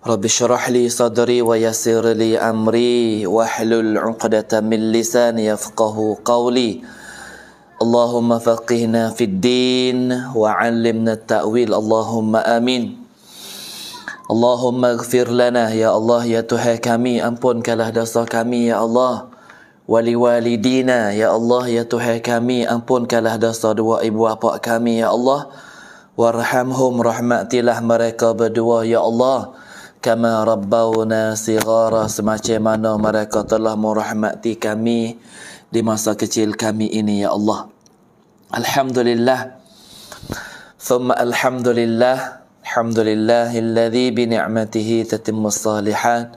رب اشرح لي صدري ويسر لي امري واحلل عقدة من لساني يفقه قولي اللهم فقهنا في الدين وعلمنا التاويل اللهم امين اللهم اغفر لنا يا الله يا تهكمي امبون كاله كامي يا الله ولي والدينا يا الله يا تهكمي امبون كاله دوا ابو كامي يا الله وارحمهم رحمتي له مريكا بدوا يا الله Kama rabbauna sigara semacam mana mereka telah merahmati kami di masa kecil kami ini ya Allah. Alhamdulillah. Thumma alhamdulillah. Alhamdulillahilladzi bi ni'matihi tatimmu salihan.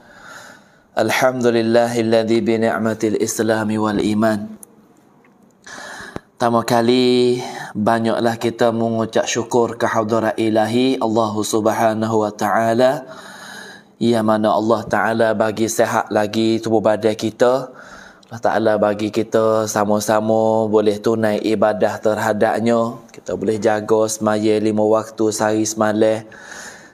Alhamdulillahilladzi bi ni'matil islami wal iman. Pertama kali banyaklah kita mengucap syukur kehadrat ilahi Allah Subhanahu wa taala Ia mana Allah Ta'ala bagi sehat lagi tubuh badan kita. Allah Ta'ala bagi kita sama-sama boleh tunai ibadah terhadapnya. Kita boleh jaga semaya lima waktu sehari semalih.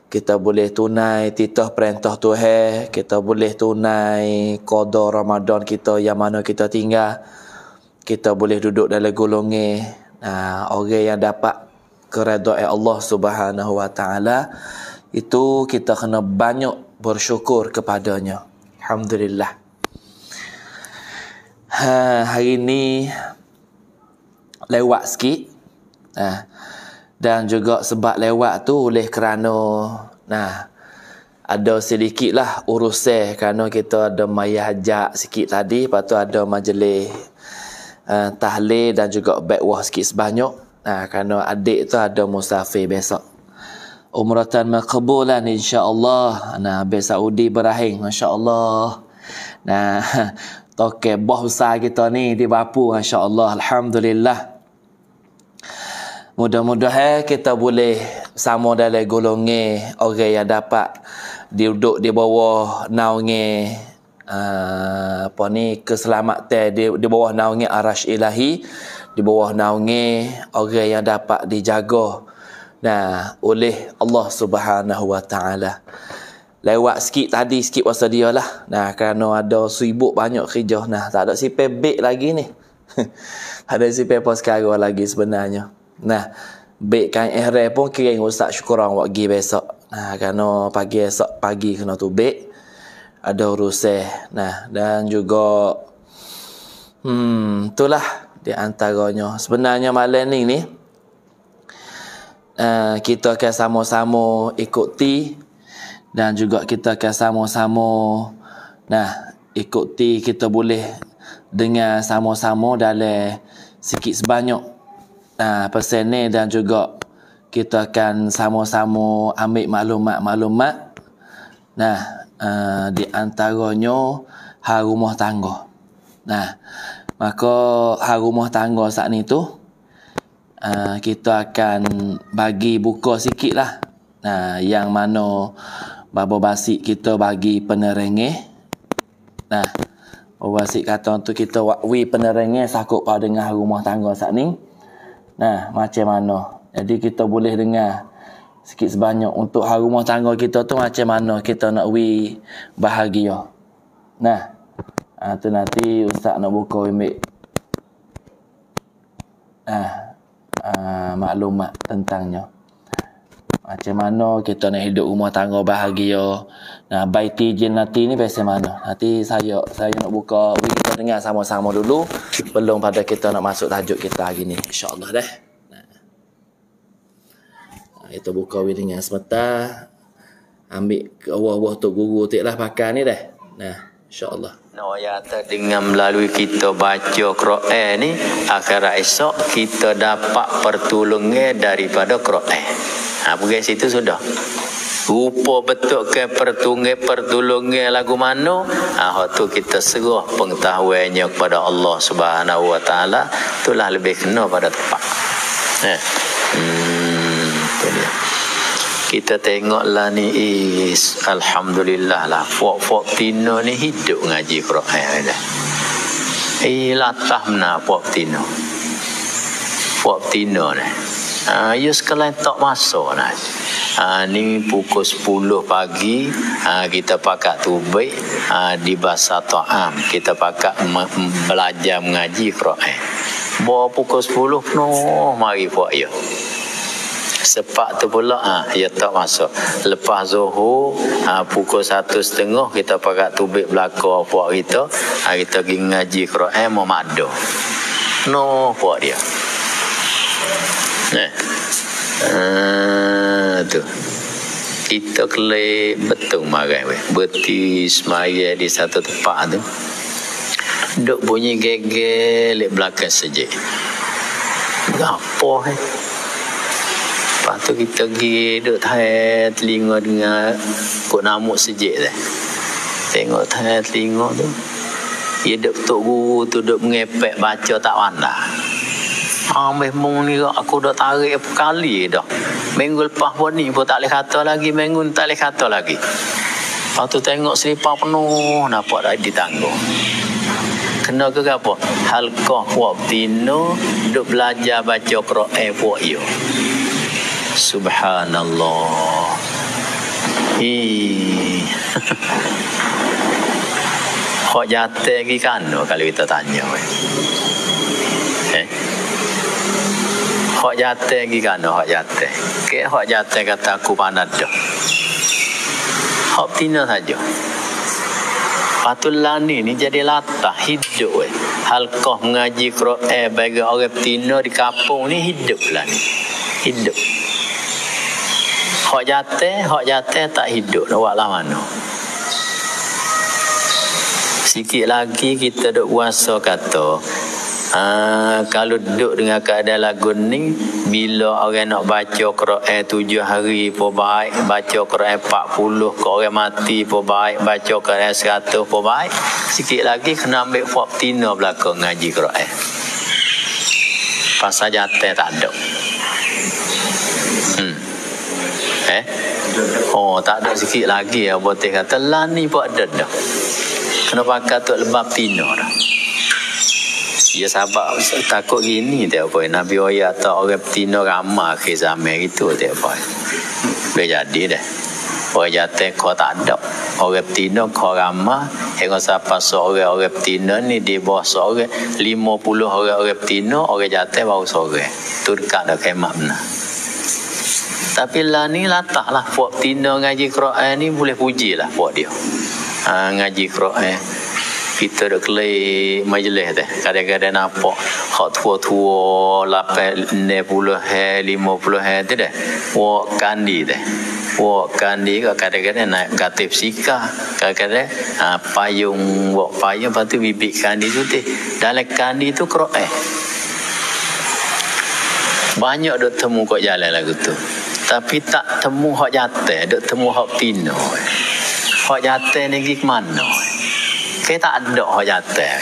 Kita boleh tunai titah perintah Tuhan. Kita boleh tunai kodoh Ramadan kita yang mana kita tinggal. Kita boleh duduk dalam golongi. Nah, orang yang dapat keredoan Allah Subhanahu Wa Ta'ala itu kita kena banyak bersyukur kepadanya. Alhamdulillah. Ha, hari ini lewat sikit. ha, dan juga sebab lewat tu oleh kerana nah ada sedikitlah lah urusan kerana kita ada maya hajak sikit tadi. Lepas tu ada majlis uh, tahlil dan juga backwash sikit sebanyak. Nah, ha, kerana adik tu ada musafir besok umratan insya Allah. nah habis Saudi berakhir Allah. nah tokek bah besar kita ni di bapu Allah. alhamdulillah mudah-mudahan kita boleh sama dalam golongan orang yang dapat duduk di bawah naungi Uh, apa ni keselamatan di, di bawah naungi arash ilahi di bawah naungi orang yang dapat dijaga nah oleh Allah Subhanahu Wa Taala. Lewat sikit tadi sikit masa dia lah. Nah kerana ada sibuk banyak kerja nah tak ada sipe bek lagi ni. ada sipe apa sekarang lagi sebenarnya. Nah bek kan ehre pun kira ustaz syukuran wak gi besok. Nah kerana pagi esok pagi kena tu bek ada urusan. Nah dan juga hmm itulah di antaranya sebenarnya malam ni ni Eh, kita akan sama-sama ikuti dan juga kita akan sama-sama nah ikuti kita boleh dengar sama-sama dalam sikit sebanyak nah pasal dan juga kita akan sama-sama ambil maklumat-maklumat nah uh, di antaranya hal rumah tangga nah maka hal rumah tangga saat ni tu uh, kita akan bagi buka sikit lah. Nah, uh, yang mana Baba Basik kita bagi penerengih. Nah, Baba Basik kata tu kita wakwi penerengih sakut pada dengan rumah tangga saat ni. Nah, macam mana? Jadi kita boleh dengar sikit sebanyak untuk hal rumah tangga kita tu macam mana kita nak wi bahagia. Nah, ah tu nanti ustaz nak buka imej. Ah, Ah, maklumat tentangnya. Macam mana kita nak hidup rumah tangga bahagia. Nah, baiti jin nanti ni biasa mana. Nanti saya saya nak buka. Kita dengar sama-sama dulu. Belum pada kita nak masuk tajuk kita hari ni. InsyaAllah deh Nah, ah, itu buka we dengan sebentar. Ambil wah-wah tu guru tu lah pakai ni deh Nah. InsyaAllah. No, ya, dengan melalui kita baca Quran ni, akan esok kita dapat pertolongan daripada Quran. Ha, bukan situ sudah. Rupa betul ke pertungi pertulungi lagu mana? Ah, tu kita seruah pengetahuannya kepada Allah Subhanahu Wa Taala. Itulah lebih kenal pada tempat. Eh. Hmm kita tengoklah ni is alhamdulillah lah puak-puak tino ni hidup ngaji Quran dah eh latah mana puak tino puak tino ni ha, ya sekalian tak masuk lah ha, ni pukul 10 pagi ha, kita pakat tubik ha, di bahasa ta'am kita pakat ma- belajar mengaji Quran bawa pukul 10 penuh mari puak ya sepak tu pula ha, ya tak masuk lepas zuhur ha, pukul satu setengah kita pakai tubik belakang puak kita ha, kita pergi ngaji Quran memadu no puak dia eh Ah, tu kita kele betul marah weh beti semaya di satu tempat tu duk bunyi gegel lek belakang saja ngapo eh Lepas tu kita pergi duduk tahan telinga dengan kot namuk sejik dah. Tengok tahan telinga tu. Ia duduk tok guru tu duduk mengepek baca tak pandai. Ah, memang ni aku dah tarik apa kali dah. Minggu lepas pun ni pun tak boleh kata lagi. Minggu tak boleh kata lagi. Lepas tu tengok selipar penuh. Nampak dah ditangguh. Kena ke apa? Halkah waktu ini Duk belajar baca Quran puak you. Subhanallah. Hi. Kok jate lagi kan oh, kalau kita tanya. Eh. Kok jate lagi kan oh, kok jate. Ke kok jate kata aku panat dah. Kok tina saja. Patul ni ni jadi latah hidup we. Halkoh mengaji Quran eh, bagi orang tina di kampung ni hidup lah Hidup. Hak jatuh, hak jatuh tak hidup nak buat lah mana. Sikit lagi kita duk kuasa kata, Ah, kalau duduk dengan keadaan lagu ni bila orang nak baca Quran tujuh hari pun baik baca Quran empat puluh kalau orang mati pun baik baca Quran seratus pun baik sikit lagi kena ambil fok tina belakang ngaji Quran pasal jatuh tak duduk Eh? Oh, tak ada sikit lagi ya botih kata lan ni buat ada dah. Kena pakai tok lebab tino dah. Ya sabar takut gini dia apa Nabi Oya atau orang tino ramah ke zaman itu dia apa. Dia jadi dah. Orang jatuh kau tak ada. Orang tino kau ramah. Hingga siapa sore orang tino ni di bawah sore. Lima puluh orang orang tino orang jatuh baru sore. Turkak dah kemak benar. Tapi lah ni latak lah Puak lah. tindak ngaji Quran ni boleh puji lah puak dia ha, Ngaji Quran kita dah kelih majlis teh kadang-kadang nampak hak tua-tua lapan ne puluh he lima puluh he tu deh wak kandi teh wak kandi kau kadang-kadang naik katip sika kadang-kadang ah, payung wak payung tu bibik kandi tu teh dalam kandi tu kroeh banyak dok temu kau jalan lagu tu tapi tak temu hak jatah, dok temu hak tino. Hak jatah ni pergi mana? Kita tak ada hak jatah.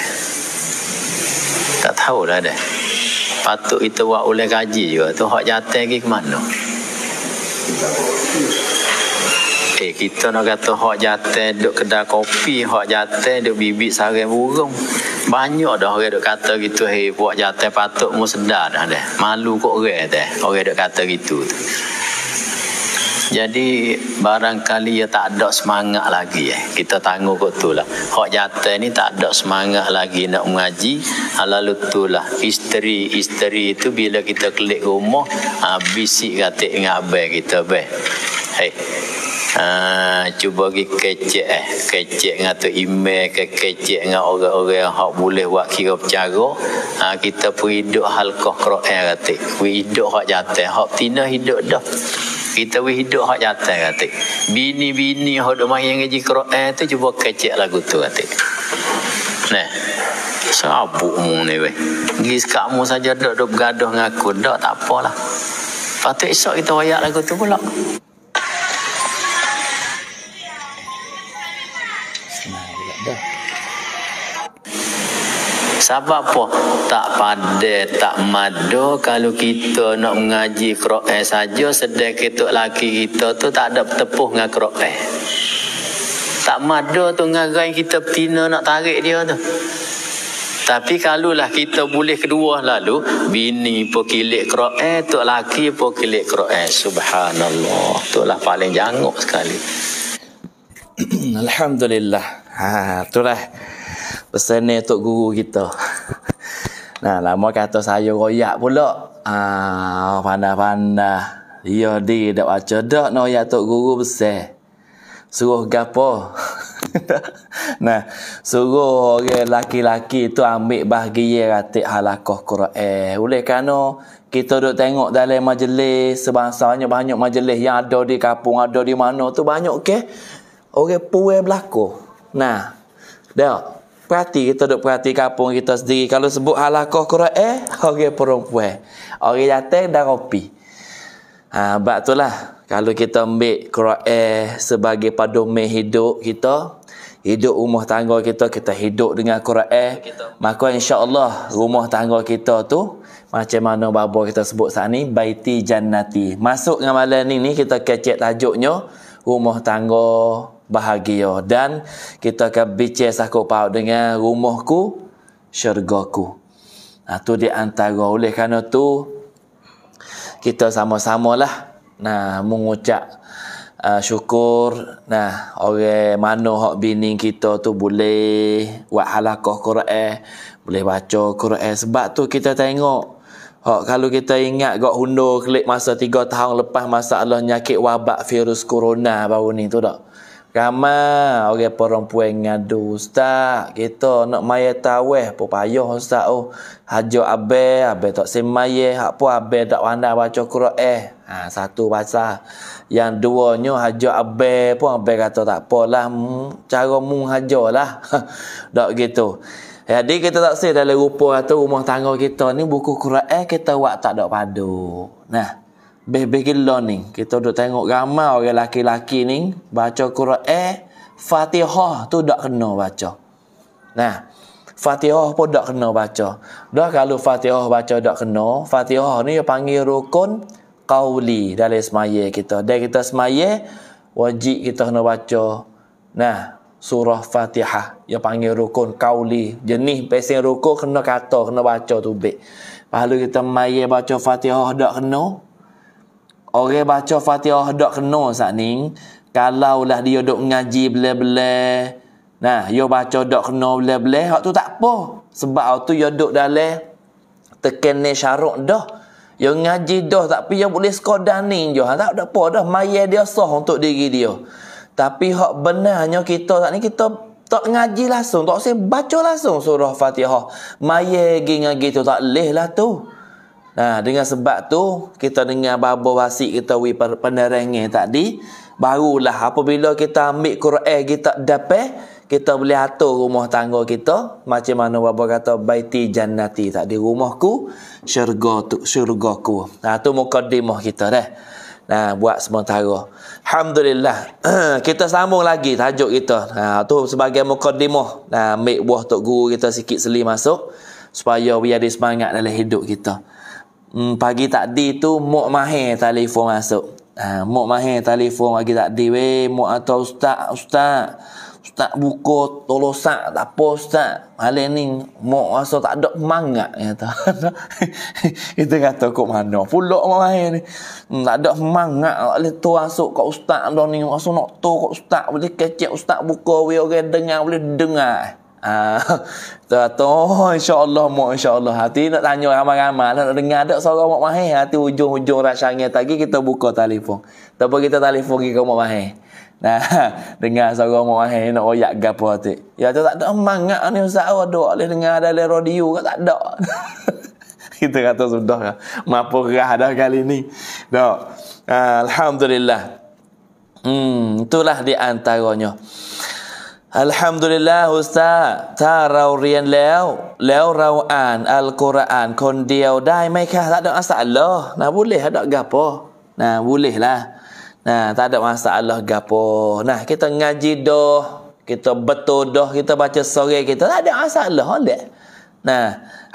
Tak tahu lah deh. Patut itu buat oleh gaji juga. Tu hak jatah pergi mana? Eh, kita nak kata hak jatah duduk kedai kopi, hak jatah duduk bibit sarang burung. Banyak dah orang duduk kata gitu, hei, buat jatah patut mu sedar dah deh. Malu kok orang dah, orang duduk kata gitu. Tu. Jadi barangkali ya tak ada semangat lagi eh. Kita tangguh kot tu lah. Hak jatah ni tak ada semangat lagi nak mengaji. Ah, lalu tu lah. Isteri-isteri tu bila kita klik rumah. Ha, bisik katik dengan abang kita. Abang. Hei. Uh, eh, ah, cuba pergi kecek eh. Kecek dengan tu email ke kecek dengan orang-orang yang hak boleh buat kira percara. Uh, kita pun hidup halkoh kera'an katik. Pun hidup hak jatah. Hak tina hidup dah kita wis hidup hak nyatai kata. Bini-bini hak dok main ngaji Quran tu cuba kecek lagu tu kata. Nah. Sabuk mu ni weh. Gis kamu saja dok dok bergaduh dengan aku dok tak apalah. Patut esok kita wayak lagu tu pula. Sebab apa? Tak pada, tak madu kalau kita nak mengaji Quran saja sedek kita laki kita tu tak ada tepuh dengan Quran. Tak madu tu dengan kita betina nak tarik dia tu. Tapi kalulah kita boleh kedua lalu bini pun kilik Quran, tok laki pun kilik Quran. Subhanallah. tu lah paling janguk sekali. Alhamdulillah. Ha, lah pesan ni untuk guru kita. nah, lama kata saya royak pula. Ah, uh, pandah-pandah. Ya di dak baca dak nak no, royak tok guru besar. Suruh gapo? nah, suruh orang laki-laki tu ambil bahagia ratik halakoh Quran. Oleh kerana kita duk tengok dalam majlis, sebangsanya banyak majlis yang ada di kampung, ada di mana tu banyak ke? Orang puan berlaku. Nah, dah Perhati kita duk perhati kampung kita sendiri. Kalau sebut halakoh kura eh, orang perempuan. Orang jateng dan ropi. Ha, sebab itulah. Kalau kita ambil kura eh sebagai padome hidup kita. Hidup rumah tangga kita, kita hidup dengan kura eh. Maka insya Allah rumah tangga kita tu. Macam mana babo kita sebut saat ni. Baiti jannati. Masuk dengan malam ni, ni kita kecek tajuknya. Rumah tangga bahagia dan kita akan bincang sakup paut dengan rumahku syurga ku. nah, ha, di antara oleh kerana tu kita sama-sama lah nah mengucap uh, syukur nah orang mana hak bini kita tu boleh buat halakoh Quran boleh baca Quran sebab tu kita tengok Oh, kalau kita ingat gak hundur klik masa tiga tahun lepas masa Allah nyakit wabak virus corona baru ni tu tak? Kama orang perempuan ngadu ustaz. Kita nak maya tawih eh. pun payah ustaz. Oh, hajo abe, abe tak semaya. Hak pun abe tak pandai baca Quran. Eh. Ha, satu bahasa. Yang dua duanya hajo abe pun abe kata tak apalah. Hmm, cara mu hajo lah. tak gitu. Jadi kita tak sih dalam rupa atau rumah tangga kita ni buku eh, kita buat tak ada padu. Nah. Bebekin lo ni. Kita duduk tengok ramai orang lelaki-lelaki ni. Baca Quran. Eh, Fatihah tu tak kena baca. Nah, Fatihah pun tak kena baca. Dah kalau Fatihah baca tak kena. Fatihah ni dia panggil rukun qawli dari semaya kita. Dari kita semaya, wajib kita kena baca. Nah, surah Fatihah. Dia panggil rukun qawli. Jenis pesen rukun kena kata, kena baca tu baik. Lepas kita maya baca Fatihah tak kena, orang baca Fatihah dak kena saat ni kalau lah dia dok ngaji bela-bela nah yo baca dak kena bela-bela hak tu tak apa sebab tu yo dok dalam teken ni syarak dah yo ngaji dah tapi yo boleh sekodan ni jo ha, tak ada apa dah mayat dia sah untuk diri dia tapi hak benarnya kita saat ni kita tak ngaji langsung tak usah baca langsung surah Fatihah mayat gi ngaji tu tak leh lah tu Nah dengan sebab tu kita dengar babo wasik kita wi penerengi tadi barulah apabila kita ambil Quran kita dapat kita boleh atur rumah tangga kita macam mana babo kata baiti jannati tadi rumahku syurga tu syurgaku. Nah tu mukadimah kita dah. Nah ha, buat sementara. Alhamdulillah. kita sambung lagi tajuk kita. Nah tu sebagai mukadimah. Nah ha, ambil buah tok guru kita sikit seli masuk supaya biar ada semangat dalam hidup kita. Hmm, pagi takdi tu mok mahir telefon masuk. Ha, mok mahir telefon pagi takdi we mok atau ustaz ustaz. Ustaz buku tolosak tak apa ustaz. Hal ni mok rasa tak ada semangat kata. Itu kata kok mana pulak mok mahir ni. Hmm, tak ada semangat boleh tu masuk kat ustaz dah ni rasa nak tu kat ustaz boleh kecek ustaz buku we orang dengar boleh dengar. Ah, uh, oh, tu insya-Allah mu insya-Allah. Hati nak tanya ramai-ramai nak dengar ada suara Mak Mahir hati hujung-hujung rasanya tadi kita buka telefon. Tapi kita telefon ke Mak Mahir. Nah, dengar suara Mak Mahir nak oyak gapo hati. Ya tu tak ada mangat ni usah oh, ada boleh dengar ada radio ke tak ada. kita kata sudah lah. Mampu gerah dah kali ni. Dok. Ah, Alhamdulillah. Hmm, itulah di antaranya. อัลฮัมดุลิลลาฮุสตาถ้าเราเรียนแล้วแล้วเราอ่านอัลกุรอานคนเดียวได้ไหมคะละดออาสาลอนะบุลเลฮะดอกาโปนะบุลเลละนะตาดออาสาลอกาโปนะคิตงาจิดอคิตบัตโตดอคิตบัชสอเกคิตตาดออาสาลอฮ์เลนะ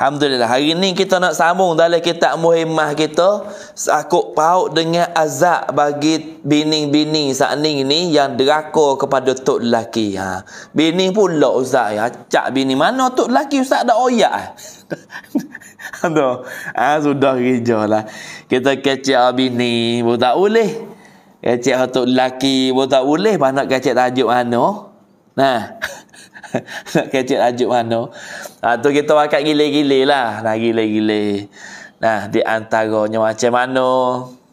Alhamdulillah hari ni kita nak sambung dalam kitab muhimah kita sakuk pau dengan azab bagi bini-bini saat ni yang deraka kepada tok lelaki. Ha. Bini pula ustaz ya. Cak bini mana tok lelaki ustaz dak oyak. Eh? Ado. ha, sudah rijalah. Kita kecek bini pun tak boleh. Kecek tok lelaki pun tak boleh. Panak kecek tajuk mana? Nah. nak kecil ajuk mana. Ha, ah tu kita akan gile-gile lah, nak gile-gile. Nah, di antaranya macam mana?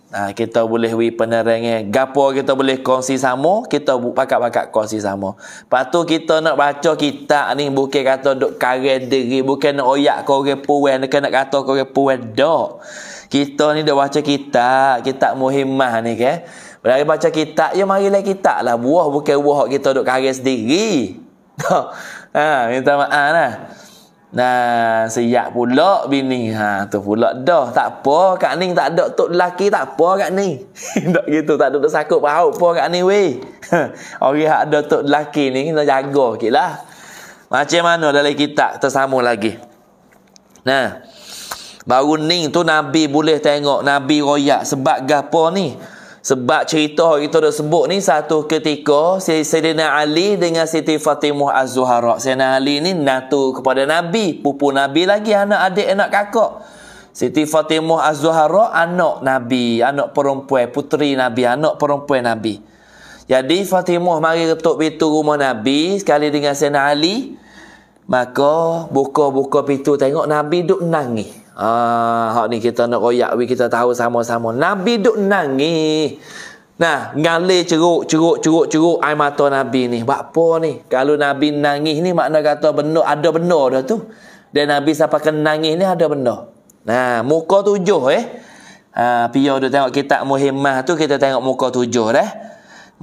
Nah, kita boleh wi penerangnya. Eh. Gapo kita boleh kongsi sama, kita pakak-pakak kongsi sama. Lepas tu kita nak baca kitab ni bukan kata duk karen diri, bukan nak oyak kau orang puan, nak nak kata kau orang puan dok. Kita ni dah baca kitab, kitab muhimah ni ke. Okay? Bila baca kitab, ya marilah kitab lah. Buah bukan buah kita duk karen sendiri ha, minta maaf lah. Nah, siap pula bini. Ha, tu pula dah. Tak apa, Kak Ning tak ada tu lelaki, tak apa Kak Ning. tak gitu, tak ada sakut pahau apa Kak Ning weh. Orang yang ada tu lelaki ni, kita jaga sikit lah. Macam mana dalam kita tersambung lagi. Nah, baru Ning tu Nabi boleh tengok, Nabi royak sebab gapo ni. Sebab cerita yang kita dah sebut ni satu ketika Sayyidina Ali dengan Siti Fatimah Az-Zuhara. Sayyidina Ali ni natu kepada Nabi, pupu Nabi lagi anak adik anak kakak. Siti Fatimah Az-Zuhara anak Nabi, anak perempuan, puteri Nabi, anak perempuan Nabi. Jadi Fatimah mari ketuk pintu rumah Nabi sekali dengan Sayyidina Ali. Maka buka-buka pintu tengok Nabi duk nangis. Ah, hak ni kita nak royak we kita tahu sama-sama. Nabi duk nangis. Nah, ngalir ceruk, ceruk, ceruk, ceruk air mata Nabi ni. Bakpo ni? Kalau Nabi nangis ni makna kata benda ada benda dah tu. Dan Nabi siapa kena nangis ni ada benda. Nah, muka tujuh eh. Ha, ah, Pia dia tengok kitab muhimah tu, kita tengok muka tujuh dah. Eh.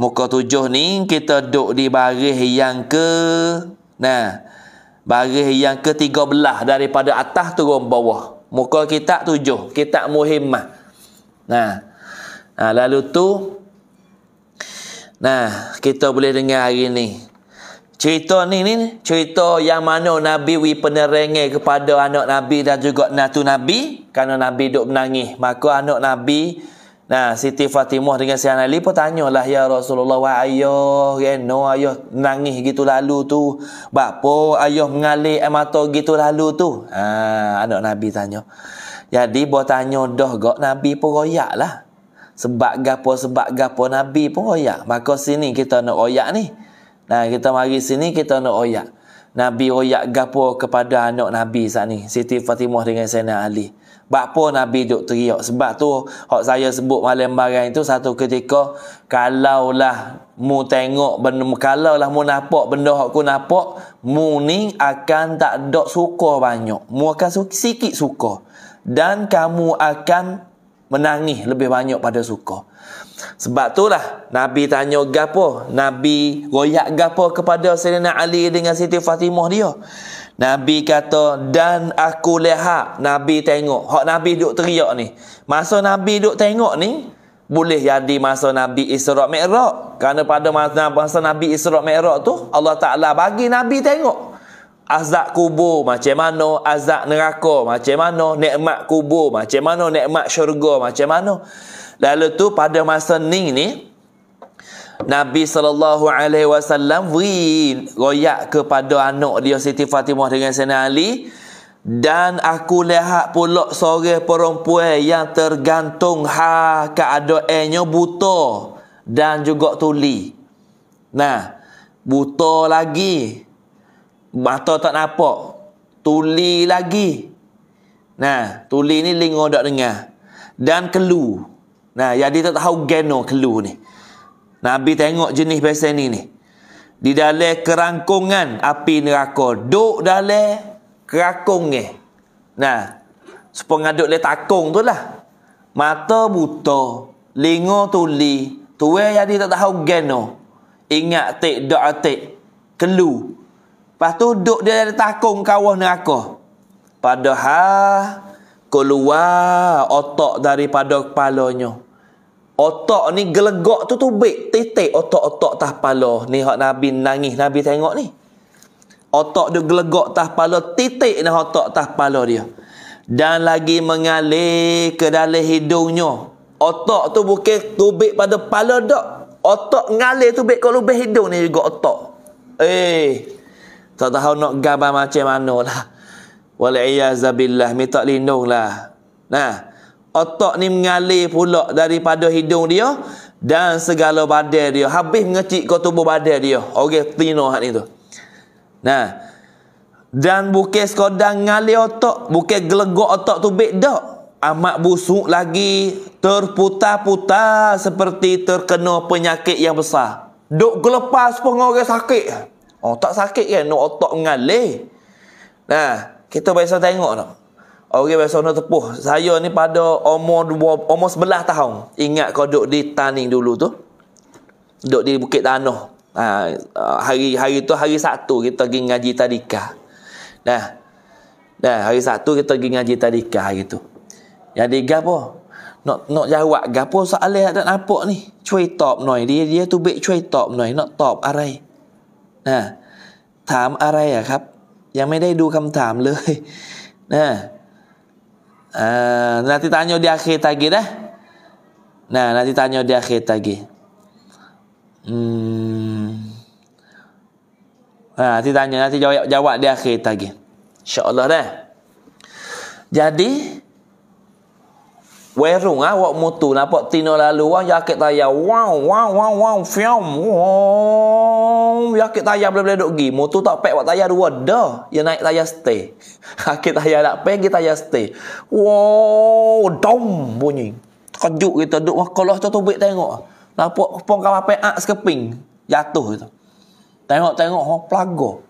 Muka tujuh ni, kita duk di baris yang ke... Nah, baris yang ke tiga belah daripada atas turun bawah. Muka kita tujuh. kita muhimmah. Nah. nah lalu tu. Nah. Kita boleh dengar hari ni. Cerita ni ni. Cerita yang mana Nabi wi penerengi kepada anak Nabi dan juga natu Nabi. Kerana Nabi duk menangis. Maka anak Nabi. Nabi Nah, Siti Fatimah dengan Sayyidina Ali pun tanyalah ya Rasulullah wa ayah kan no ayah nangis gitu lalu tu. Bapa ayah mengalir air mata gitu lalu tu. Ha, anak Nabi tanya. Jadi buat tanya dah gak Nabi pun royak lah. Sebab gapo sebab gapo Nabi pun royak. Maka sini kita nak royak ni. Nah, kita mari sini kita nak royak. Nabi royak gapo kepada anak Nabi saat ni. Siti Fatimah dengan Sayyidina Ali. Bapa Nabi duk teriak. Sebab tu, hak saya sebut malam barang itu satu ketika, kalaulah mu tengok, benda, kalaulah mu nampak benda hak ku nampak, mu ni akan tak dok suka banyak. Mu akan sikit suka. Dan kamu akan menangis lebih banyak pada suka. Sebab itulah Nabi tanya gapo? Nabi royak gapo kepada Sayyidina Ali dengan Siti Fatimah dia. Nabi kata dan aku lihat Nabi tengok. Hak Nabi duk teriak ni. Masa Nabi duk tengok ni boleh jadi masa Nabi Isra' Mi'raj. Kerana pada masa, Nabi Isra' Mi'raj tu Allah Ta'ala bagi Nabi tengok azab kubur macam mana azab neraka macam mana nikmat kubur macam mana nikmat syurga macam mana lalu tu pada masa ni ni Nabi sallallahu alaihi wasallam beri royak kepada anak dia Siti Fatimah dengan Sayyidina Ali dan aku lihat pula sore perempuan yang tergantung ha keadaannya buta dan juga tuli. Nah, buta lagi mata tak nampak tuli lagi nah tuli ni lingo dak dengar dan kelu nah jadi tak tahu geno oh, kelu ni nabi tengok jenis pesan ni ni di dalam kerangkungan api neraka duk dalam kerakung ni nah supaya duk le takung tu lah mata buta lingo tuli tuai jadi tak tahu geno oh. ingat tek dak tek kelu Lepas tu duduk dia ada takung kawah neraka. Padahal keluar otak daripada kepalanya. Otak ni gelegok tu tu baik. Titik otak-otak tah pala. Ni hak Nabi nangis. Nabi tengok ni. Otak dia gelegok tah pala. Titik ni otak tah pala dia. Dan lagi mengalir ke dalam hidungnya. Otak tu bukan tubik pada pala dok. Otak ngalir tubik kalau lubih hidung ni juga otak. Eh, tak tahu nak gambar macam mana lah. Wali'iyazabilah. Minta lindung lah. Nah. Otak ni mengalir pula daripada hidung dia. Dan segala badai dia. Habis mengecik ke tubuh badai dia. Okey. Tino hak ni tu. Nah. Dan bukan sekadar mengalir otak. Bukan gelegok otak tu baik tak. Amat busuk lagi. Terputar-putar seperti terkena penyakit yang besar. Duk gelepas pun orang sakit. Otak oh, sakit kan? No otak mengalih. Nah, kita biasa tengok tak? Orang okay, biasa nak tepuh. Saya ni pada umur, dua, umur sebelah tahun. Ingat kau duduk di Taning dulu tu. Duduk di Bukit Tanah. Nah, ah, hari hari tu hari satu kita pergi ngaji tadika. Nah, nah hari satu kita pergi ngaji tadika hari tu. Yang diga apa? no nak jawab gapo soalan tak nampak ni. Cuy top noi. Dia dia tu baik cuy top noi. Nak top arai. นะถามอะไรอะครับ ยังไม่ได้ดูคำถามเลยนะนาติตาโยเดียเคตากีนะนะนาติตาโยเดียเคตากีอืมอ่าติตานโยนาทิโยยาวะเดียเคตากีเชอลอเร่ jadi Werung ah awak mutu nampak tino lalu wah yakit taya wow wow wow wow fiam wow jaket tayar boleh boleh dok gi mutu tak pek wak tayar dua dah ya naik tayar stay yakit taya nak pek kita taya stay wow dom bunyi kejuk kita dok wah kalau tu tobek tengok nampak pon kawa pek ak ah, sekeping jatuh gitu tengok tengok ha oh, plago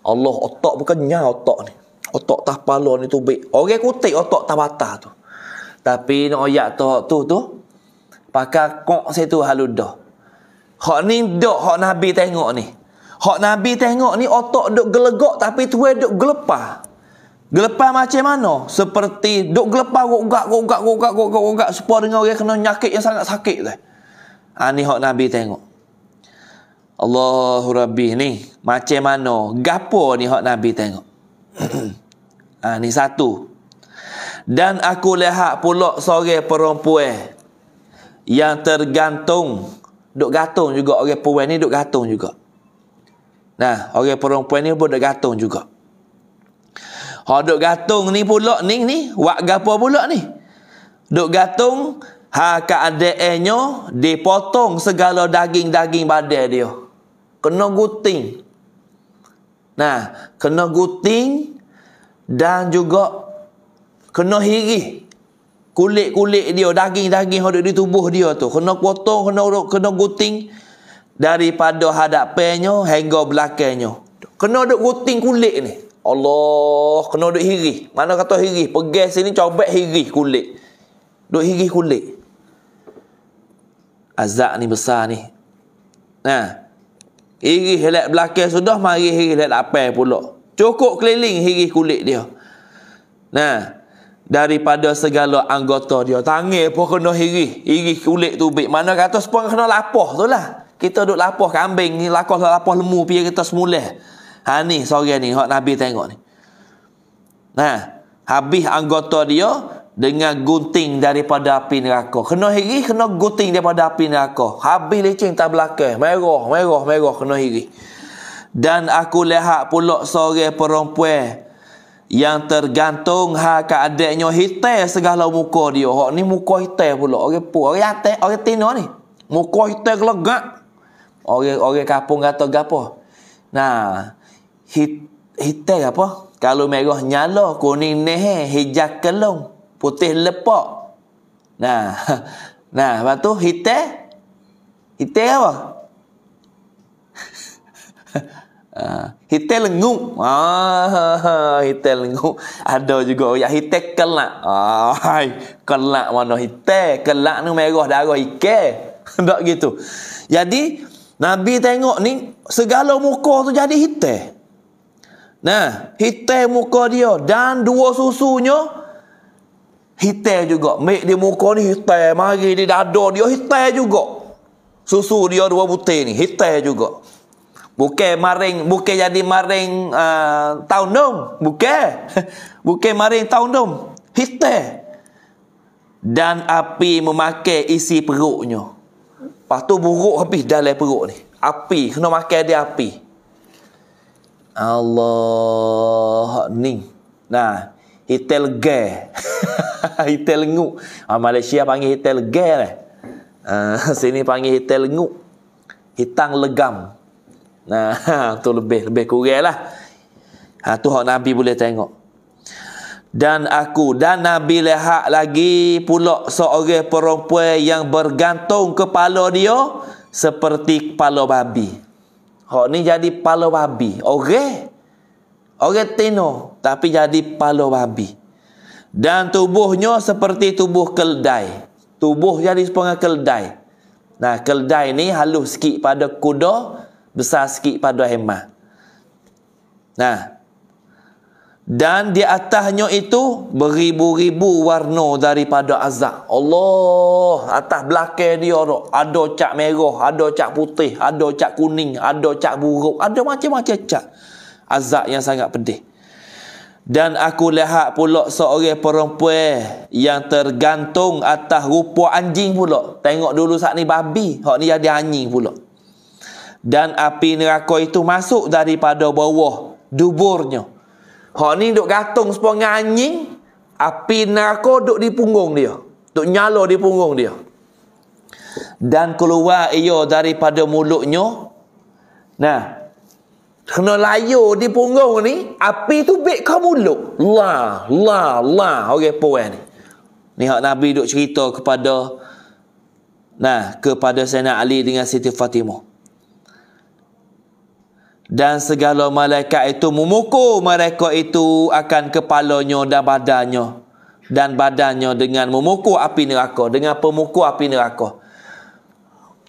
Allah otak bukan nyau otak ni otak tah palon ni tobek orang kutik otak tabata tu tapi ni oyak tu tu tu. Pakai kok situ haludah. Hak ni dok hak Nabi tengok ni. Hak Nabi tengok ni otak dok gelegok tapi tuai dok gelepah. Gelepah macam mana? Seperti dok gelepah gugak gugak gugak gugak gugak supaya dengan orang kena nyakit yang sangat sakit tu. Ha ni hak Nabi tengok. Allahu Rabbi ni macam mana? Gapo ni hak Nabi tengok. ha ni satu dan aku lihat pula seorang perempuan yang tergantung duk gantung juga orang perempuan ni duk gantung juga nah orang perempuan ni pun duk gantung juga ha duk gantung ni pula ni ni wak gapo pula ni duk gantung ha keadaannya dipotong segala daging-daging badai dia kena guting nah kena guting dan juga kena hirih kulit-kulit dia daging-daging hidup di tubuh dia tu kena potong kena urut kena guting daripada hadapannya hingga belakangnya kena duk guting kulit ni Allah kena duk hirih mana kata hirih pergi sini cobek hirih kulit duk hirih kulit azab ni besar ni nah ha. hirih lek belakang sudah mari hirih lek lapai pula cukup keliling hirih kulit dia nah ha daripada segala anggota dia. Tangir pun kena iri. Iri kulit tu baik. Mana kata pun kena lapoh tu lah. Kita duduk lapoh kambing ni. Lapor, lah, lapor lemu pergi kita semula. Ha ni sore ni. Hak Nabi tengok ni. Nah. Habis anggota dia dengan gunting daripada api neraka. Kena iri, kena gunting daripada api neraka. Habis licin tak belakang. Merah, merah, merah kena iri. Dan aku lehak pula sore perempuan yang tergantung ha keadaannya hitam segala muka dia. Hak ni muka hitam pula. Orang pu, orang atas, orang tino ni. Muka hitam gelegak. Orang orang kampung kata gapo. Nah, hit hitam apa? Kalau merah nyala, kuning neh, hijau kelong, putih lepak. Nah. Nah, lepas tu hitam hitam apa? Ha, hitel nguk. Ah, hitel nguk. Ada juga ya hitel kelak. Ah, hai. Kelak mana hitel? Kelak ni merah darah ike. Tak gitu. Jadi Nabi tengok ni segala muka tu jadi hitel. Nah, hitel muka dia dan dua susunya hitel juga. Mek dia muka ni hitel, mari di dada dia hitel juga. Susu dia dua butir ni hitel juga. Bukan maring, bukan jadi maring uh, tahun dong. Bukan. Bukan maring tahun dom, Hitah. Dan api memakai isi perutnya. Patu tu buruk habis dalam perut ni. Api. Kena makan dia api. Allah ni. Nah. Hitel gay. hitel nguk. Ah, Malaysia panggil hitel gay ah, lah. sini panggil hitel nguk. Hitang legam. Nah, tu lebih lebih kuranglah. Ha tu hak nabi boleh tengok. Dan aku dan nabi lehak lagi pula seorang perempuan yang bergantung kepala dia seperti kepala babi. Hak ni jadi kepala babi. Orang orang tino tapi jadi kepala babi. Dan tubuhnya seperti tubuh keldai. Tubuh jadi sepengah keldai. Nah, keldai ni halus sikit pada kuda, besar sikit pada hemah. Nah. Dan di atasnya itu beribu-ribu warna daripada azab. Allah, atas belakang dia dok ada cak merah, ada cak putih, ada cak kuning, ada cak buruk, ada macam-macam cak. Azab yang sangat pedih. Dan aku lihat pula seorang perempuan yang tergantung atas rupa anjing pula. Tengok dulu saat ni babi. Hak ni ada anjing pula dan api neraka itu masuk daripada bawah duburnya. Hak ni duk gantung sepong anjing, api neraka duk di punggung dia. Duk nyala di punggung dia. Dan keluar ia daripada mulutnya. Nah. Kena layu di punggung ni, api tu bek ke mulut. La, la, la. okay, puan ni. Ni hak Nabi duk cerita kepada Nah, kepada Sayyidina Ali dengan Siti Fatimah. Dan segala malaikat itu memukul mereka itu akan kepalanya dan badannya. Dan badannya dengan memukul api neraka. Dengan pemukul api neraka.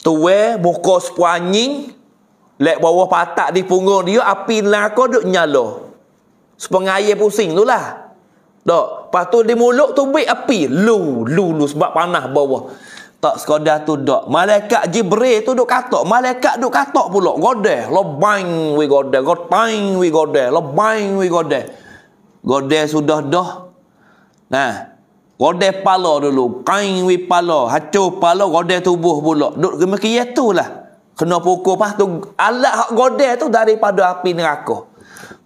Tuwe muka sepuanying. Lek bawah patak di punggung dia, api neraka duk nyala. Sepengaya pusing tu lah. Tak. Lepas tu di mulut tu api. Lu, lu, lu. Sebab panah bawah. Tak sekadar tu dak. Malaikat Jibril tu duk katok. Malaikat duk katok pula. Godeh. lo Lebang we godeh. Godeh we godeh. lo Lebang we godeh. Godeh sudah dah. Nah. Godeh pala dulu. Kain we pala. Hacu pala godeh tubuh pula. Duk kemikian tu lah. Kena pukul pas tu. Alat hak godeh tu daripada api neraka.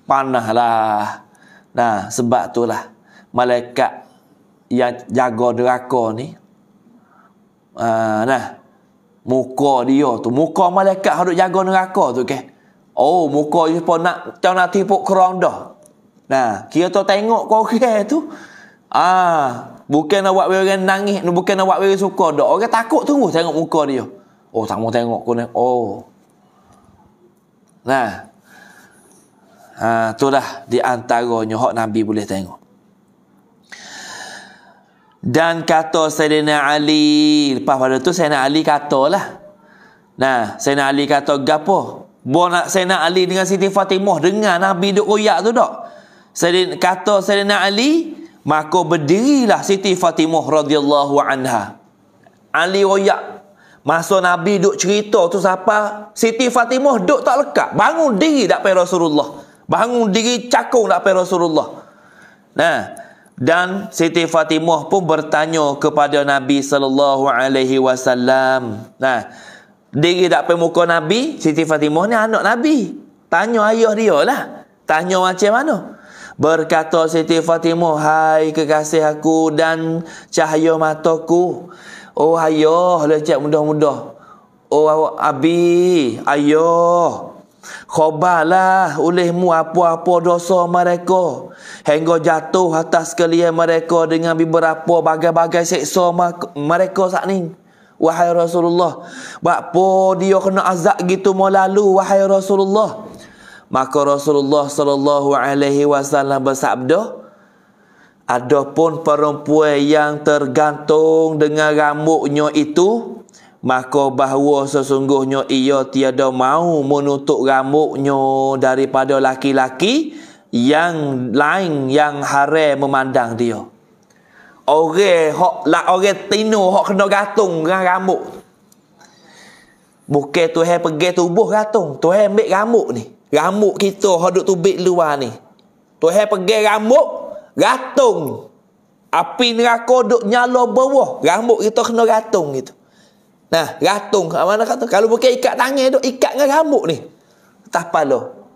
Panah lah. Nah. Sebab tu lah. Malaikat yang jaga neraka ni uh, nah muka dia tu muka malaikat hendak jaga neraka tu ke okay? oh muka dia pun nak tau nak tipuk kerong dah nah kira tu tengok kau okay, tu ah bukan nak buat orang nangis bukan nak buat orang suka dah orang takut tunggu tengok muka dia oh tak mau tengok kau ni oh nah ah, tu dah di antaranya hak Nabi boleh tengok. Dan kata Sayyidina Ali Lepas pada tu Sayyidina Ali lah. Nah Sayyidina Ali kata Gapoh Buat nak Sayyidina Ali dengan Siti Fatimah Dengar Nabi duk royak tu tak Sayyidina, Kata Sayyidina Ali Maka berdirilah Siti Fatimah radhiyallahu anha Ali royak Masa Nabi duk cerita tu siapa Siti Fatimah duk tak lekat Bangun diri tak payah Rasulullah Bangun diri cakung tak payah Rasulullah Nah dan Siti Fatimah pun bertanya kepada Nabi sallallahu alaihi wasallam. Nah, diri dak pemuka Nabi, Siti Fatimah ni anak Nabi. Tanya ayah dia lah. Tanya macam mana? Berkata Siti Fatimah, "Hai kekasih aku dan cahaya mataku. Oh ayah, lecek mudah-mudah. Oh abi, ayah, Khobarlah olehmu apa-apa dosa mereka. Hingga jatuh atas kalian mereka dengan beberapa bagai-bagai seksa mereka saat ini. Wahai Rasulullah. Bapa dia kena azab gitu melalu. Wahai Rasulullah. Maka Rasulullah sallallahu alaihi wasallam bersabda, Adapun perempuan yang tergantung dengan rambutnya itu maka bahawa sesungguhnya ia tiada mau menutup rambutnya daripada laki-laki yang lain yang hare memandang dia. Orang hok la orang tino hok kena gatung dengan rambut. Bukan Tuhan pergi tubuh gantung, Tuhan ambil rambut ni. Rambut kita hok duk tubik luar ni. Tuhan pergi rambut gatung. Api neraka duk nyala bawah, rambut kita kena gatung gitu. Nah, ratung ah, mana kata kalau pakai ikat tangan tu ikat dengan rambut ni. Tak palo.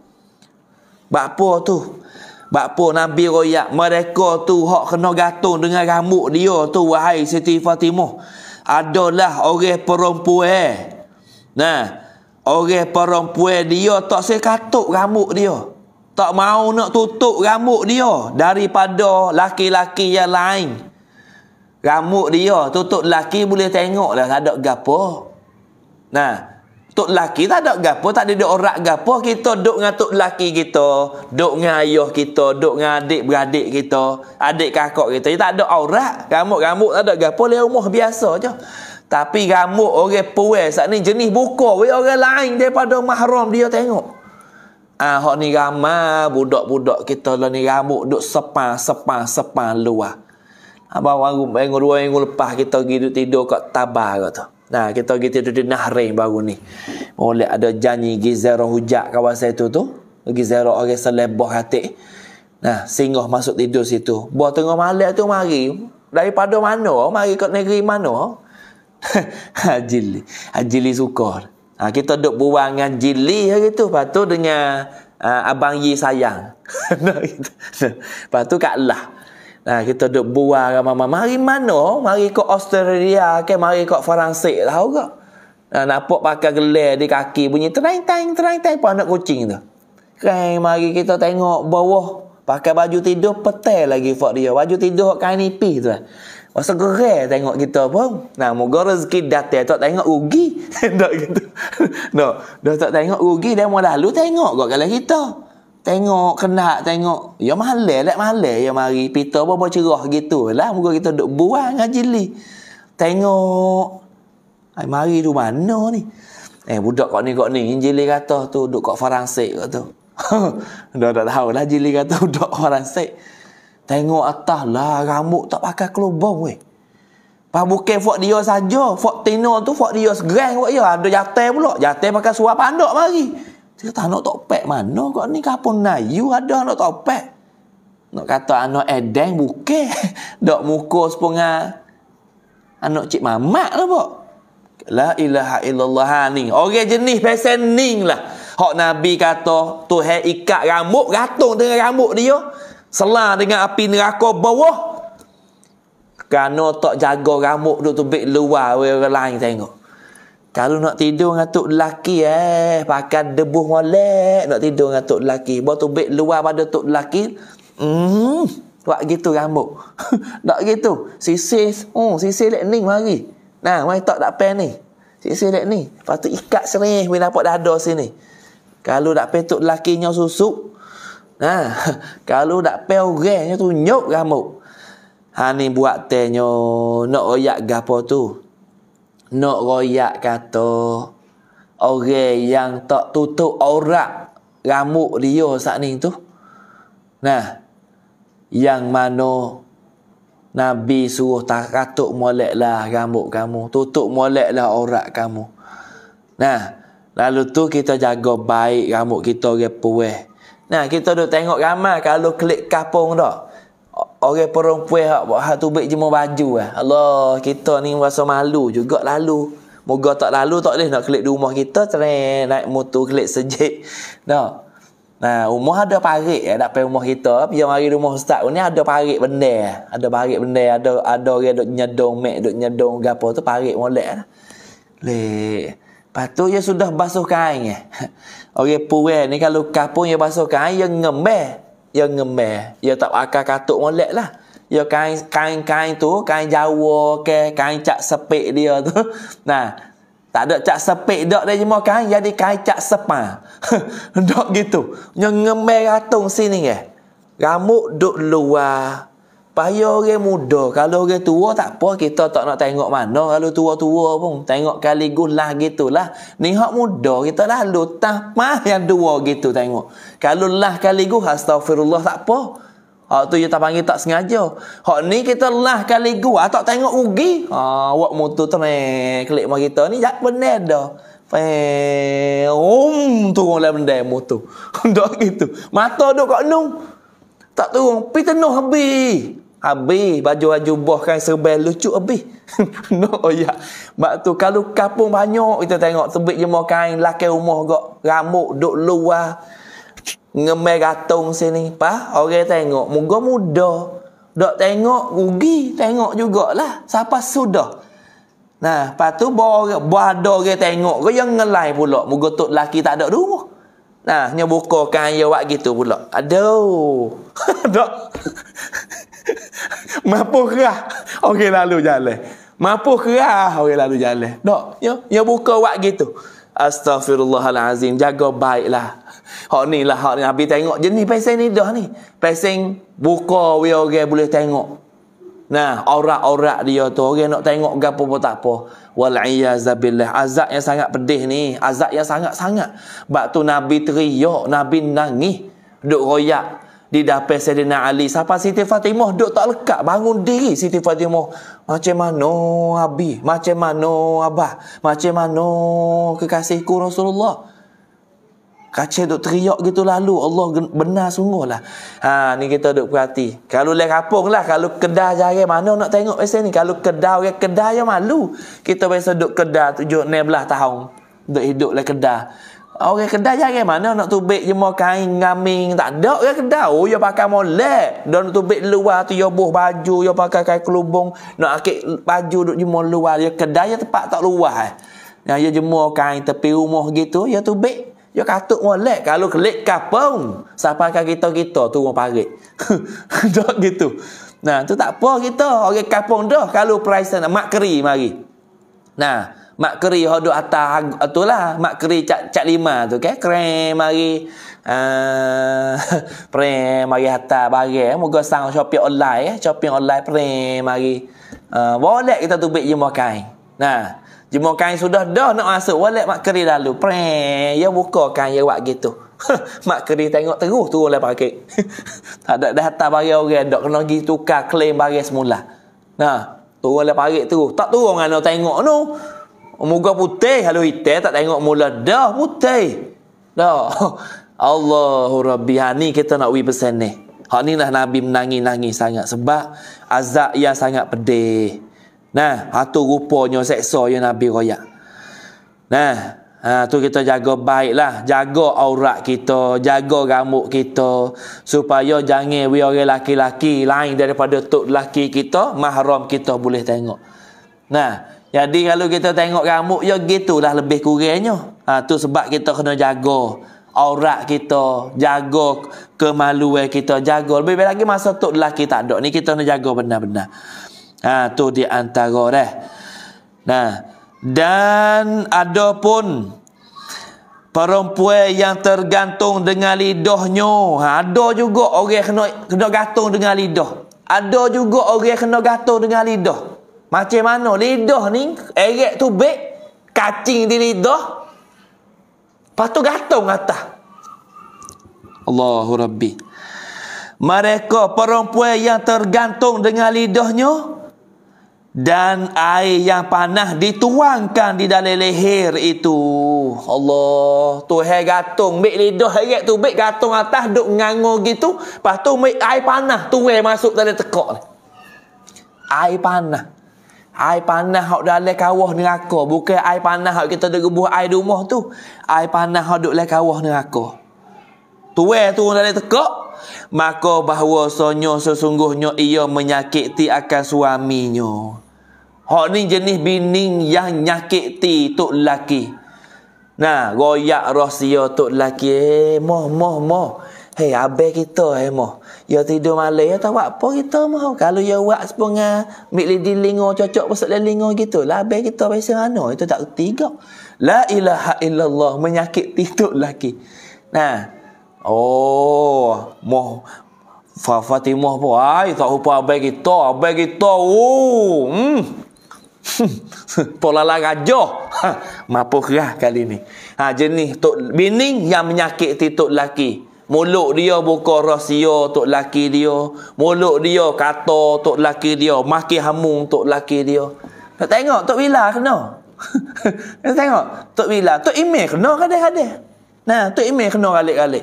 Bapo tu. Bapo Nabi royak mereka tu hak kena gantung dengan rambut dia tu wahai Siti Fatimah. Adalah orang perempuan. Nah, orang perempuan dia tak saya katuk rambut dia. Tak mau nak tutup rambut dia daripada laki-laki yang lain. Rambut dia tu tok lelaki boleh tengok lah tak ada gapo. Nah, tok laki tak ada gapo, tak ada orang gapo kita dok dengan tok lelaki kita, dok dengan ayah kita, dok dengan adik beradik kita, adik kakak kita. Dia tak ada aurat, rambut-rambut tak ada gapo, dia umur biasa je. Tapi rambut orang puas sat ni jenis buka we orang lain daripada mahram dia tengok. Ah, hok ni ramai budak-budak kita lah ni rambut dok sepa sepa sepa luar. Apa baru bangun dua minggu lepas kita pergi tidur, tidur kat Tabah kata. Nah, kita pergi tidur di Nahrain baru ni. Oleh ada janji gizara hujak kawasan itu tu. Gizara orang okay, selebah hati. Nah, singgah masuk tidur situ. Buat tengah malam tu mari. Daripada mana? Oh, mari kat negeri mana? Oh. Ajili. Ajili sukor. Ha, kita duduk buang dengan jili hari tu. Lepas tu dengan uh, abang Yi sayang. Lepas tu kat lah. Ha, kita duduk buah ke mama. Mari mana? Mari ke Australia ke? Mari ke Faransik lah juga. Ha, nampak pakai gelar di kaki bunyi terang-terang, terang-terang pada kucing tu. Kan mari kita tengok bawah. Pakai baju tidur petai lagi fak dia. Baju tidur kain nipis e tu lah. Masa gerai tengok kita pun. Nah, moga rezeki datang. Tak tengok ugi, tak gitu. no, dah tak tengok ugi Dia mau lalu tengok kot kalah kita. Tengok, kena tengok. Ya mahal lah, lah ya mari. Pita apa-apa cerah gitu lah. Muka kita duduk buang ngaji li. Tengok. Ay, mari tu mana ni? Eh, budak kau ni kau ni. Jili kata tu duduk kat Faransik kau tu. dah dah tahu lah Jili kata duduk Faransik. Tengok atas lah rambut tak pakai kelubung weh. Pak buke fok dia saja, fok tino tu fok dia segeng buat dia. Ada jatai pula. Jatai pakai suap pandok mari. Dia kata anak topek mana kok ni kapun nayu ada anak topek. Nak kata anak edeng buke. Dok muka sepunga. Anak cik mamak lah pok. La ilaha illallah ha, ni. Orang jenis pesening lah. Hak Nabi kata tu hai ikat rambut gantung dengan rambut dia. Selah dengan api neraka bawah. Kerana tak jaga rambut tu tu bit luar orang lain tengok. Kalau nak tidur dengan tok lelaki eh, pakai debuh molek nak tidur dengan tok lelaki. Buat tu bek luar pada tok lelaki. Hmm. Buat gitu rambut. tak gitu. Sisis. Oh, hmm, sisis lek ning mari. Nah, mai tak tak pen ni. Sisis lek ni. Patu ikat serih bila nampak dada sini. Kalau tak pen tok lelakinya susuk. Nah, kalau tak pen orangnya tu nyok rambut. Ha ni buat tenyo nak oyak gapo tu nak royak kata orang yang tak tutup aurat rambut dia saat ni tu nah yang mana Nabi suruh tak katuk molek lah rambut kamu tutup molek lah aurat kamu nah lalu tu kita jaga baik rambut kita ke puas nah kita duk tengok ramai kalau klik kapung dah orang perempuan hak buat hak tubik jemu baju eh. Allah, kita ni rasa malu juga lalu. Moga tak lalu tak leh nak kelik di rumah kita tren naik motor kelik sejik. Dah. Nah, rumah ada parik ya, eh, dak rumah kita. Biar mari rumah ustaz ni ada parik benda. Eh. Ada parik benda, ada ada orang dok nyedong mek, dok nyedong gapo tu parik molek. Leh. Patu ya sudah basuh kain ya. Orang puan ni kalau kapung ya basuh kain yang ngembeh ia ngemeh, ia tak akan katuk molek lah. Ia kain, kain kain tu, kain jawa ke, kain cak sepik dia tu. Nah, tak ada cak sepik dok dia cuma kain, jadi kain cak sepa. dok gitu. Ia ngemeh ratung sini ke. Ramuk duk luar, Payah orang muda. Kalau orang tua tak apa. Kita tak nak tengok mana. Kalau tua-tua pun. Tengok kali gulah gitulah. Ni hak muda. Kita lalu. Tak mah yang dua gitu tengok. Kalau lah kali gulah. Astagfirullah tak apa. Hak tu kita panggil tak sengaja. Hak ni kita lah kali gulah. Tak tengok ugi. Ha, wak mutu tu ni. Klik mah kita ni. Jat benar dah. Eh, um, turun lah benda mutu. Tak gitu. Mata duk kat nung. Tak turun. Pergi tenuh habis. Habis baju-baju boh kan serba lucu habis. no oh ya. Mak tu kalau kapung banyak kita tengok sebut je mau kain laki rumah gak ramuk duk luar ngemai ratung sini pa orang tengok muga muda dok tengok rugi tengok jugalah siapa sudah nah patu bawa bawa ada orang tengok ke yang ngelai pula muga tok laki tak ada rumah nah nya buka kain ya wak gitu pula aduh dok Mampu kerah. Orang okay, lalu jalan. Mampu kerah orang okay, lalu jalan. Tak. Ya, ya buka buat gitu. Astaghfirullahalazim. Jaga baiklah. Hak ni lah. Hak ni. Habis tengok je ni. Pesen ni dah ni. Pesen buka we orang okay, boleh tengok. Nah, orang-orang dia tu orang okay, nak tengok gapo pun tak apa. Wal iazabilah. Azab yang sangat pedih ni. Azab yang sangat-sangat. Sebab tu Nabi teriak, Nabi nangis. Duk royak di dapet Sayyidina Ali Sapa Siti Fatimah duduk tak lekat Bangun diri Siti Fatimah Macam mana Abi Macam mana Abah Macam mana kekasihku Rasulullah Kaca duk teriak gitu lalu Allah benar sungguh lah ha, Ni kita duk perhati Kalau leh kapung lah Kalau kedai jari mana nak tengok biasa ni Kalau kedai orang kedai yang malu Kita biasa duk kedai tujuh ni tahun Duk hidup leh kedai Orang kedai yang mana nak tubik je kain ngaming tak ada orang kedai oh ya pakai molek dan nak tubik luar tu ya buh baju ya pakai kain kelubung nak akik baju duk je luar ya kedai ya tempat tak luar eh. Ya ya jemur kain tepi rumah gitu ya tubik Ya katuk molek kalau klik kapung siapa kan kita-kita tu orang parit. Dok gitu. Nah, tu tak apa kita. Orang okay, kapung dah kalau price nak mak keri mari. Nah, mak keri hodok atas tu lah mak keri cak cak lima tu kan krem mari uh, prem mari atas barang eh. moga sang shopping online eh shopping online prem mari uh, wallet kita tubik je makan nah Jemur kain sudah dah nak masuk Walet mak keri lalu Prang Ya buka kain Ya buat gitu Mak keri tengok terus tu lah pakai Tak ada dah hantar bagi orang Tak kena pergi tukar Claim bagi semula Nah Turun lah pakai tu Tak turun kan Tengok tu Muka putih halu hitam tak tengok mula dah putih. Dah. Allahu Rabbi. Ha ni kita nak wi pesan ni. Ha ni lah Nabi menangis-nangis sangat sebab azab yang sangat pedih. Nah, hatu rupanya seksa yang Nabi royak. Nah, ha, tu kita jaga baiklah. Jaga aurat kita, jaga rambut kita. Supaya jangan we orang lelaki-laki lain daripada tok lelaki kita, mahram kita boleh tengok. Nah, jadi kalau kita tengok rambut ya gitulah lebih kurangnya. Ha tu sebab kita kena jaga aurat kita, jaga kemaluan kita, jaga lebih baik lagi masa tu lelaki tak ada ni kita kena jaga benar-benar. Ha tu di antara deh. Nah, dan ada perempuan yang tergantung dengan lidahnya. Ha, ada juga orang kena kena gantung dengan lidah. Ada juga orang kena gantung dengan lidah. Macam mana lidah ni Erek tu bek Kacing di lidah Lepas tu gantung atas Allahu Rabbi Mereka perempuan yang tergantung dengan lidahnya Dan air yang panah dituangkan di dalam leher itu Allah tu hai gantung Bik lidah erek tu bik gantung atas Duk ngangur gitu Lepas tu air panah tu masuk dalam tekak Air panah Air panah hak dalam kawah neraka. Bukan air panah hak kita degebuh air rumah tu. Air panah hak duduk dalam kawah neraka. Tuwe tu orang dalam tekak. Maka bahawa sonyo sesungguhnya ia menyakiti akan suaminya. Hak ni jenis bini yang nyakiti tu laki. Nah, goyak rahsia tu laki. Eh, moh, moh, moh. Hei, abis kita moh Ya tidur malam ya tak apa kita moh Kalau ya buat sepunga mik di lingo cocok pasal lingo gitu. Lah abis kita biasa mana? Itu tak tiga. La ilaha illallah menyakit tidur laki. Nah. Oh, moh Fa Fatimah pun ay tak lupa abai kita, abai kita. Oh. Hmm. Pola la gajo. Ha, mapuh lah kali ni. Ha jenis tok bining yang menyakit titok laki. Muluk dia buka rahsia untuk laki dia. Muluk dia kata untuk laki dia. Maki hamung untuk laki dia. Nak tengok Tok Bila kena. Nak tengok Tok Bila. Tok Imeh kena Kadai kadai. Nah, Tok Imeh kena kali-kali.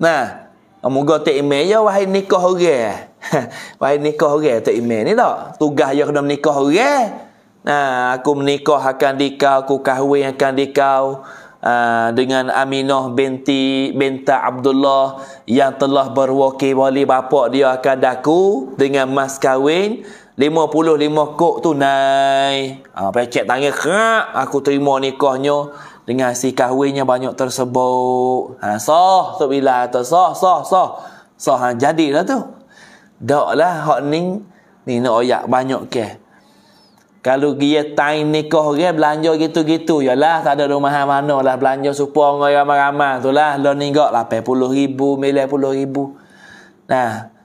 Nah, Moga Tok Imeh ya wahai nikah orang. wahai nikah orang Tok Imeh ni tak? Tugas dia kena menikah orang. Nah, aku menikah akan dikau, aku kahwin akan dikau. kau. Ah, dengan Aminah binti binta Abdullah yang telah berwakil wali bapa dia akan daku dengan mas kahwin 55 kok tunai. Ah ha, pecek tangis kak aku terima nikahnya dengan si kahwinnya banyak tersebut. Ha sah tu bila tu sah sah sah. Sah ha, jadilah tu. Daklah hak ni ni nak oyak banyak ke. Okay. Kalau dia tain nikah dia belanja gitu-gitu Yalah tak ada rumah mana lah Belanja supaya orang ramai-ramai tu lah Lo ni gak lah puluh ribu, milih puluh ribu Nah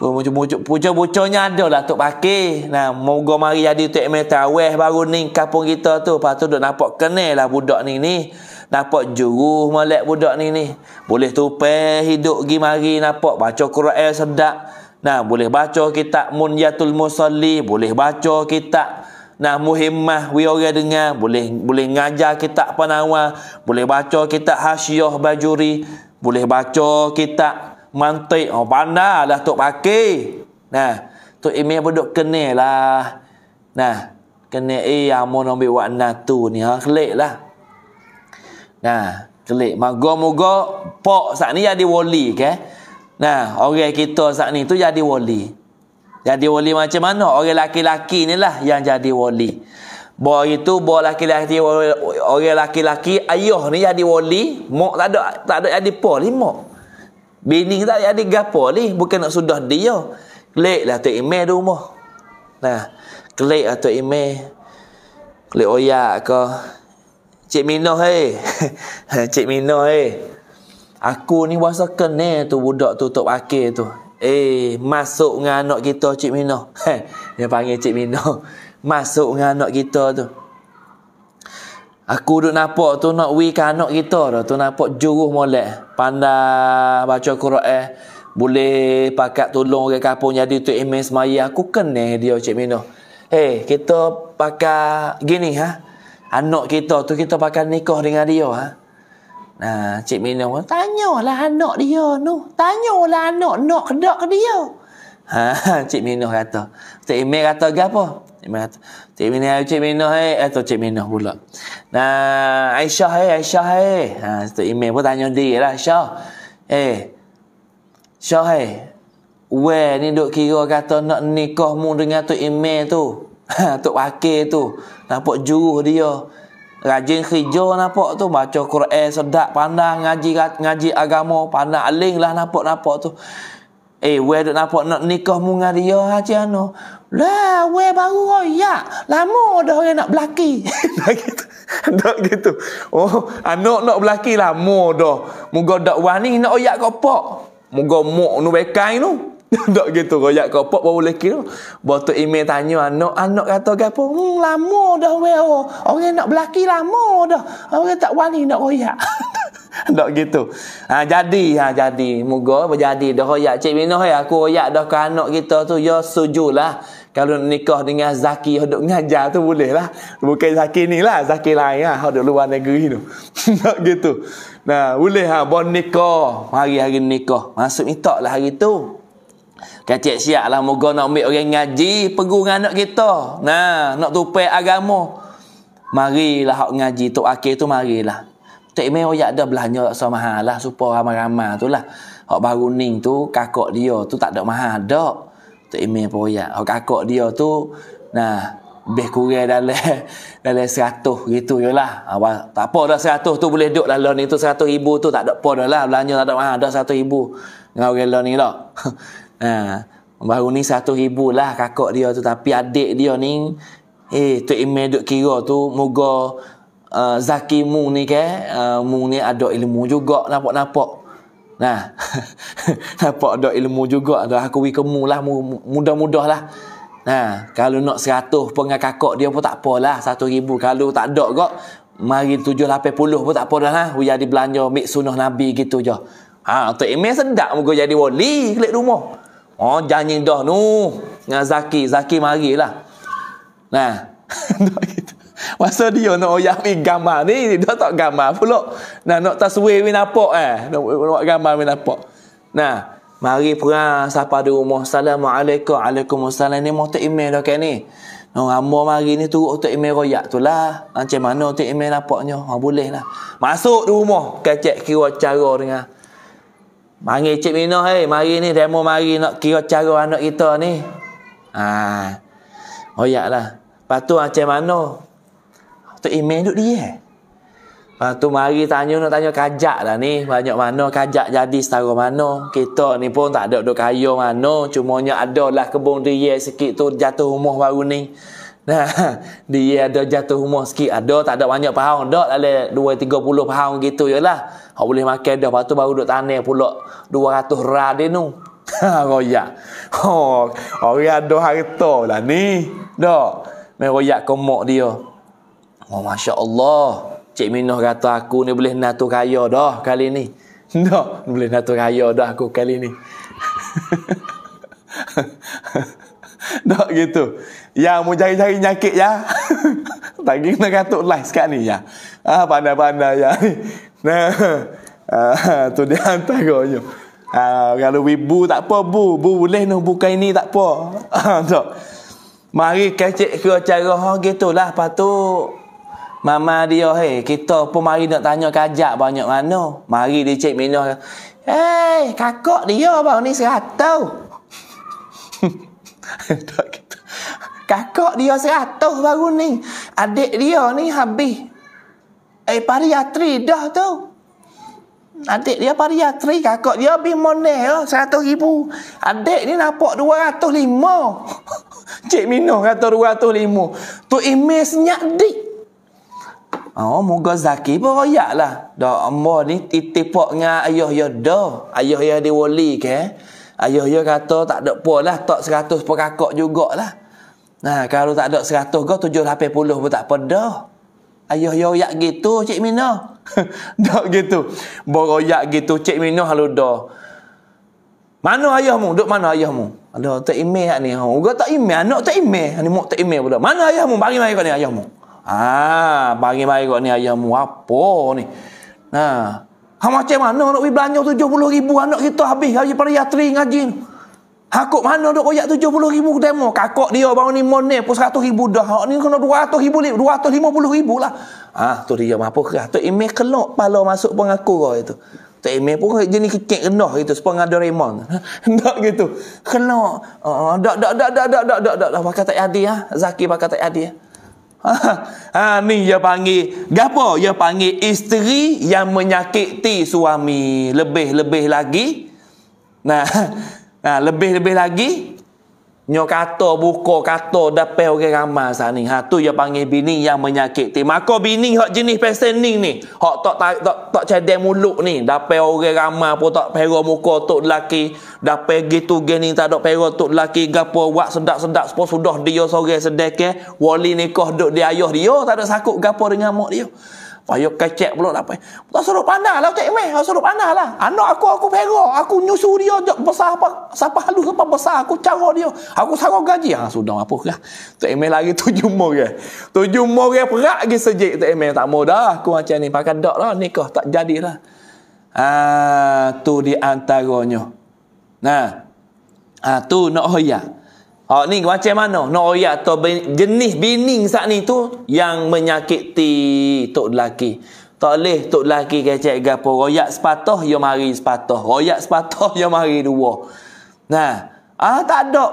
Pucuk-pucuknya pucuk pucuk ada lah tu Pakai Nah moga mari jadi Tok Metawes Baru ni kapung kita tu Lepas tu duk nampak kenal lah budak ni ni Nampak juruh melek budak ni ni Boleh tupai hidup gi mari Nampak baca Quran sedap Nah boleh baca kitab Munyatul Musalli Boleh baca kitab nah muhimmah we orang dengar boleh boleh ngajar kitab panawa boleh baca kitab hasyiah bajuri boleh baca kitab mantik oh pandalah tok pakai nah tok ime bodok kenal lah nah kena e eh, amon ambil warna tu ni ha klik lah nah klik moga-moga pok sat ni jadi wali ke nah orang okay, kita sat ni tu jadi wali jadi wali macam mana? Orang lelaki-lelaki ni lah yang jadi wali. Bawa itu, bawa lelaki-lelaki, orang lelaki-lelaki, ayuh ni jadi wali, mok tak ada, tak ada jadi poli mok. Bini tak ada jadi gapo ni, bukan nak sudah dia. Klik lah tu email di rumah. Nah, klik lah tu email. Klik oyak ke. Cik Minoh eh. Cik Minoh eh. Aku ni wasa kena tu budak tu, tu pakai tu. Eh, masuk dengan anak kita Cik Minah. Dia panggil Cik Minah. Masuk dengan anak kita tu. Aku duduk nampak tu nak wi ke anak kita tu. Tu nampak juruh molek. Pandai baca Quran. Eh. Boleh pakat tolong ke kapung jadi tu imen semaya. Aku kena dia Cik Minah. Eh, kita pakai gini ha. Anak kita tu kita pakai nikah dengan dia ha. Nah, Cik Mino tanya lah anak dia tu. Tanyalah anak nak kedak ke dia. Ha, Cik Mino kata. Tok Imel kata apa? Cik Mino kata. Cik Mino ayo eh, Cik Mino hai eh. atau eh, Cik Mino pula. Nah, Aisyah hai, Aisyah hai. Ah, ha, Tok Imel pun tanya dia lah Aisyah. Eh. Aisyah hai. we ni duk kira kata nak nikahmu dengan tu Imel tu. tu Wakil tu. Nampak juruh dia rajin kerja nampak tu baca Quran sedap pandang ngaji ngaji agama pandang aling lah nampak nampak tu eh we dok nampak nak nikah mu dengan dia haji anu lah we baru royak lama dah orang nak belaki gitu dok gitu oh anak nak belaki lama dah muga dak wani nak oyak kau pak muga mok nu bekai nu tak gitu royak kau pop baru boleh kira. Botol email tanya anak, anak kata gapo? Hmm, lama dah weh. Oh, orang nak belaki lama dah. Orang tak wani nak royak. Tak gitu. Ha, jadi ha, jadi moga berjadi dah royak cik bino ya aku royak dah ke anak kita tu ya sujulah. Kalau nikah dengan Zaki hendak ngajar tu boleh lah. Bukan Zaki ni lah, Zaki lain lah. Hendak luar negeri tu. Tak gitu. Nah, boleh ha, bon nikah. Hari-hari nikah. Masuk ni tak lah hari tu. Kacik siap lah moga nak ambil orang ngaji pegu dengan anak kita. Nah, nak tupai agama. Marilah hak ngaji tu akhir tu marilah. Tak main oyak dah belanja sama mahal lah supaya ramah-ramah tu lah. Hak baru ning tu kakak dia tu tak ada mahal dak. Tak main apa oyak. Hak kakak dia tu nah lebih kurang dalam dalam seratus gitu je lah. Awal, ha, tak apa dah seratus tu boleh duduk dalam ni tu seratus ribu tu tak ada apa dah lah. Belanja tak ada mahal dah seratus ribu. Dengan orang lain ni lah. Ha, baru ni satu ribu lah kakak dia tu. Tapi adik dia ni, eh, tu email duk kira tu, moga uh, Zaki Mu ni ke, uh, Mu ni ada ilmu juga, nampak-nampak. Nah, nampak ada ilmu juga. Ada aku wikamu lah, mudah-mudah lah. Nah, kalau nak seratus pun dengan kakak dia pun tak apalah. Satu ribu. Kalau tak ada kok, mari tujuh lapan puluh pun tak apa dah lah. Uyah dibelanja, mik sunuh Nabi gitu je. Ha, tu Imeh sedap muka jadi wali klik rumah. Oh janji dah nu dengan Zaki. Zaki marilah. Nah. Masa dia nak oyak ni gambar ni, dia tak gambar pula. Nah, nak taswir ni nampak eh. Nak buat gambar ni nampak. Nah, mari perang siapa di rumah. Assalamualaikum. Waalaikumsalam. Ni mau tak email dah kan ni. Nah, hamba mari ni turut tak email royak tu lah. Macam mana tak email nampaknya. Ha, boleh lah. Masuk di rumah. Kecek kira cara dengan Mari Cik Minah eh, mari ni demo mari nak kira cara anak kita ni. Ha. Oh ya lah. Patu macam mana? Tu email duk dia. Patu mari tanya nak tanya kajak lah ni, banyak mana kajak jadi setara mana. Kita ni pun tak ada duk kaya mana, cumanya lah kebun dia sikit tu jatuh rumah baru ni. Nah, dia ada jatuh rumah sikit ada ah, tak ada banyak pahang dak ada 2 30 pahang gitu jelah. Hak boleh makan dah patu baru duk tanam pula 200 ra dia tu. Royak. Ha, orang ada harta lah ni. Dak. Meroyak ke mak dia. Oh, Masya Allah. Cik Minah kata aku ni boleh natu kaya dah kali ni. Tak, boleh natu kaya dah aku kali ni. Tak gitu. Ya, mau jari-jari nyakit ya. tak kena katuk live kat ni ya. Ah, pandai-pandai ya. Nah. Ah, tu dia hantar kau Ah, kalau ibu tak apa bu, bu boleh noh buka ini tak apa. Ah, Mari kecek ke cara ha gitulah patu Mama dia hey, kita pun mari nak tanya kajak banyak mana. Mari dia cek minah. Hey, kakak dia bau ni serata. Kakak dia seratus baru ni. Adik dia ni habis. Eh, pariatri dah tu. Adik dia pariatri, kakak dia habis monel lah, ya, seratus ribu. Adik ni nampak dua ratus lima. Cik Mino kata dua ratus lima. Tu email senyak dik. Oh, moga Zaki pun royak lah. Dah, Amba ni titipak dengan ayah ya dah. Ayah ya diwali ke. Eh? Ayah ya kata tak ada pun lah, tak seratus pun kakak lah. Nah, kalau tak ada 100 kau puluh, pun tak pedah. Ayuh yo yak gitu Cik Mina. Dak gitu. Beroyak gitu Cik Mina halu dah. Mana ayahmu? Duk mana ayahmu? Ada tak imeh hak ni. Ugak tak imeh, anak tak imeh, Ani muk tak imeh, pula. Mana ayahmu? Bagi mai kau ni ayahmu. Ah, bagi mai kau ni ayahmu apa ni? Nah. Ha macam mana nak pergi belanja ribu anak kita habis hari pariatri ngaji ni. Hakuk mana duk koyak 70 ribu demo. Kakak dia baru ni mon ni pun 100 ribu dah. Hak ni kena 200 ribu, 250 ribu lah. Ah, tu dia mampu kerah. Tu ime kelok pala masuk pun aku kau itu. Tu ime pun jenis kekek rendah itu. Sepang ngadu remon. Tak gitu. Kena, ha, Tak, ha, tak, tak, tak, tak, tak, tak, tak, Pakai tak jadi lah. Zaki pakai tak jadi Ah, ha, ni dia panggil Gapo dia panggil isteri Yang menyakiti suami Lebih-lebih lagi Nah Ha, lebih-lebih lagi nyok kata buka kata dapat orang ramai sana ni. Ha tu dia panggil bini yang menyakiti. Maka bini hak jenis pesening ni, hak tak tak tak, tak cadel mulut ni, dapat orang ramai pun tak pera muka tok lelaki, dapat gitu gini tak ada pera tok lelaki gapo buat sedak-sedak sepo sudah dia sore sedek wali nikah duk di ayah dia tak ada sakut gapo dengan mak dia. Payo kecek pula nak payo. Tak suruh panah lah cik meh. Tak suruh panah lah. Anak aku, aku perak. Aku nyusu dia. Jok besar apa. Sapa halus apa besar. Aku cara dia. Aku sanggup gaji. Ha, sudah apa kah. Cik meh lagi tujuh mora. Tujuh mora perak lagi sejik cik meh. Tak mudah lah, aku macam ni. Pakai dok lah. Nikah tak jadilah. Ha, ah, tu di antaranya. Nah. Ha, tu nak hoyak. Oh, ni macam mana? Noriak atau jenis bining saat ni tu yang menyakiti tok lelaki. Tak boleh tok lelaki kecek gapo. Royak sepatah, yo mari sepatah. Royak sepatah, yo mari dua. Nah, ah tak ada.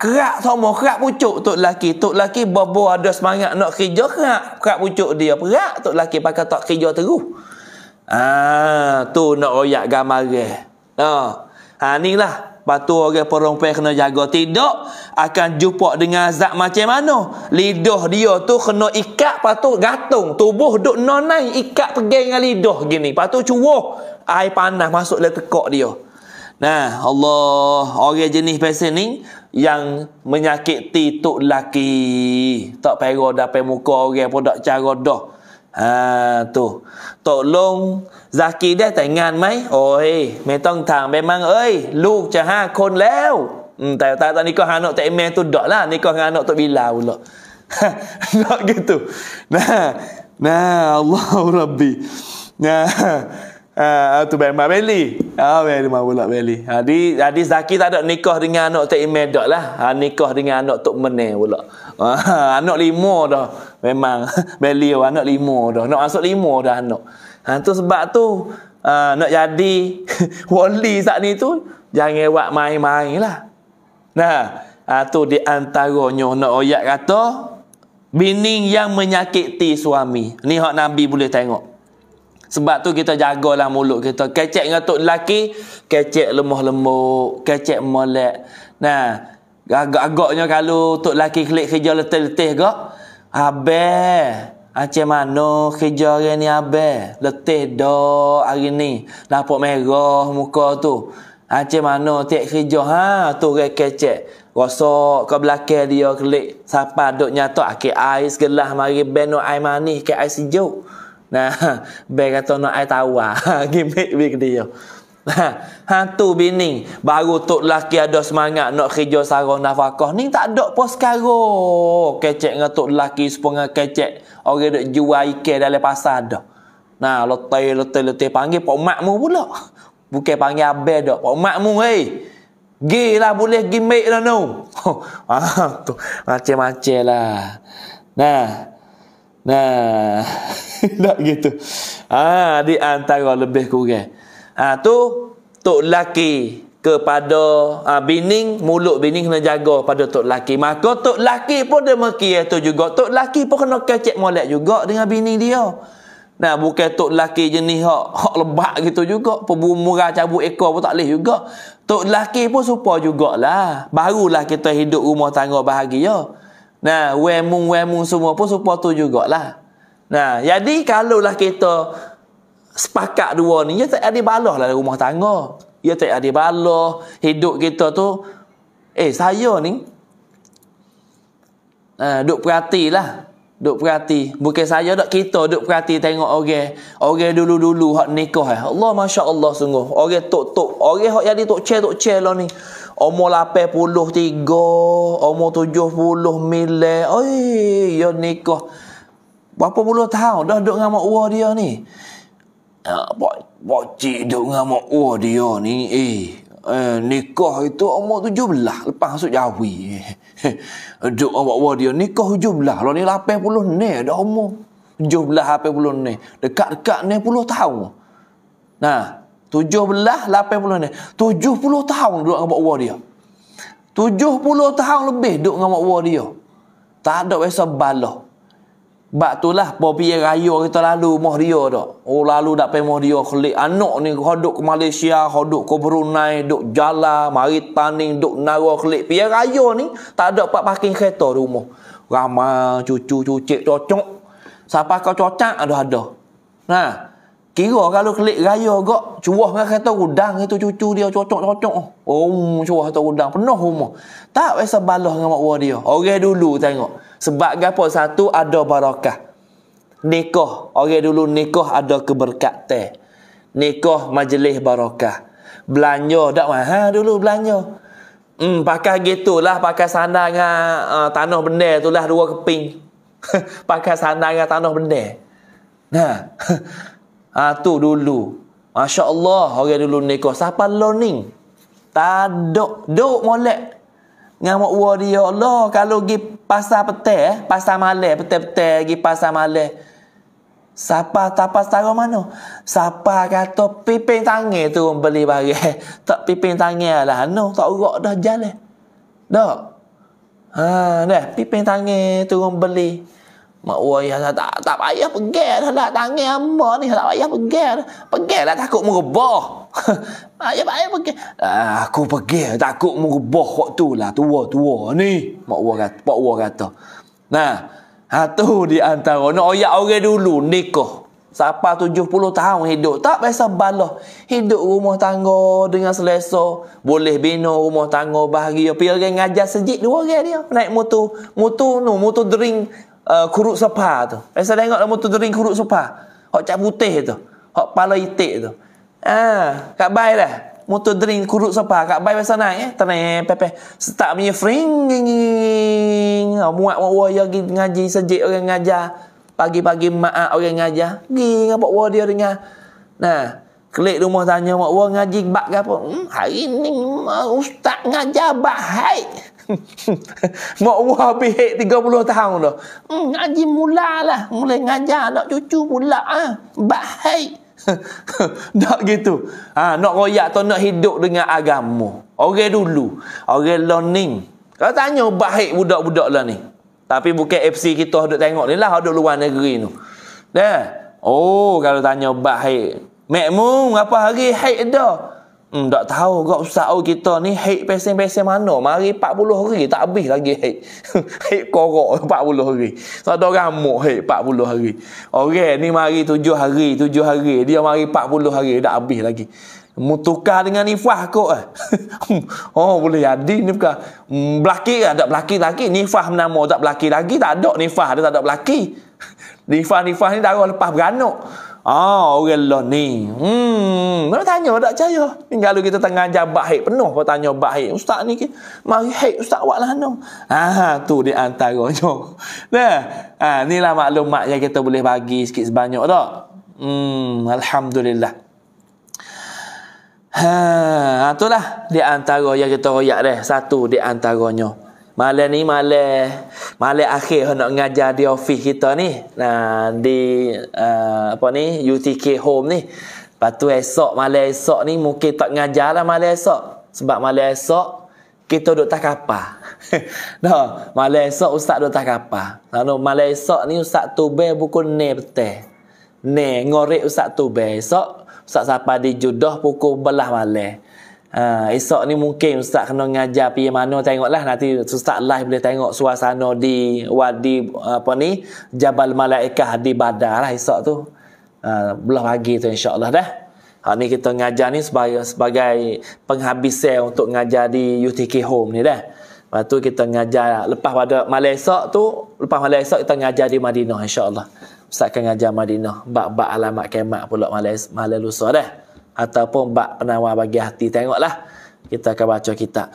Kerak sama, kerak pucuk tok lelaki. Tok lelaki bobo ada semangat nak kerja kerak. Kerak pucuk dia. Kerak tok lelaki pakai tak kerja terus. Ah, tu nak royak gamare. Ah, ah ha, ni lah batu orang perempuan kena jaga tidak akan jumpa dengan zat macam mana lidah dia tu kena ikat patu gatung tubuh duk nonai ikat pegang dengan lidah gini patu cuwuh air panas masuk dalam tekak dia nah Allah orang jenis pasal ni yang menyakiti tok laki tak payah dapat muka orang pun tak cara dah อ่าตุตกลงยากีได้แต่งงานไหมโอ้ย ไม่ต้องถามไปมั่งเอ้ย ลูกจะห้าคนแล้วแต่ ตอนนี้ก็ฮานอแต่เมตุดอกล่ะนี่ก็งานอตบิลาวลอ g i t ตุนะนะอัลลอฮฺ a b b บีนะ Ah uh, tu memang beli. Ah oh, beli mah pula beli. Hadi hadi Zaki tak ada nikah dengan anak Tok Imam dak lah. Ha, nikah dengan anak Tok Menel pula. Ha, anak lima dah. Memang beli oh, anak lima dah. Nak masuk lima dah anak. Ha tu sebab tu uh, nak jadi wali saat ni tu jangan buat main-main lah. Nah, ha, tu di antaranya nak oyak kata bini yang menyakiti suami. Ni hak Nabi boleh tengok. Sebab tu kita jagalah mulut kita. Kecek dengan tok lelaki, kecek lemah-lemuk, kecek molek. Nah, agak-agaknya kalau tok lelaki klik kerja letih-letih gak, habis. Macam mana kerja hari ni habis? Letih dah hari ni. Nampak merah muka tu. Macam mana tiap kerja ha tu kecek. Rosok ke belakang dia klik. Siapa duk nyatuk akik ais gelah mari benuk ai manis ke ais sejuk. นะแบกตัวน้อยตาวะกิมิกบิกเดียวฮะตู่บินิ่งบารุตุลักยาดอสมังะนกขิจสารงนาฟากอนิ่งตัดดอกโพสคาร์โกเคเจงตุลักยิสปงะเคเจโอเคเดจูไอเคเดเลปัสซาดนะลอตเตลอตเตลอตเตปังเกปอมักมูบุลกบุเกปังเกอเบดปอมักมูเฮ้เกล่าบุเลกิเมกแล้วนู่นอ้าวตัวมาเจมาเจล่ะนะ Nah, tak gitu. Ah, di antara lebih kurang. Ah, tu tok laki kepada ah, bining, mulut bining kena jaga pada tok laki. Maka tok laki pun dia mekir tu juga. Tok laki pun kena kecek molek juga dengan bining dia. Nah, bukan tok laki jenis hak, hak lebat gitu juga. Pembumura cabut ekor pun tak boleh juga. Tok laki pun supa jugalah. Barulah kita hidup rumah tangga bahagia. Nah, wemung-wemung semua pun support tu jugalah. Nah, jadi kalaulah kita sepakat dua ni, ia ya tak ada balah lah rumah tangga. Ia ya tak ada balah hidup kita tu. Eh, saya ni, uh, duk perhati lah. Duk perhati. Bukan saya dok kita duk perhati tengok orang. Okay. Orang okay, dulu-dulu hak nikah. Eh. Allah, Masya Allah sungguh. Orang okay, tok-tok. Orang okay, hak jadi tok cel-tok cel lah ni. Umur 83, umur puluh mila, Oi, ya nikah. Berapa puluh tahun dah duduk dengan makwa dia ni. Pak ya, ha, cik duduk dengan makwa dia ni. Eh, eh nikah itu umur belah, lepas masuk jawi. Eh. duduk dengan makwa dia. Nikah belah, Lalu ni puluh ni dah umur. 17, puluh ni. Dekat-dekat ni puluh tahun. Nah, Tujuh belah, lah lapan puluh ni. Tujuh puluh tahun duduk dengan mak dia. Tujuh puluh tahun lebih duduk dengan mak dia. Tak ada biasa balah. Sebab tu lah, popiye raya kita lalu rumah dia tak. Oh, lalu tak pergi rumah dia. Kelik anak ni, hodok ke Malaysia, hodok ke Brunei, duk jala, mari taning, duk nara kelik. Piye raya ni, tak ada pak parking kereta rumah. Ramah, cucu, cucik, cocok. Siapa kau cocok, ada-ada. Nah, Kira kalau kelik raya gak, cuah kan kata udang itu cucu dia cocok-cocok. Oh, cuah kata udang penuh rumah. Tak biasa balas dengan makwa dia. Orang dulu tengok. Sebab apa? Satu, ada barakah. Nikah. Orang dulu nikah ada keberkatan. Nikah majlis barakah. Belanja. Tak mahal ha, dulu belanja. Hmm, pakai gitulah. Pakai sandar dengan uh, tanah benda tu dua keping. pakai sandar dengan tanah benda. Nah. Ha tu dulu. Masya-Allah orang dulu nikah siapa learning. Tak duk molek Ngamuk mak wa dia ya Allah kalau pergi pasar petai eh, pasar malam petai-petai pergi pasar malam Siapa tapas tarung mana? Siapa kata piping tangan tu beli barang. Tak piping tangan lah. No, tak urak dah jalan. Dah. Ha, dah. Pipin tangan tu beli. Mak wah ya tak tak payah pegel dah lah tangan amma ni tak payah pegel. Pegel lah takut merebah. Ayah ayah pegel. Ah, aku pegel takut kok tu lah tua-tua ni. Mak wah kata, mak wah kata. Nah, ha tu di antara nak oyak orang dulu nikah. Sapa tujuh puluh tahun hidup tak biasa balah. Hidup rumah tangga dengan selesa, boleh bina rumah tangga bahagia. Pergi ngajar sejik dua orang dia. Naik motor, motor nu, motor drink uh, kurut sofa tu. Eh, saya tengok dalam motor ring kurut sofa. Hak cap putih tu. Hak kepala itik tu. Ah, kat bai lah. Motor drink kurut sofa kat bai biasa naik eh. Tenang eh, pepe. Start punya fring. Oh, muat muat wah ya ngaji sejik orang ngajar. Pagi-pagi maaf orang ngajar. Gi ngapo wah dia dengar. Nah, Klik rumah tanya mak wah ngaji bab apa? Hmm, hari ni hmm, ustaz ngajar bab Mak wah habis 30 tahun dah. Hmm, ngaji mula lah. Mula ngajar anak cucu pula. Ah. bahai, tak gitu. Ha, nak royak atau nak hidup dengan agama. Orang dulu. Orang learning. Kalau tanya bahai budak-budak lah ni. Tapi bukan FC kita duduk tengok ni lah. Duduk luar negeri tu. Dah. Oh, kalau tanya bahai, Makmum, apa hari haid dah? Hmm, tak tahu ke usaha oh, kita ni haid pesen-pesen mana. Mari 40 hari tak habis lagi haid. haid korok 40 hari. Satu orang mok haid 40 hari. Orang okay, ni mari 7 hari, 7 hari. Dia mari 40 hari tak habis lagi. Mutukar dengan nifah kot eh. oh boleh jadi ni bukan. Hmm, belaki lah, tak belaki lagi. Nifah nama tak belaki lagi. Tak ada nifah, dia tak ada belaki. nifah-nifah ni darah lepas beranak. Ah, oh, orang lah ni. Hmm, nak tanya tak percaya. Tinggal kita tengah jabat haid penuh kau tanya baik. Ustaz ni ke? Mari haid ustaz awak lah anong. Ah, tu di antaranya. Nah, ah inilah maklumat yang kita boleh bagi sikit sebanyak tak? Hmm, alhamdulillah. Ha, itulah di antara kita royak deh. Satu di antaranya. Malam ni malam malam akhir nak ngajar di office kita ni. Nah di uh, apa ni UTK Home ni. Lepas esok malam esok ni mungkin tak ngajar lah malam esok. Sebab malam esok kita duduk tak apa. no, malam esok ustaz duduk tak apa. no malam esok ni ustaz tu be buku ne betul. Ne ngorek ustaz tu be esok ustaz sapa di judah pukul belah malam. Ha, esok ni mungkin Ustaz kena ngajar pergi mana tengoklah nanti Ustaz live boleh tengok suasana di Wadi apa ni Jabal Malaikah di Badar lah esok tu. Ha, belah pagi tu insyaAllah dah. Ha, ni kita ngajar ni sebagai, sebagai penghabisan untuk ngajar di UTK Home ni dah. Lepas tu kita ngajar lepas pada malam esok tu, lepas malam esok kita ngajar di Madinah insyaAllah. Ustaz akan ngajar Madinah. Bak-bak alamat kemat pula malam, malam lusa dah ataupun bak penawar bagi hati tengoklah kita akan baca kitab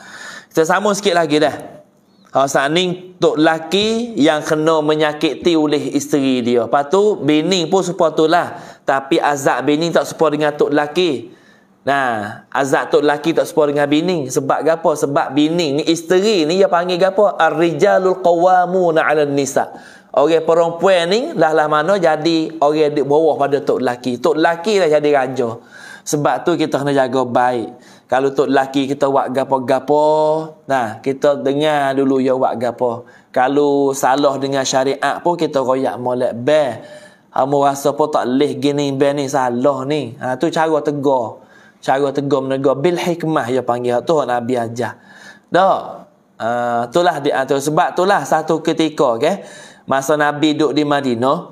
kita sambung sikit lagi dah kalau saning tok laki yang kena menyakiti oleh isteri dia lepas tu bini pun support tu lah tapi azab bini tak support dengan tok laki Nah, azab tok laki tak support dengan bini. Sebab apa? Sebab bini ni isteri ni dia panggil apa? Ar-rijalul qawwamuna 'alan nisa. Orang perempuan ni lah lah mana jadi orang di bawah pada tok laki. Tok laki lah jadi raja. Sebab tu kita kena jaga baik. Kalau tu laki kita buat gapo-gapo, nah kita dengar dulu ya buat gapo. Kalau salah dengan syariat pun kita royak molek be. Amo rasa pun tak leh gini be ni salah ni. Ha tu cara tegur. Cara tegur menegur bil hikmah ya panggil ha, ha, tu Nabi aja. Dah. Uh, itulah diatur sebab itulah satu ketika okay? masa Nabi duduk di Madinah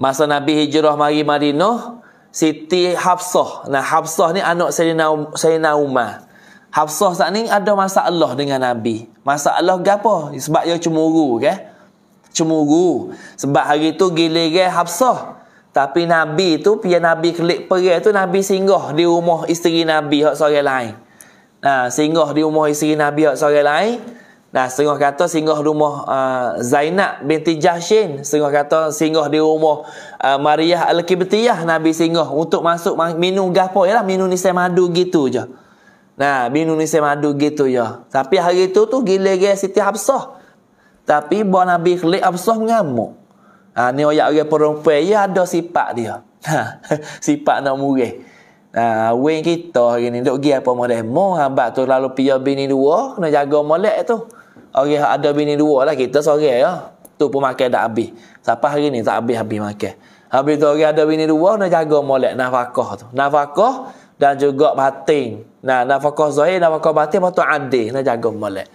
masa Nabi hijrah mari Madinah Siti Hafsah. Nah, Hafsah ni anak Sayyidina, um-, Sayyidina Umar. Hafsah saat ni ada masalah dengan Nabi. Masalah ke apa? Sebab dia cemuru, okay? Cemuru. Sebab hari tu gila-gila Hafsah. Tapi Nabi tu, pia Nabi kelik pergi tu, Nabi singgah di rumah isteri Nabi yang seorang lain. Nah, singgah di rumah isteri Nabi yang seorang lain. Nah, setengah kata singgah di rumah uh, Zainab binti Jahshin. Setengah kata singgah di rumah uh, Maria Al-Kibetiyah Nabi singgah. Untuk masuk minum gapo ialah lah. Minum nisai madu gitu je. Nah, minum nisai madu gitu je. Tapi hari itu tu gila-gila Siti Habsah. Tapi buat Nabi Khalid Habsah mengamuk. Ha, ni orang yang perempuan, ya ada sifat dia. Ha, sifat nak murih. Ha, weng kita hari ni, duk pergi apa mau demo. Habak tu lalu pia bini dua, kena jaga molek tu. Orang ha- okay, ada bini dua lah kita sore ya. Tu pun makan dah habis. Sampai hari ni tak habis-habis makan. Habis tu orang okay, ada bini dua nak jaga molek nafkah tu. Nafkah dan juga batin. Nah, nafkah zahir, nafkah batin patut adil nak jaga molek.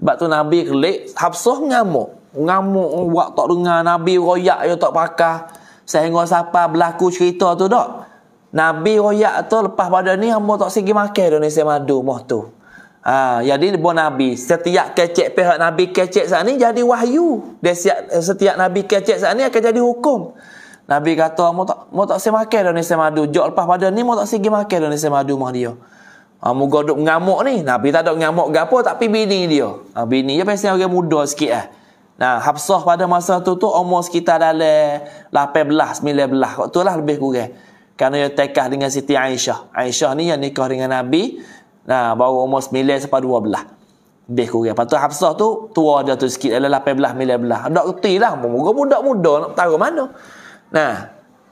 Sebab tu Nabi kelik Habsah ngamuk. Ngamuk buat tak dengar Nabi royak yo tak pakah. Sehingga siapa berlaku cerita tu dok. Nabi royak tu lepas pada ni hamba tak sigi makan Indonesia madu moh tu. Ha, jadi pun Nabi Setiap kecek pihak Nabi kecek saat ni Jadi wahyu Dia siap, eh, Setiap Nabi kecek saat ni akan jadi hukum Nabi kata Mau tak, mau tak si makan dah ni si madu Jok lepas pada ni Mau tak si makan dah ni si madu mah dia ha, Moga duk ngamuk ni Nabi tak duk ngamuk ke apa Tapi bini dia ha, Bini dia pasti orang muda sikit lah Nah, Hafsah pada masa tu tu umur sekitar dalam 18, 19. Kau tu lah lebih kurang. Kerana dia tekah dengan Siti Aisyah. Aisyah ni yang nikah dengan Nabi. Nah, baru umur 9 sampai 12. Lebih kurang. Lepas tu Hafsah tu, tua dia tu sikit. Dia lah 18, 19. Tak kerti lah. Muka muda-muda nak taruh mana. Nah,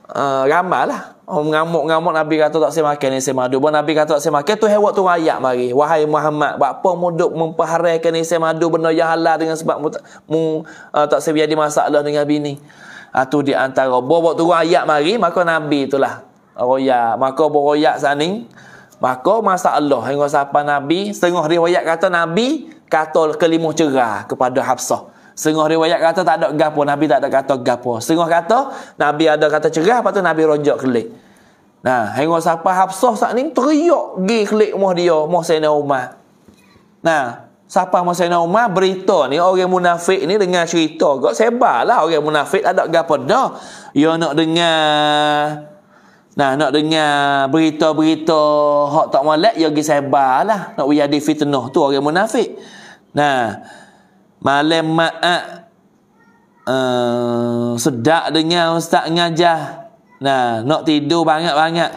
uh, eh, ramal lah. Oh, ngamuk-ngamuk Nabi kata tak saya makan ni saya madu. Bukan Nabi kata tak saya makan. Tu hewak tu rakyat mari. Wahai Muhammad. Buat apa muduk memperharakan ni saya madu. Benda yang halal dengan sebab mu, uh, tak saya jadi masalah dengan bini. Itu ah, di antara. Bawa tu rakyat mari. Maka Nabi itulah. Royak. Maka beroyak saning. Royak. Maka masa Allah hingga apa Nabi, setengah riwayat kata Nabi kata kelimuh cerah kepada Hafsah. Setengah riwayat kata tak ada gapo, Nabi tak ada kata gapo. Setengah kata Nabi ada kata cerah, lepas tu Nabi rojak kelik. Nah, hingga siapa Hafsah saat ni teriak pergi kelik rumah dia, rumah Sayyidina Umar. Nah, siapa rumah Sayyidina Umar, berita ni orang munafik ni dengar cerita. Kau sebar lah orang munafik ada gapo dah. Dia nak dengar Nah, nak dengar berita-berita hak tak malak, ya pergi sebarlah. Nak pergi ada fitnah tu orang munafik. Nah, malam ma'ak uh, eh, sedak dengan ustaz ngajah. Nah, nak tidur banyak-banyak.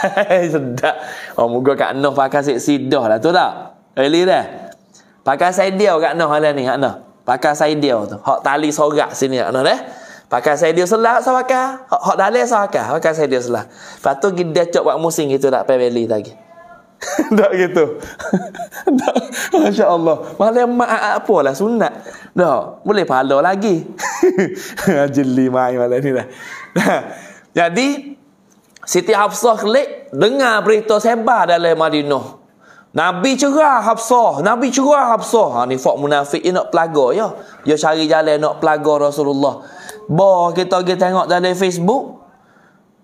sedak. Oh, muka Kak Noh pakai si sidah lah tu tak? Really dah? Pakai saya dia Kak Noh hal ni, Kak Noh. Pakai saya dia tu. Hak tali sorak sini, Kak Noh dah. Pakai saya dia selah sah pakai. Hak dalil sah pakai. Pakai saya dia selah. Lepas tu dia cok buat musim gitu nak pay beli lagi. tak gitu. tak. Masya Allah. Malam mak apa lah sunat. Tak. Boleh pahala lagi. Jeli main malam ni dah. Jadi, Siti Hafsah klik dengar berita sebar dalam Madinah. Nabi cerah Hafsah. Nabi cerah Hafsah. Ha, ni fok munafik ni nak pelaga ya. Dia cari jalan nak pelaga Rasulullah. Boh kita pergi tengok dalam Facebook.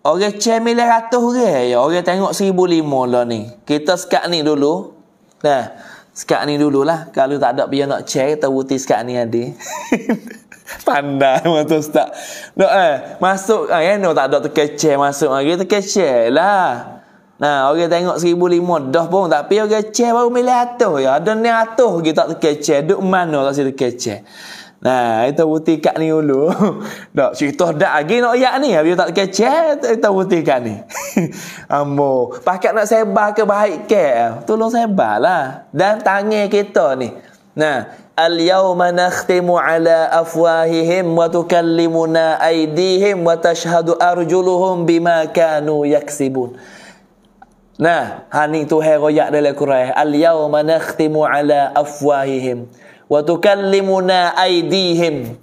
Orang cem ni ratus orang ya. Orang tengok seribu lima lah ni. Kita sekat ni dulu. Nah, sekat ni dulu lah. Kalau tak ada biar nak cek, kita buti sekat ni ada. Pandai waktu ustaz. No, eh, masuk, eh, eh, no, tak ada terkecek masuk. Orang okay, terkecek lah. Nah, orang tengok seribu lima dah pun. Tapi orang cek baru milih ratus ya. Ada ni ratus kita tak terkecek. Duk mana tak si terkecek. Nah, itu putih kat ni dulu. Tak, cerita dah lagi nak yak ni. Habis tak kecet, itu putih kat ni. Ambo, pakat nak sebar ke baik ke? Tolong sebar lah. Dan tangan kita ni. Nah, Al-yawma nakhtimu ala afwahihim wa tukallimuna aidihim wa tashhadu arjuluhum bima kanu yaksibun. Nah, hani tu heroyak dalam Quran. Al-yawma nakhtimu ala afwahihim wa tukallimuna aydihim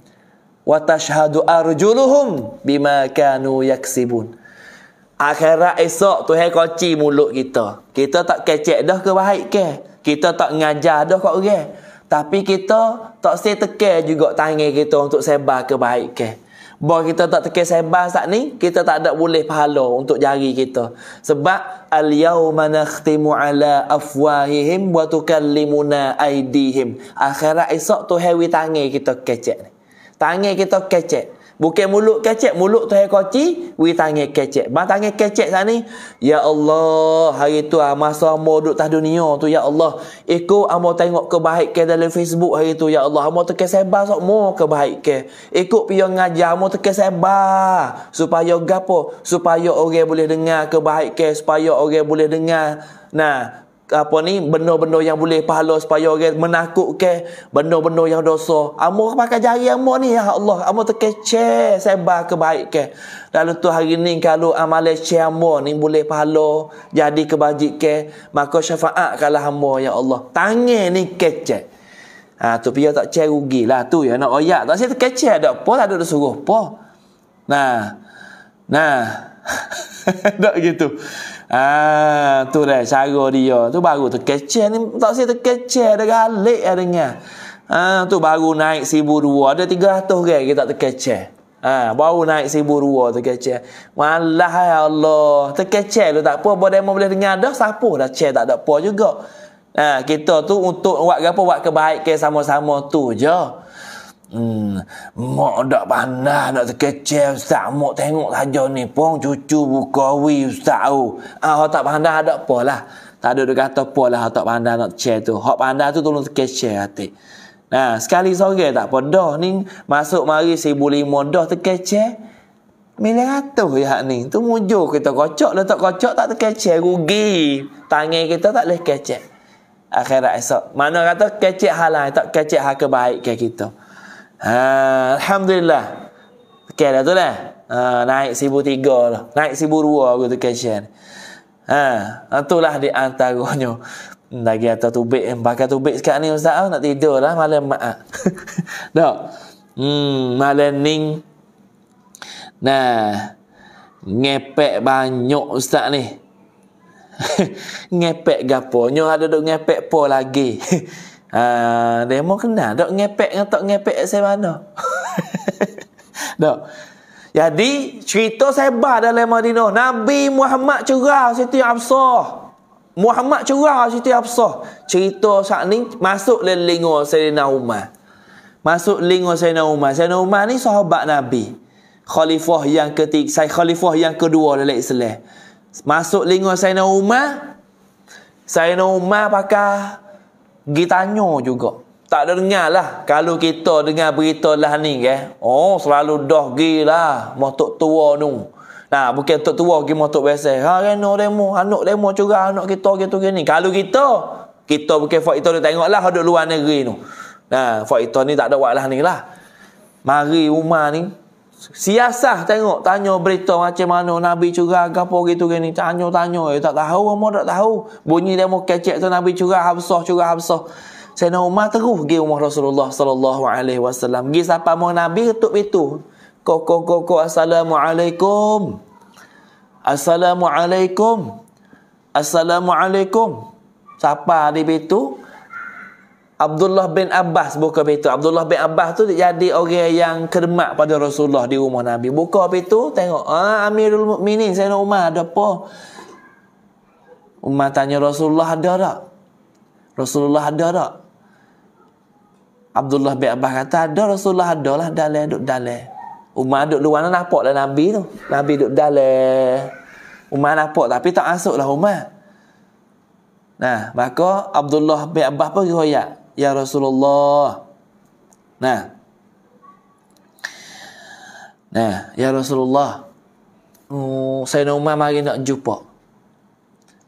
wa tashhadu arjuluhum bima kanu yaksibun akhirat esok tu hai koci mulut kita kita tak kecek dah ke baik ke kita tak ngajar dah kat orang tapi kita tak setekel juga tangan kita untuk sebar kebaikan. Ke. Bahawa kita tak terkisah bahas saat ni, kita tak ada boleh pahala untuk jari kita. Sebab, Al-yawma nakhtimu ala afwahihim wa tukallimuna aidihim. Akhirat esok tu hewi tangi kita kecek ni. Tangi kita kecek. Bukan mulut kecek, mulut tu hekoci, wi tangi kecek. Bang tangi kecek sana ni, Ya Allah, hari tu ah, masa amba duduk tah dunia tu, Ya Allah, Eko amba tengok kebaik ke dalam Facebook hari tu, Ya Allah, amba teka sebar sok mo kebaikan. Eko piyo ngajar, amba teka sebar, supaya gapo, supaya orang boleh dengar kebaik ke, supaya orang boleh dengar, Nah, apa ni benda-benda yang boleh pahala supaya orang menakutkan benda-benda yang dosa. Amo pakai jari amo ni ya Allah, amo terkece sebar kebaikan. Lalu tu hari ni kalau amalan ce amo ni boleh pahala jadi kebajik kebajikan, maka syafaat kalah amo ya Allah. Tangi ni kece. Ha, tu pia tak cek rugi lah. tu ya nak oyak tak saya terkece dak apa tak ada suruh apa. Nah. Nah. dak gitu. Ah, tu dah cara dia. Tu baru terkecil ni. Tak saya terkecil. Dia galik dia dengar. Ha, tu baru naik sibu dua. Ada tiga ratus ke kita terkecil. Ha, baru naik sibu dua terkecil. Malah ya Allah. Terkecil tu tak apa. Boleh boleh dengar dah. sapu dah cek tak ada apa juga. Ha, kita tu untuk buat apa? Buat kebaikan sama-sama tu je. Hmm, mak dah panah nak terkecil ustaz. Mak tengok saja ni pun cucu buka wi ustaz tu. Ah, tak pandah ada apa Tak ada dia kata apa tak pandah nak share tu. Hak pandah tu tolong terkecil hati. Nah, sekali sore tak apa. Dah ni masuk mari seibu lima dah terkecil. Milih tu ya ni. Tu mujur kita kocok. Letak kocok tak terkecil. Rugi. Tangan kita tak boleh kecil. Akhirat esok. Mana kata kecil halal, Tak kecil hak kebaikan kita. Ha, Alhamdulillah. Tekan dah tu lah. Ha, naik sibu tiga lah. Naik sibu dua aku tu kesian. Ha, itulah di antaranya. Hmm, lagi atas tubik. Bakar hmm, tubik sekarang ni Ustaz. Oh, nak tidur lah malam maaf. tak? Hmm, malam ni. Nah. Ngepek banyak Ustaz ni. ngepek gapo. Nyo ada duk ngepek po lagi. Ha, demo kenal dok ngepek dengan tok ngepek saya mana dok jadi cerita sebar dalam Madinah Nabi Muhammad curah Siti Absah Muhammad curah Siti Absah cerita saat ni masuk le lingo Sayyidina Umar masuk lingo Sayyidina Umar Sayyidina Umar ni sahabat Nabi khalifah yang ketiga saya khalifah yang kedua dalam Islam masuk lingo Sayyidina Umar Sayyidina Umar pakai pergi tanya juga. Tak ada dengar lah. Kalau kita dengar berita lah ni. Eh? Oh, selalu dah gila. Motok tua ni. Nah, bukan tok tua pergi motok besar Ha, kena demo. Anak demo juga. Anak kita gitu gini. Kalau kita, kita bukan faktor ni tengok lah. Ada luar negeri ni. Nah, faktor ni tak ada wak lah ni lah. Mari rumah ni. Siasah tengok tanya berita macam mana Nabi curah gapo gitu gini tanya-tanya eh, tak tahu apa tak tahu bunyi demo kecek tu Nabi curah Habsah curah Habsah Sayyidina Umar terus pergi rumah Rasulullah sallallahu alaihi wasallam pergi siapa mau Nabi ketuk itu kok kok kok assalamualaikum assalamualaikum assalamualaikum siapa di pintu Abdullah bin Abbas buka pintu. Abdullah bin Abbas tu jadi orang yang kermat pada Rasulullah di rumah Nabi. Buka pintu, tengok. Ah, Amirul Mukminin saya nak Umar, ada apa? Umar tanya Rasulullah ada tak? Rasulullah ada tak? Abdullah bin Abbas kata, ada Rasulullah ada lah. Dalai, duduk dalai. Umar duduk luar, nampak lah Nabi tu. Nabi duduk dalai. Umar nampak, tapi tak masuk lah Umar. Nah, maka Abdullah bin Abbas pun royak ya Rasulullah. Nah. Nah, ya Rasulullah. Oh, saya Umar mari nak jumpa.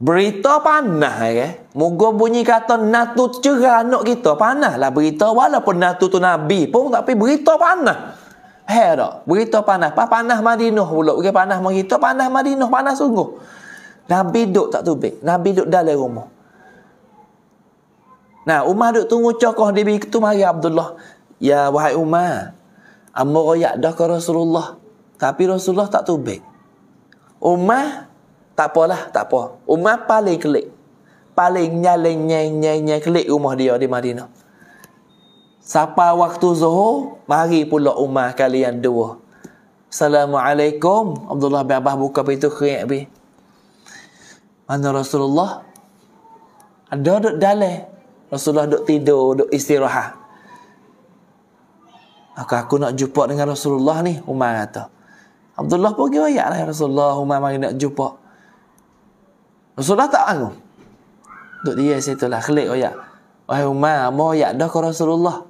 Berita panah eh? ya. Okay? Moga bunyi kata natu cerah nak kita panah lah berita walaupun natu tu nabi pun tapi berita panah. Hei tak? Berita panah. Pa panah Madinah pula. Okay, panah mengita, panah Madinah, panah sungguh. Nabi duduk tak tubik. Nabi duduk dalam rumah. Nah, Umar duk tunggu cokoh dia bagi ketua mari Abdullah. Ya wahai Umar. Ambo royak dah ke Rasulullah. Tapi Rasulullah tak tubik. Umar tak apalah, tak apa. Umar paling kelik. Paling nyaleng nyeng nyeng nyeng kelik rumah dia di Madinah. Sapa waktu Zuhur, mari pula Umar kalian dua. Assalamualaikum. Abdullah bin Abah buka pintu kerek bi. Mana Rasulullah? Ada duduk dalam Rasulullah duduk tidur, duduk istirahat. Aku, aku nak jumpa dengan Rasulullah ni, Umar kata. Abdullah pun pergi wayak lah ya Rasulullah, Umar mari nak jumpa. Rasulullah tak aku. Duduk dia situ lah, klik wayak. Wahai Umar, mau wayak dah ke Rasulullah.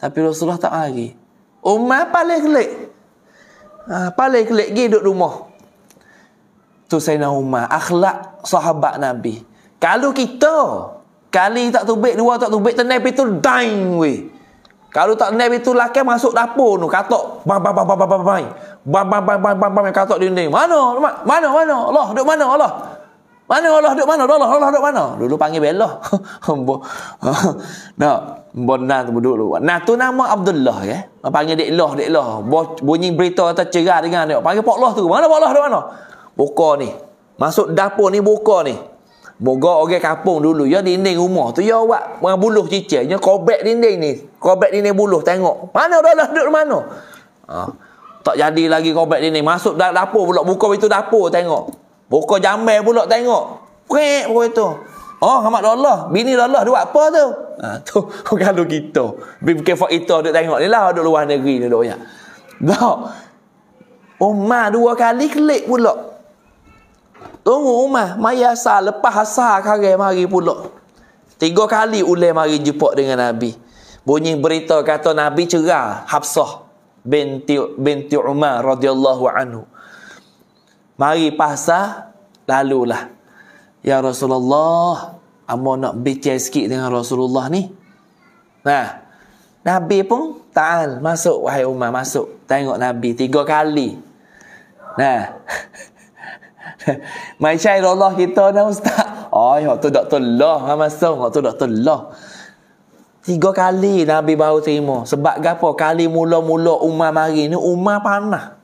Tapi Rasulullah tak lagi. Umar paling klik. Ha, paling klik pergi duduk rumah. Tu saya nak Umar, akhlak sahabat Nabi. Kalau kita Kali tak tubik, dua tak tubik, tenai pintu dang we. Kalau tak tenai pintu laki masuk dapur tu, katok bang bang bang bang bang bang bang bang bang bang bang bang bang bang katok dinding. Mana? Mana? Mana? Allah duduk mana Allah? Mana Allah duduk mana? Allah Allah duduk mana? Dulu panggil belah. nah, bonna tu dulu. Nah tu nama Abdullah ya. Yeah? Panggil dek Allah, dek Allah. Bunyi berita kata cerai dengan dia. Panggil Pak Allah tu. Mana Pak Allah duduk mana? Buka ni. Masuk dapur ni buka ni. Moga orang kapung dulu ya dinding rumah tu ya awak orang buluh cicirnya kobek dinding ni. Kobek dinding buluh tengok. Mana dah duduk mana? Ha. Tak jadi lagi kobek dinding. Masuk dalam dapur pula buka pintu dapur tengok. Buka jamai pula tengok. Prek pun itu. Oh, hamat Allah. Bini Allah dia buat apa tu? Ha, tu kalau kita. Bikin fak itu duduk tengok ni lah. Duduk luar negeri ni duduk banyak. Tak. Umar dua kali klik pula. Tunggu rumah. Maya asal. Lepas asal karir mari pula. Tiga kali ulang mari jumpa dengan Nabi. Bunyi berita kata Nabi cerah. Hafsah. Binti, binti Umar radhiyallahu anhu. Mari pasal. lah Ya Rasulullah. Amo nak bicara sikit dengan Rasulullah ni. Nah. Nabi pun ta'al. Masuk wahai Umar. Masuk. Tengok Nabi. Tiga kali. Nah. Mai Syai Allah kita nak ustaz. Oh, waktu Dr. Law ha, masa waktu Dr. Law. Tiga kali Nabi baru terima. Sebab gapo Kali mula-mula Umar mari ni Umar panah.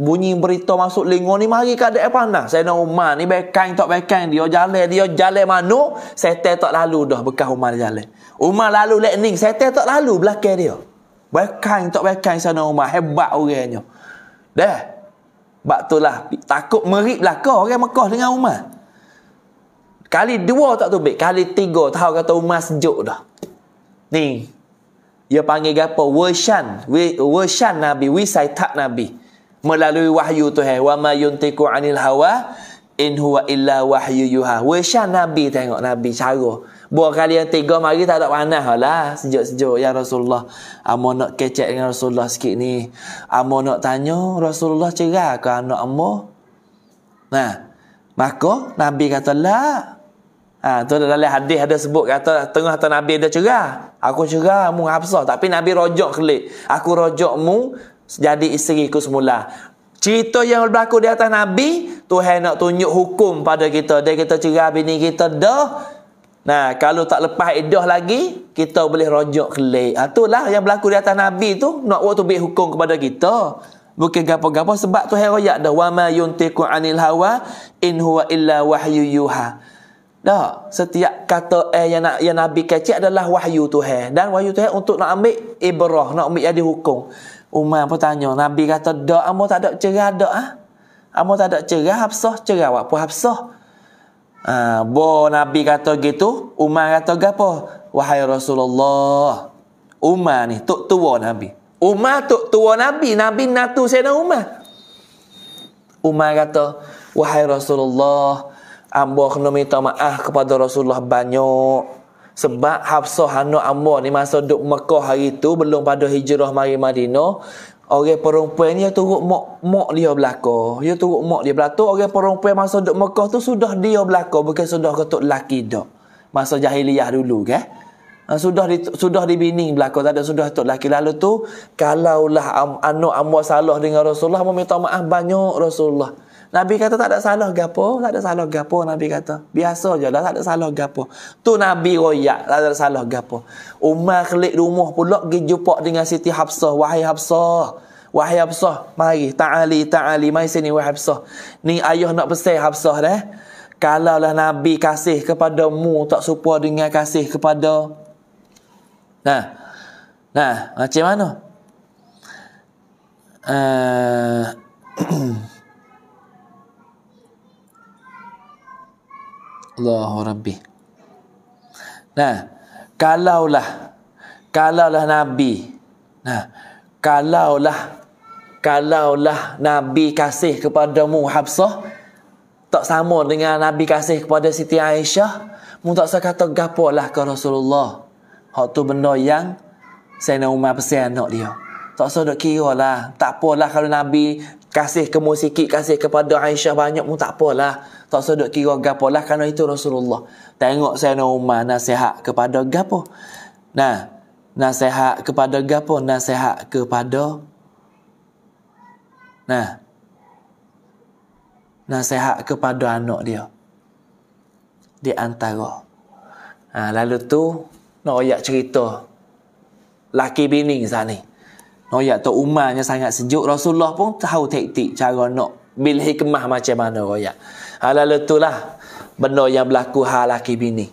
Bunyi berita masuk lingur ni mari ke dekat panah. Saya nak Umar ni bekang tak bekang dia jalan dia jalan mano? Setel tak lalu dah bekas Umar jalan. Umar lalu lightning, setel tak lalu belakang dia. Bekang tak bekang sana Umar hebat orangnya. Dah. Sebab itulah takut meriplah kau orang Mekah dengan Umar. Kali dua tak tu baik. Kali tiga tahu kata Umar sejuk dah. Ni. Dia panggil apa? Wershan. Wershan Nabi. Wisai tak Nabi. Melalui wahyu tu. Hey. Wa ma yuntiku anil hawa. In huwa illa wahyu yuha. Wershan Nabi tengok Nabi cara. Buat kali yang tiga hari tak ada panas lah. Sejuk-sejuk. Ya Rasulullah. Amo nak kecek dengan Rasulullah sikit ni. Amo nak tanya. Rasulullah cerah ke anak amo? Nah. Maka Nabi kata lah. Ha, tu dalam hadis ada sebut kata tengah atau Nabi dia cerah. Aku cerah mu hapsa. Tapi Nabi rojok kelip. Aku rojok mu jadi isteri ku semula. Cerita yang berlaku di atas Nabi. Tuhan nak tunjuk hukum pada kita. Dia kita cerah bini kita dah. Nah, kalau tak lepas idah lagi, kita boleh rojok kelik. Ha, itulah yang berlaku di atas Nabi tu. nak what to be hukum kepada kita. Bukan gapa-gapa sebab tu heroyak dah. Wa ma yuntiku anil hawa in huwa illa wahyu yuha. setiap kata eh, yang, nak yang Nabi kecil adalah wahyu tu he. Dan wahyu tu he untuk nak ambil ibrah, nak ambil jadi hukum. Umar pun tanya, Nabi kata, dah, amu tak ada cerah dah. Ha? Amu tak ada cerah, hapsah cerah. Apa hapsah? Ha, bo Nabi kata gitu, Umar kata gapo, Wahai Rasulullah. Umar ni, tok tua Nabi. Umar tok tua Nabi. Nabi natu sena Umar. Umar kata, Wahai Rasulullah. Ambo kena minta maaf kepada Rasulullah banyak. Sebab Hafsah anak Ambo ni masa duduk Mekah hari tu, belum pada hijrah mari Madinah orang perempuan ni turut mak mak dia belako, Dia turut mak dia belaka. Orang perempuan masa duduk Mekah tu sudah dia belako, bukan sudah ketuk laki dak. Masa jahiliyah dulu ke. Ha, sudah di, sudah dibini belaka tak ada sudah tok laki lalu tu kalaulah anak am, amwa salah dengan Rasulullah meminta maaf banyak Rasulullah. Nabi kata tak ada salah gapo, tak ada salah gapo Nabi kata. Biasa je lah tak ada salah gapo. Tu Nabi royak tak ada salah gapo. Umar kelik rumah pula pergi jumpa dengan Siti Hafsah. Wahai Hafsah. Wahai Hafsah, mari ta'ali ta'ali mai sini wahai Hafsah. Ni ayah nak pesan Hafsah dah. Eh. Kalaulah Nabi kasih kepada mu tak serupa dengan kasih kepada Nah. Nah, macam mana? Uh, Allahu Rabbi. Nah, kalaulah kalaulah Nabi. Nah, kalaulah kalaulah Nabi kasih kepadamu Habsah tak sama dengan Nabi kasih kepada Siti Aisyah, mu tak usah tak gapolah ke Rasulullah. Hak tu benda yang Sayyidina Umar pesan anak dia. Tak usah dok kira lah. Tak apalah kalau Nabi kasih ke musikik kasih kepada Aisyah banyak pun tak apalah tak usah duk kira gapo lah kerana itu Rasulullah tengok Sayyidina Umar nasihat kepada gapo nah nasihat kepada gapo nasihat kepada nah nasihat kepada anak dia di antara ha, lalu tu nak no, ayat cerita laki bini sana ni Noyak tu umarnya sangat sejuk. Rasulullah pun tahu taktik cara nak bil hikmah macam mana royak. Halal itulah benda yang berlaku hal laki bini.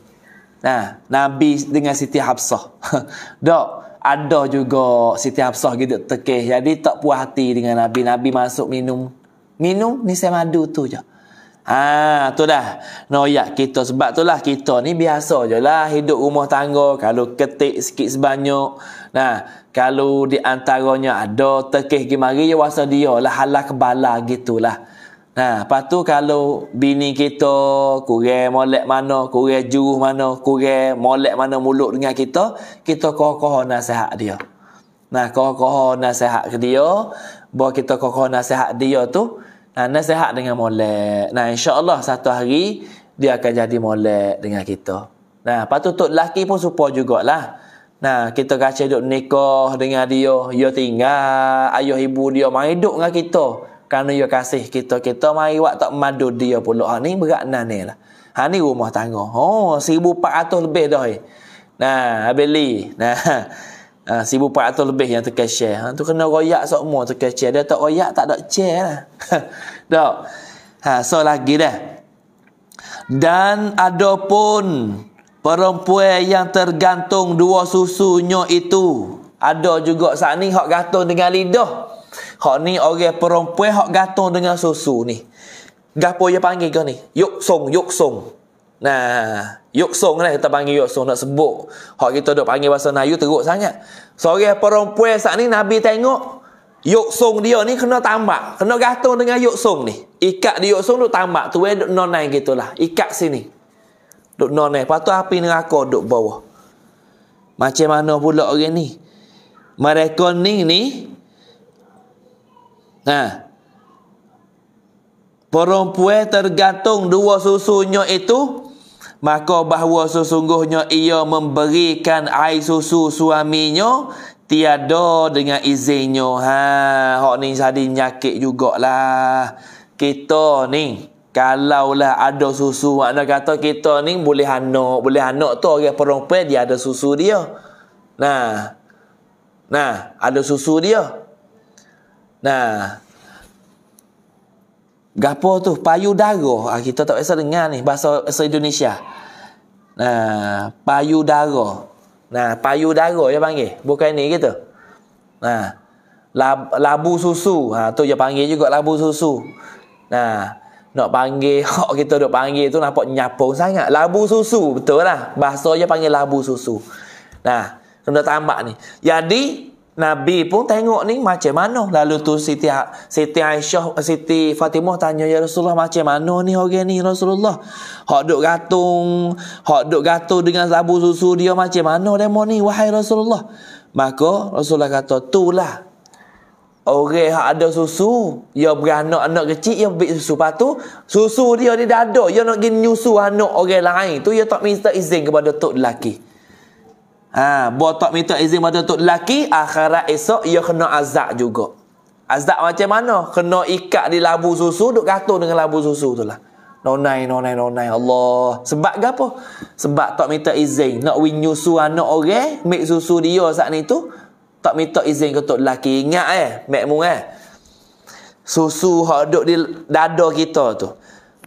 Nah, ha, Nabi dengan Siti Hafsah. Dok, ada juga Siti Hafsah gitu tekeh. Jadi tak puas hati dengan Nabi. Nabi masuk minum. Minum ni semadu madu tu je. Ah, tu dah. Noyak kita sebab tu lah kita ni biasa je lah hidup rumah tangga. Kalau ketik sikit sebanyak. Nah, kalau di antaranya ada tekih gimari, ya wasa dia lah halah kebala gitulah. Nah, lepas tu kalau bini kita kurang molek mana, kurang juruh mana, kurang molek mana mulut dengan kita, kita koh nasihat dia. Nah, koh koh nasihat dia, buat kita koh koh nasihat dia tu, nasihat dengan molek. Nah, insyaAllah satu hari dia akan jadi molek dengan kita. Nah, patut tu lelaki pun suka jugalah. Nah, kita kacau duduk nikah dengan dia. Dia tinggal. Ayuh ibu dia mai duduk dengan kita. Kerana dia kasih kita. Kita mai buat tak madu dia pula. Ha, ni berat nanil lah. Ha, ni rumah tangga. Oh, 1,400 lebih dah. Eh. Nah, habis Nah, Ha, ah, 1400 lebih yang tekan share. Ha, tu kena royak semua tekan share. Dia tak royak, tak ada share lah. tak? Ha, so lagi dah. Dan ada pun perempuan yang tergantung dua susunya itu. Ada juga saat ni yang gantung dengan lidah. Hak ni orang perempuan yang gantung dengan susu ni. Gapo yang panggil kau ni? Yuk song, yuk song. Nah, yuk song lah kita panggil yuk song nak sebut. Hak kita duk panggil bahasa Melayu teruk sangat. Seorang eh, perempuan saat ni Nabi tengok yuk song dia ni kena tambak, kena gantung dengan yuk song ni. Ikat di yuk song duk tambak tu eh duk nonai gitulah. Ikat sini. Duk nonai, patu api neraka duk bawah. Macam mana pula orang ni? Mereka ni ni Nah. Perempuan tergantung dua susunya itu Maka bahawa sesungguhnya ia memberikan air susu suaminya tiada dengan izinnya. Ha, hok ni jadi nyakit jugaklah. Kita ni kalaulah ada susu makna kata kita ni boleh anak, boleh anak tu orang perempuan dia ada susu dia. Nah. Nah, ada susu dia. Nah, Gapo tu payu darah ah, kita tak biasa dengar ni bahasa, bahasa Indonesia. Nah, payu darah. Nah, payu darah dia panggil. Bukan ni gitu. Nah, lab, labu susu. Ha tu dia panggil juga labu susu. Nah, nak panggil hok kita dok panggil tu nampak nyapung sangat. Labu susu betul lah. Bahasa dia panggil labu susu. Nah, kena tambah ni. Jadi Nabi pun tengok ni macam mana. Lalu tu Siti ha-, Siti Aisyah eh, Siti Fatimah tanya ya Rasulullah macam mana ni orang ni Rasulullah. Hak duk gantung, hak duk gantung dengan sabu susu dia macam mana demo ni wahai Rasulullah. Maka Rasulullah kata tulah. Orang hak ada susu, dia ya beranak anak kecil ya ambil susu patu, susu dia di dada, ya nak gi nyusu anak orang lain. Tu dia ya tak minta izin kepada tok lelaki. Ha, botak minta izin mata untuk lelaki, akhirat esok ia kena azab juga. Azab macam mana? Kena ikat di labu susu, duduk gantung dengan labu susu tu lah. Nonai, nonai, nonai. Allah. Sebab ke apa? Sebab tak minta izin. Nak win susu anak orang, okay? make susu dia saat ni tu, tak minta izin ke untuk lelaki. Ingat eh, mek mu eh. Susu yang duduk di dada kita tu.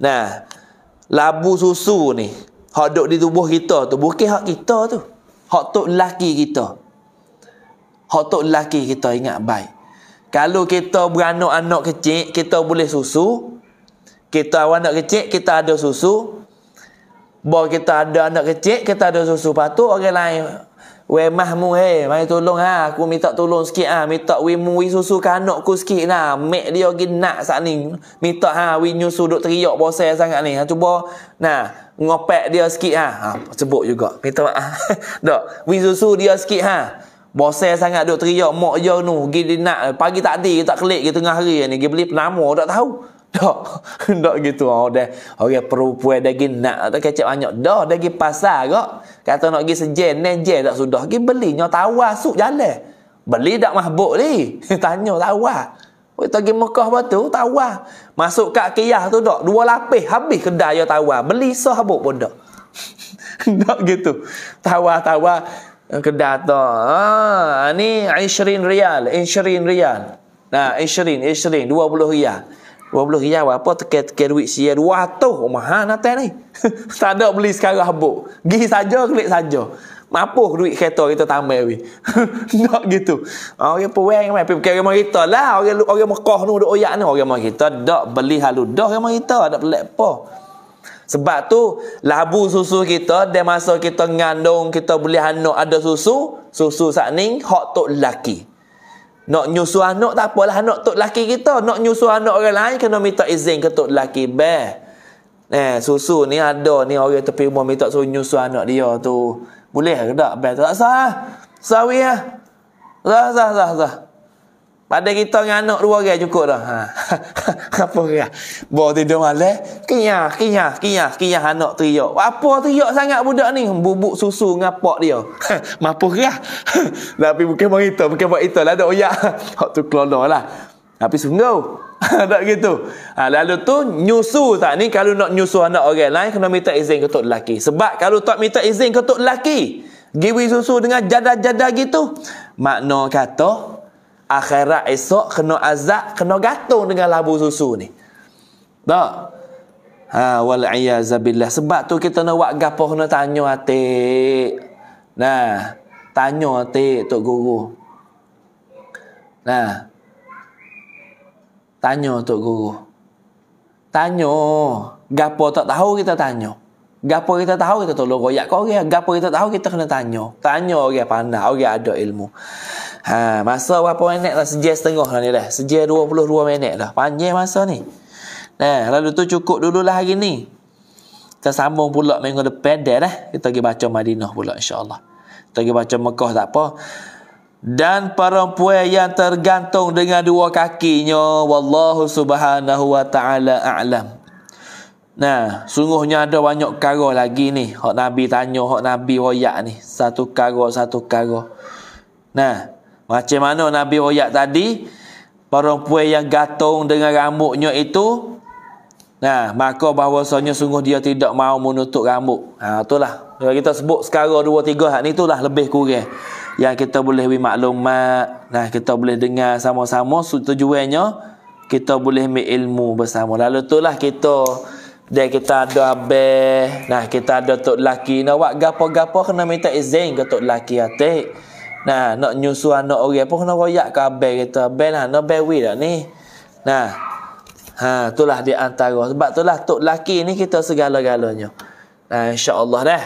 Nah, labu susu ni, yang duduk di tubuh kita tu, bukan hak kita tu. Hak tu lelaki kita. Hak tu lelaki kita ingat baik. Kalau kita beranak anak kecil, kita boleh susu. Kita anak kecil, kita ada susu. Bawa kita ada anak kecil, kita ada susu. Patut orang lain, Wemah mu eh, mari tolong ha. Aku minta tolong sikit ha. Minta wimu wi susu kanak ku sikit lah. Mek dia gini nak saat ni. Minta ha, ah, wi nyusu duk teriak bosan sangat ni. Ha, cuba, nah, ngopek dia sikit ha. ha sebut juga. Kita ha. Dok, wi susu dia sikit ha. Bosel sangat dok teriak mak ya, dia nu. Gi nak pagi tak tadi tak klik gitu, tengah hari ni. Gi beli penama tak tahu. Dok. Dok gitu ha. Oh, Orang perempuan dah gi nak tak kecek banyak. Dah dah gi pasar kok. Kata nak gi sejen, nejen tak sudah. Gi belinya tawa suk jalan. Beli tak mahbuk ni. Tanya tawa. Kita pergi Mekah batu tawa. Masuk kat Kiah tu dok, dua lapis habis kedai yo tawa. Beli sah habuk pun dok. dok gitu. Tawa-tawa eh, kedai tu. Ha, ni 20 rial, 20 rial. Nah, 20, 20, 20 rial. 20 rial apa tiket-tiket duit sia 200 mahal nanti ni. tak ada beli sekarang habuk. Gi saja, klik saja mapuh duit kereta kita tambah weh. Nak gitu. Orang puan yang pergi pakai rumah kita lah. Orang, orang Mekah ni, duk oyak ni. Orang rumah kita tak beli halu. Dah rumah kita, tak pelik apa. Sebab tu, labu susu kita, dia masa kita ngandung, kita beli anak ada susu, susu saat ni, hak tok laki. Nak nyusu anak tak apalah anak tok laki kita. Nak nyusu anak orang lain, kena minta izin ke tok laki. Beh. Eh, susu ni ada ni orang tepi rumah minta suruh nyusu anak dia tu. Boleh ke tak? Best tak sah. Ah. Sawi ah. Sah sah sah sah. Pada kita dengan anak dua orang cukup dah. Ha. Apa ke? Bo tidur malam, eh? kenyah, kenyah, kenyah, kenyah anak teriak. Apa teriak sangat budak ni? Bubuk susu ngapak dia. Mampu ke? Ah? Tapi bukan mau itu, bukan buat itulah ada oyak. Hak tu kelolalah. Tapi sungguh. tak gitu. Ha, lalu tu nyusu tak ni kalau nak nyusu anak orang lain kena minta izin ke ketuk lelaki. Sebab kalau tak minta izin ke ketuk lelaki, giwi susu dengan jada-jada gitu. Makna kata akhirat esok kena azab, kena gatung dengan labu susu ni. Tak? Ha wal iazabilah. Sebab tu kita nak buat gapo nak tanya atik. Nah, tanya atik tok guru. Nah, Tanya Tok Guru. Tanya. Gapo tak tahu kita tanya. Gapo kita tahu kita tolong royak kau orang. Gapo kita tahu kita kena tanya. Tanya orang pandai, orang ada ilmu. Ha, masa berapa minit lah sejam setengah lah ni lah. Sejam 22 minit lah. Panjang masa ni. Nah, lalu tu cukup dululah hari ni. Kita sambung pula minggu depan dah dah. Kita pergi baca Madinah pula insya-Allah. Kita pergi baca Mekah tak apa dan perempuan yang tergantung dengan dua kakinya wallahu subhanahu wa taala a'lam nah sungguhnya ada banyak perkara lagi ni hak nabi tanya hak nabi royak ni satu perkara satu perkara nah macam mana nabi royak tadi perempuan yang gantung dengan rambutnya itu nah maka bahawasanya sungguh dia tidak mau menutup rambut ha itulah kita sebut sekarang dua tiga hak ni itulah lebih kurang yang kita boleh bagi maklumat nah kita boleh dengar sama-sama tujuannya kita boleh ambil ilmu bersama lalu itulah kita dia kita ada abah nah kita ada tok laki nak buat gapo-gapo kena minta izin ke tok laki atik nah nak nyusu anak orang pun kena royak ke abah kita abah lah nak bewi tak ni nah ha itulah di antara sebab itulah tok laki ni kita segala-galanya nah Allah dah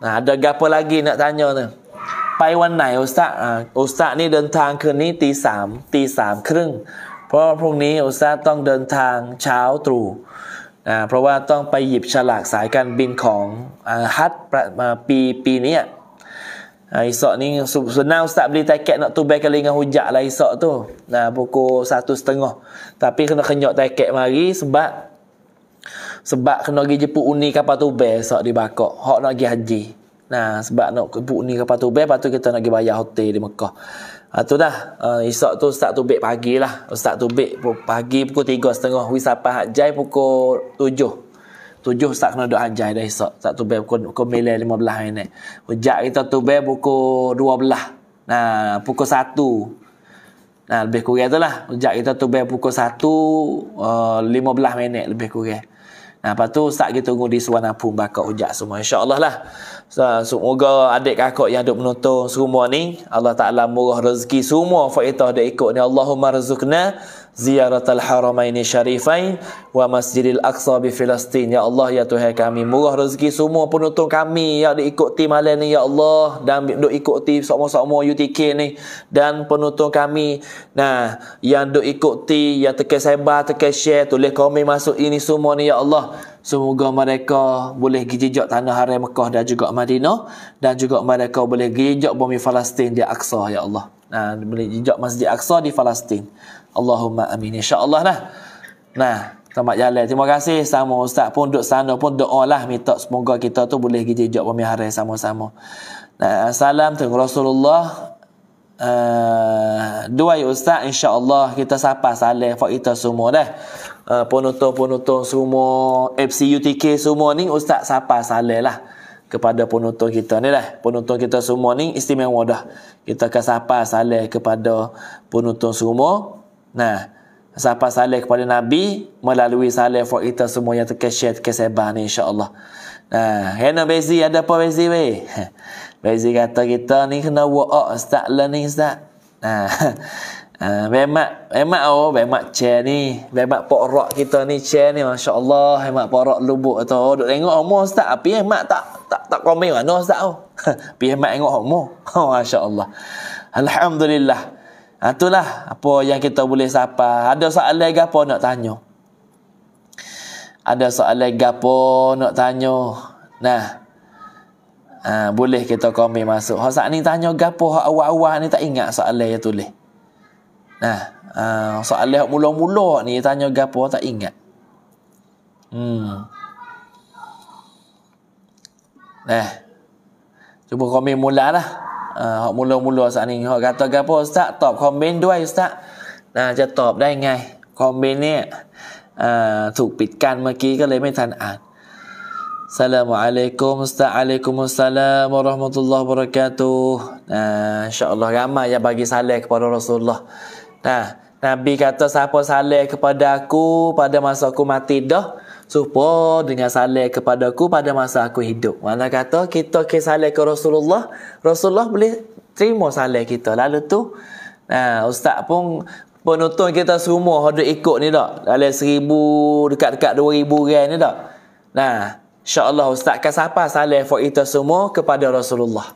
Nah, ada gapo lagi nak tanya tu? ไปวันไหนโอซาโอซะนี่เดินทางคืนนี้ตีสามตีสามครึ่งเพราะพรุ่งนี้โอซาต้องเดินทางเช้าตรู่นะเพราะว่าต้องไปหยิบฉลากสายการบินของฮัตปีปีนี้อิสอะนี่สุดสนาอุสตบลิตาแกะนตุเบกลิงหุ่นจักรไรอิสระตัวนะบุกโอซาตุสตงโอแต่พี่คนเขยอตแกะมารีสบะสบะคนกี่จปุอุนีกับปาตุเบสอดีบากกอฮอกนาะกี่ฮัจจี Nah, sebab nak book ni kapal tubik, lepas tu kita nak pergi bayar hotel di Mekah. Ha, tu dah, uh, esok tu start tubik pagi lah. Start tubik pagi pukul 3.30, wisapah hajai pukul tujuh. Tujuh start kena duduk ajar dah esok. Start tu bayar pukul, pukul milih lima belah ini. Ujak kita tu bayar pukul dua belah. Nah, pukul satu. Nah, lebih kurang tu lah. Sejak kita tu bayar pukul satu, ah, lima belah minit lebih kurang. Nah, ha, lepas tu ustaz kita tunggu di Suwana pun bakal hujak semua. Allah lah. So, semoga adik kakak yang duk menonton semua ni. Allah Ta'ala murah rezeki semua. Fa'itah dia ikut ni. Allahumma rezukna ziyaratul haramaini syarifain wa masjidil aqsa bi filastin ya Allah ya Tuhan kami murah rezeki semua penonton kami yang diikut tim malam ni ya Allah dan duk ikut tim semua-semua UTK ni dan penonton kami nah yang duk ikut tim yang tekan sebar tekan share tulis komen masuk ini semua ni ya Allah Semoga mereka boleh gijijak tanah haram Mekah dan juga Madinah dan juga mereka boleh gijijak bumi Palestin di Aqsa ya Allah. Nah, boleh gijijak Masjid Aqsa di Palestin. Allahumma amin. InsyaAllah lah. Nah, tamat jalan. Terima kasih sama Ustaz pun duduk sana pun doa lah. Minta semoga kita tu boleh pergi jejak pemihara sama-sama. Nah, salam tu Rasulullah. Uh, dua Ustaz insyaAllah kita sapa salam for kita semua dah. Uh, penonton-penonton semua FCUTK semua ni Ustaz sapa salam lah kepada penonton kita ni lah. Penonton kita semua ni istimewa dah. Kita akan sapa salam kepada penonton semua. Nah, siapa saleh kepada Nabi melalui saleh for kita semua yang terkesyat kesebar ni insya-Allah. Nah, kena bezi ada apa bezi we? Bezi kata kita ni kena work start learning start. Nah. memang ah, memang oh memang chair ni memang porok kita ni chair ni masya-Allah memang porok lubuk tu oh, duk tengok homo ustaz api ah, memang tak tak tak komen mana ustaz oh api memang tengok homo oh, masya-Allah alhamdulillah Ha, itulah apa yang kita boleh sapa. Ada soalan ke apa nak tanya? Ada soalan ke apa nak tanya? Nah. Ha, boleh kita komen masuk. Hak saat ni tanya ke apa? Hak awal-awal ni tak ingat soalan yang tulis. Nah. Ha, soalan yang mula-mula ni tanya ke apa tak ingat. Hmm. Nah. Cuba komen mulalah. หอกมุลโลมุลโลสานิงหอกาตอกาโพสตะตอบคอมเมนต์ด้วยสะนะจะตอบได้ไง คอมเมนต์เนี่ยถูกปิดกั้นเมื่อกี้ก็เลยไม่ทันอ่านสลามอะลัยกุมสตาอะลัยกุมุสสลามะราะห์มะตุลลอฮ์บะเราะกาตุนะอาอัลลอฮ์ ramai yang bagi saleh kepada Rasulullah nah Nabi kata siapa saleh kepadaku pada masa aku mati d a Supo dengan salih kepada aku pada masa aku hidup. Mana kata kita ke salih ke Rasulullah, Rasulullah boleh terima salih kita. Lalu tu, nah, ustaz pun penonton kita semua ada ikut ni tak? Dalam seribu, dekat-dekat dua ribu kan ni tak? Nah, insyaAllah ustaz akan sapa salih for kita semua kepada Rasulullah.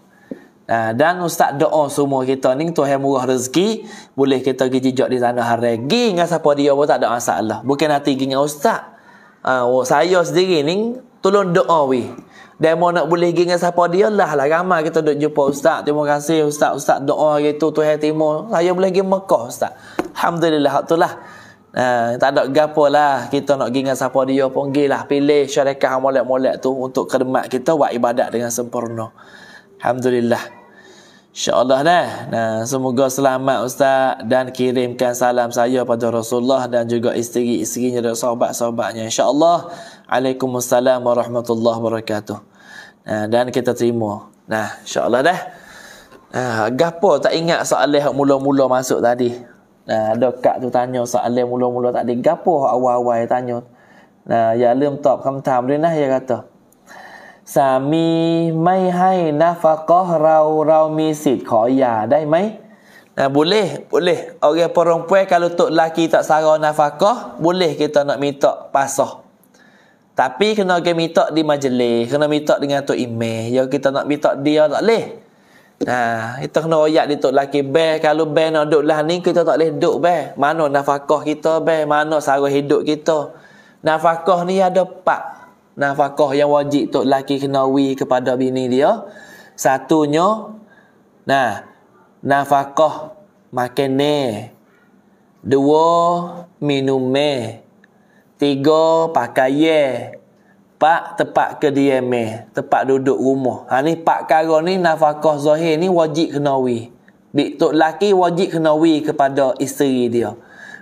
Nah, dan ustaz doa semua kita ni Tuhan murah rezeki boleh kita pergi jejak di sana hari pergi dengan siapa dia pun tak ada masalah bukan nanti pergi dengan ustaz uh, saya sendiri ni tolong doa we. Demo nak boleh pergi dengan siapa dia lah lah ramai kita duk jumpa ustaz. Terima kasih ustaz. Ustaz doa gitu tu hai timur. Saya boleh pergi Mekah ustaz. Alhamdulillah hak tu lah. Uh, ha, tak ada gapo lah kita nak pergi dengan siapa dia pun gilah pilih syarikat molek-molek tu untuk khidmat kita buat ibadat dengan sempurna. Alhamdulillah. InsyaAllah dah. Nah, semoga selamat Ustaz dan kirimkan salam saya pada Rasulullah dan juga isteri-isterinya dan sahabat-sahabatnya. InsyaAllah. Waalaikumsalam warahmatullahi wabarakatuh. Nah, dan kita terima. Nah, insyaAllah dah. Nah, gapo tak ingat soalan yang mula-mula masuk tadi. Nah, ada kak tu tanya soalan mula-mula tadi. Gapo awal-awal tanya. Nah, ya lem top kam tam lah, dia ya kata. สามีไม่ให้นะฟะก็เราเรามีสิทธิ์ขอหย่าได้ไหมนะ ya, boleh boleh orang nafkah boleh kita nak minta pasah tapi kena kita minta di majlis kena minta dengan tok imam ya kita nak minta dia tak nah kita kena royak di tok laki be kalau be nak duduk lah kita tak leh duduk mana nafkah kita be mana sara hidup kita nafkah ni ada pak nafkah yang wajib untuk lelaki kenawi kepada bini dia. Satunya, nah, nafkah makan ni. Dua, minum ni. Tiga, pakai ye. Pak, tepat ke dia me. Tepat duduk rumah. Ha, ni pak kara ni, nafkah zahir ni wajib kenawi. Untuk laki wajib kenawi kepada isteri dia.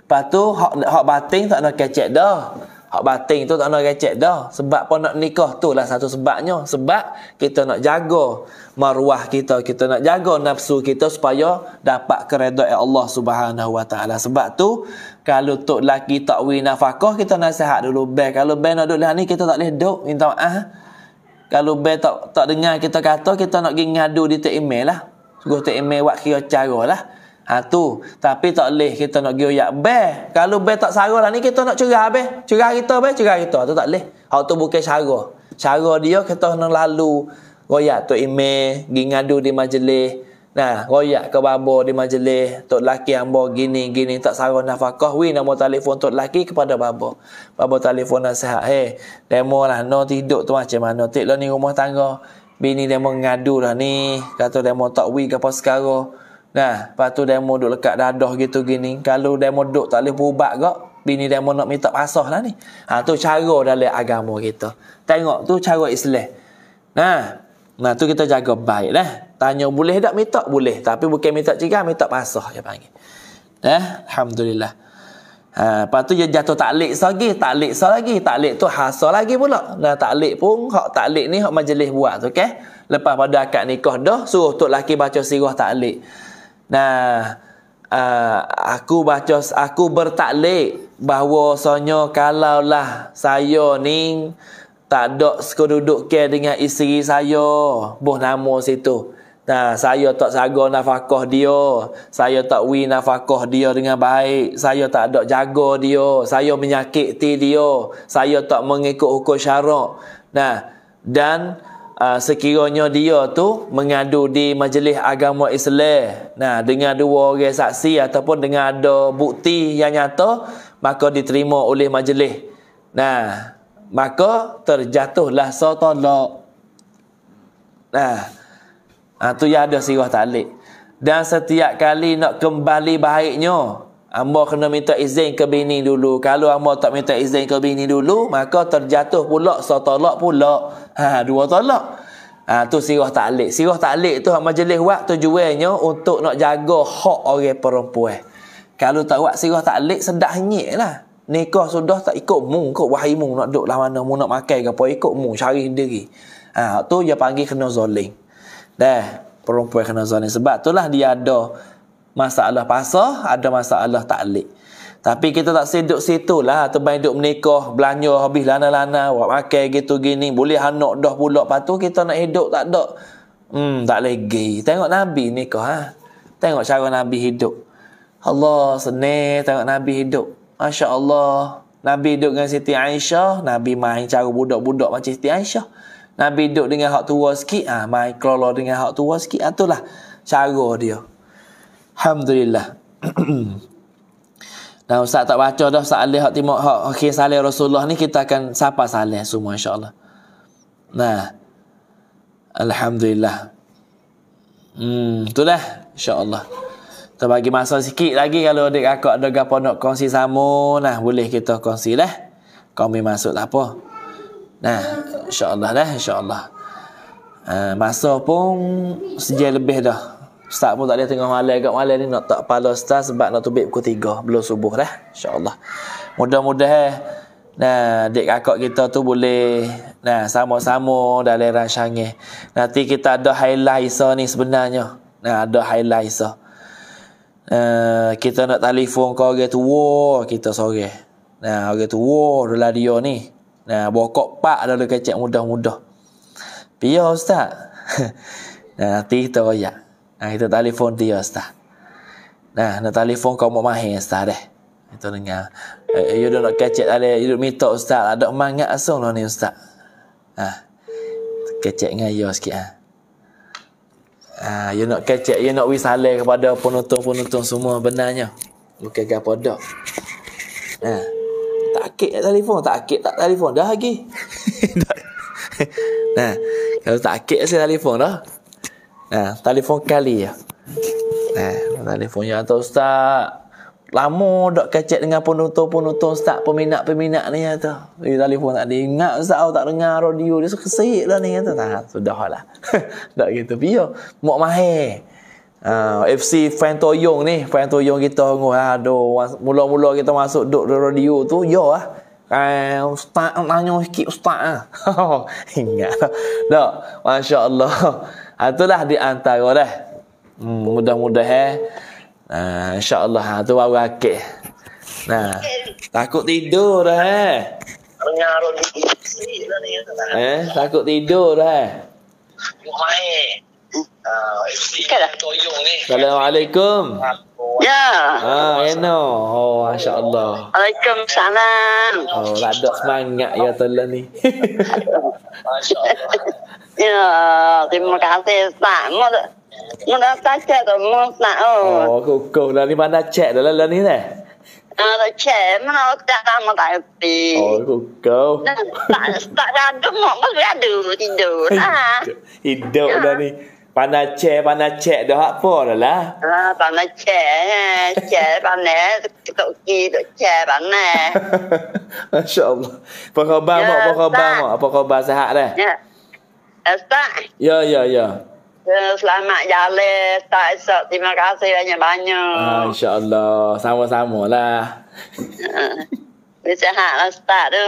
Patu tu, hak, hak batin tak nak kecek dah. Hak batin tu tak nak recek dah. Sebab pun nak nikah tu lah satu sebabnya. Sebab kita nak jaga maruah kita. Kita nak jaga nafsu kita supaya dapat keredoan Allah subhanahu wa ta'ala. Sebab tu kalau tu laki tak nafkah kita nak nasihat dulu. Baik kalau baik nak duduk lah ni kita tak boleh duduk. Minta maaf. Ah. Kalau baik tak, tak dengar kita kata kita nak pergi ngadu di tak email lah. Suruh tak buat kira cara lah. Ha tu, tapi tak leh kita nak gi oyak bel. Kalau bel tak saralah ni kita nak cerah bel. Cerah kita bel, cerah kita tu tak leh. Hak tu bukan cara. Cara dia kita nak lalu royak tu ime gi ngadu di majlis. Nah, royak ke babo di majlis, tok laki hamba gini gini tak sara nafkah wi nombor telefon tok laki kepada babo. Babo telefon nasihat, Hey, demo lah no tidur tu macam mana? Tik lah ni rumah tangga. Bini demo ngadu lah ni, kata demo tak wi ke apa sekarang." Nah, lepas tu demo duduk lekat dadah gitu gini. Kalau demo duduk tak boleh berubat kok. Bini demo nak minta pasah lah ni. Ha, tu cara dalam agama kita. Tengok tu cara Islam. Nah, nah tu kita jaga baik lah. Tanya boleh tak minta? Boleh. Tapi bukan minta cikgu, minta pasah je panggil. Nah, Alhamdulillah. Ha, lepas tu dia jatuh taklik lagi, taklik lagi, taklik tu hasil lagi pula. Nah, taklik pun, hak taklik ni hak majlis buat tu, okay? Lepas pada akad nikah dah, suruh tu lelaki baca sirah taklik. Nah, ah, aku baca, aku bertaklik bahawa soalnya kalaulah saya ni tak ada sekeduduk ke dengan isteri saya. Boh nama situ. Nah, saya tak sago nafkah dia. Saya tak wi nafkah dia dengan baik. Saya tak ada jaga dia. Saya menyakiti dia. Saya tak mengikut hukum syarak. Nah, dan uh, sekiranya dia tu mengadu di majlis agama Islam. Nah, dengan dua orang saksi ataupun dengan ada bukti yang nyata, maka diterima oleh majlis. Nah, maka terjatuhlah sotolok. Nah, itu ah, ha, yang ada sirah talik. Dan setiap kali nak kembali baiknya, Amba kena minta izin ke bini dulu. Kalau amba tak minta izin ke bini dulu, maka terjatuh pula, setolak pula. Ha, dua tolak. Ha, tu sirah taklik. Sirah taklik tu amba jelis buat tujuannya untuk nak jaga hak orang perempuan. Kalau tak buat sirah taklik, sedah nyik lah. Nikah sudah tak ikut mu, ikut wahai mu nak duduk lah mana, mu nak makan ke apa, ikut mu, cari sendiri. Ha, tu dia panggil kena zoling. Dah, perempuan kena zoling. Sebab itulah dia ada masalah pasah, ada masalah taklik. Tapi kita tak seduk situ lah. Terbaik duduk menikah, belanja habis lana-lana, buat makan gitu gini. Boleh anak dah pula. Lepas kita nak hidup tak ada. Hmm, tak lagi. Tengok Nabi nikah ha. Tengok cara Nabi hidup. Allah senih tengok Nabi hidup. Masya Allah. Nabi hidup dengan Siti Aisyah. Nabi main cara budak-budak macam Siti Aisyah. Nabi hidup dengan hak tua sikit. Ha, main kelola dengan hak tua sikit. Ha, itulah cara dia. Alhamdulillah. Dan ustaz tak baca dah salih hak timah hak akhir salih Rasulullah ni kita akan sapa salih semua insyaallah. Nah. Alhamdulillah. Hmm, tu itulah insyaallah. Kita bagi masa sikit lagi kalau adik akak ada gapo nak kongsi sama nah boleh kita kongsi lah. Kami masuk apa? Nah, insyaallah dah insyaallah. Uh, masa pun sejauh lebih dah. Ustaz pun tak boleh tengah malam kat malam ni nak tak pala ustaz sebab nak tubik pukul 3 belum subuh dah. Insya-Allah. Mudah-mudahan eh, nah dek kakak kita tu boleh nah sama-sama dalam rancangan. Nanti kita ada highlight isa ni sebenarnya. Nah ada highlight isa. Uh, kita nak telefon kau orang tu wah kita sore. Nah orang tu wah dalam dia ni. Nah bokok pak dalam kecek mudah-mudah. Biar ustaz. nah, nanti kita royak. Ha, kita telefon dia Ustaz. Nah, nak telefon kau mak mahir Ustaz deh. Itu dengar. Uh, you don't catch it ala, you don't meet up Ustaz. Ada mangat asung lah ni Ustaz. Ah, Kecek dengan you sikit Ah, ha you nak kecek, you nak wisale kepada penonton-penonton semua benarnya. Bukan gapo dah. Ha. Tak akik tak telefon, tak akik tak telefon dah lagi. nah, kalau tak akik saya telefon dah. Eh, telefon kali ya. Eh, telefon ya tu ustaz. Lama dak kecek dengan penonton-penonton ustaz peminat-peminat ni kata. Ya, telefon tak dengar ustaz aku tak dengar radio dia sekesik ya, ha, lah ni kata. Ya, nah, sudahlah. dak gitu pio. Mok mahir. Uh, FC Fan Toyong ni Fan Toyong kita ngoh aduh mula-mula kita masuk duk radio tu yo ah eh, ustaz nanya sikit ustaz ah ingat dak masya-Allah Ah, itulah di antara lah. Hmm, mudah-mudahan. Nah, eh. Allah Ha, ah, tu baru akik. Nah, takut tidur dah. Eh. Lah eh, takut tidur dah. Eh. Ah, lah. Assalamualaikum. Ya. Ha, ah, Eno. Oh, masya-Allah. Waalaikumsalam. Oh, ada semangat ya telah ni. terima kasih Pak. Mau mau datang cek tuh mau nak. Oh, kau kau dari mana cek? Dari dari ni nè. Ờ, trẻ ờ. ờ, ờ, mà nó ra mà tại vì Ôi cô câu Tại tại ra đúng không có ra đường thì được đó ha Thì được đó đi Panache, panache đó hả phô rồi lá à, Panache, che bạn nè Cậu kia được che bạn nè Masya Allah Apa khabar mak, apa khabar dạ, mak Apa khabar sehat dah dạ. yeah. Eh, Ustaz. Ya, ya, ya, ya. Selamat jalan, Ustaz Esok. Terima kasih banyak-banyak. Ah, InsyaAllah. Sama-sama lah. Dia sehat lah, Ustaz tu.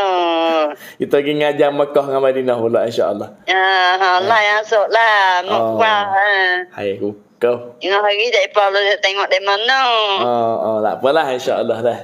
Kita pergi ngajar Mekah dengan Madinah pula, insyaAllah. Ya, Allah yang asuk lah. Mekah. Ah. Ha. Hai Hai, kau. Tengok lagi, tak apa. Tengok di mana. Oh, oh, tak apalah, insyaAllah lah.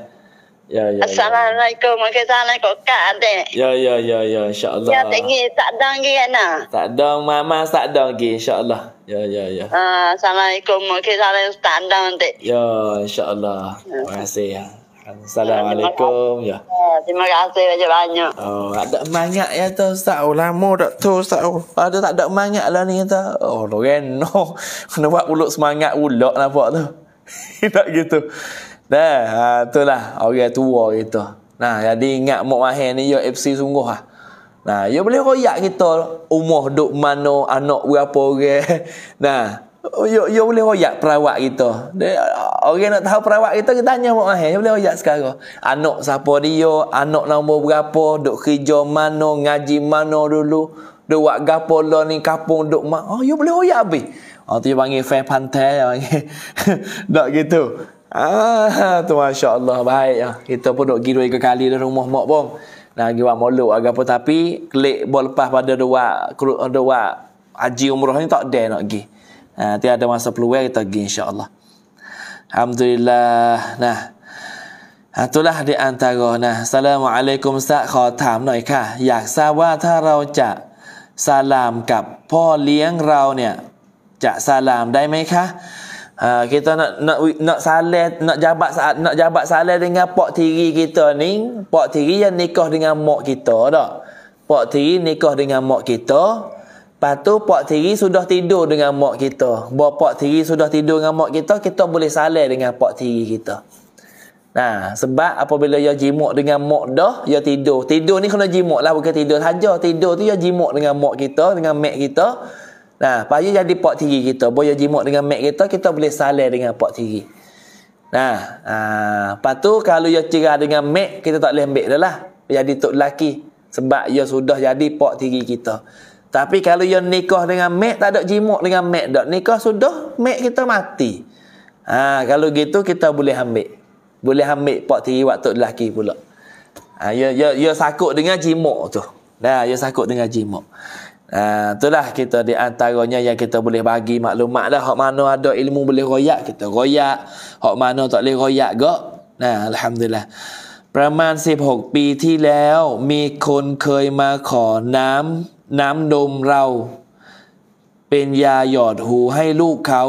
Ya, ya, ya, Assalamualaikum. Okey, saya nak kok kak adik. Ya, ya, ya, ya. InsyaAllah. Ya, tinggi. Tak ada lagi, Ana. Tak ada. Mama tak ada lagi. InsyaAllah. Ya, ya, ya. Uh, Assalamualaikum. Okey, saya nak tak ada nanti. Ya, insyaAllah. Terima kasih, ya. Assalamualaikum ya. Ha, terima kasih banyak banyak. Oh, ada banyak ya tu Ustaz. Oh, lama dak tu Ustaz. Oh, ada tak ada banyak lah ni tu. Oh, Loreno. Kena buat pulut semangat pula lah, nampak tu. tak gitu. Dah, ha, itulah orang tua kita. Nah, jadi ingat Mok Mahir ni, ya FC sungguh lah. Nah, yo boleh royak kita umur duk mano anak berapa orang. Nah, yo yo boleh royak perawat kita. Dia, orang nak tahu perawat kita, kita tanya Mok Mahir. Ya boleh royak sekarang. Anak siapa dia, anak nombor berapa, duk kerja mano, ngaji mano dulu. Duk gapo gapola ni, kapung duk mana. Oh, ya boleh royak habis. Oh, tu panggil fan pantai. Tak gitu. Ah, tu Masya Allah Baik ya. Kita pun duk gi dua ke kali Di rumah mak pun Nah, gi buat moluk Agak pun tapi Klik bol lepas pada dua Dua Haji umrah ni tak ada nak gi ha, ah, Tiada masa peluang Kita gi insya Allah Alhamdulillah Nah Ha, itulah di antara. Nah, Assalamualaikum Ustaz. Khaw tham noi ka. Yak sa wa tha rao ja salam kap po liang rao ni. Ja salam dai mai ka? Ha, kita nak nak nak saleh nak jabat saat nak jabat saleh dengan pak tiri kita ni, pak tiri yang nikah dengan mak kita dak. Pak tiri nikah dengan mak kita. Patu tu pak tiri sudah tidur dengan mak kita. Bapak pak tiri sudah tidur dengan mak kita, kita boleh saleh dengan pak tiri kita. Nah, sebab apabila dia jimuk dengan mak dah, dia tidur. Tidur ni kena jimuk lah, bukan tidur saja. Tidur tu dia jimuk dengan mak kita, dengan mak kita. Nah, payu jadi di pot tinggi kita, boya jimat dengan mek kita, kita boleh salai dengan pot tinggi. Nah, ah, lepas tu kalau ia cerah dengan mek, kita tak boleh ambil dia lah. Jadi tok lelaki. Sebab ia sudah jadi pot tinggi kita. Tapi kalau ia nikah dengan mek, tak ada jimat dengan mek. Tak. Nikah sudah, mek kita mati. Ah, kalau gitu, kita boleh ambil. Boleh ambil pot tinggi waktu lelaki pula. Ah, ia, ia, ia sakut dengan jimat tu. Nah, ia sakut dengan jimat. Ha, itulah kita di antaranya yang kita boleh bagi maklumat dah. Hak mana ada ilmu boleh royak, kita royak. Hak mana tak boleh royak ke? Nah, Alhamdulillah. ประมาณ16ปีที่แล้ว มีคนเคยมาขอ น้ำน้ำนมเรา เป็นยาหยอดหูให้ลูกเขา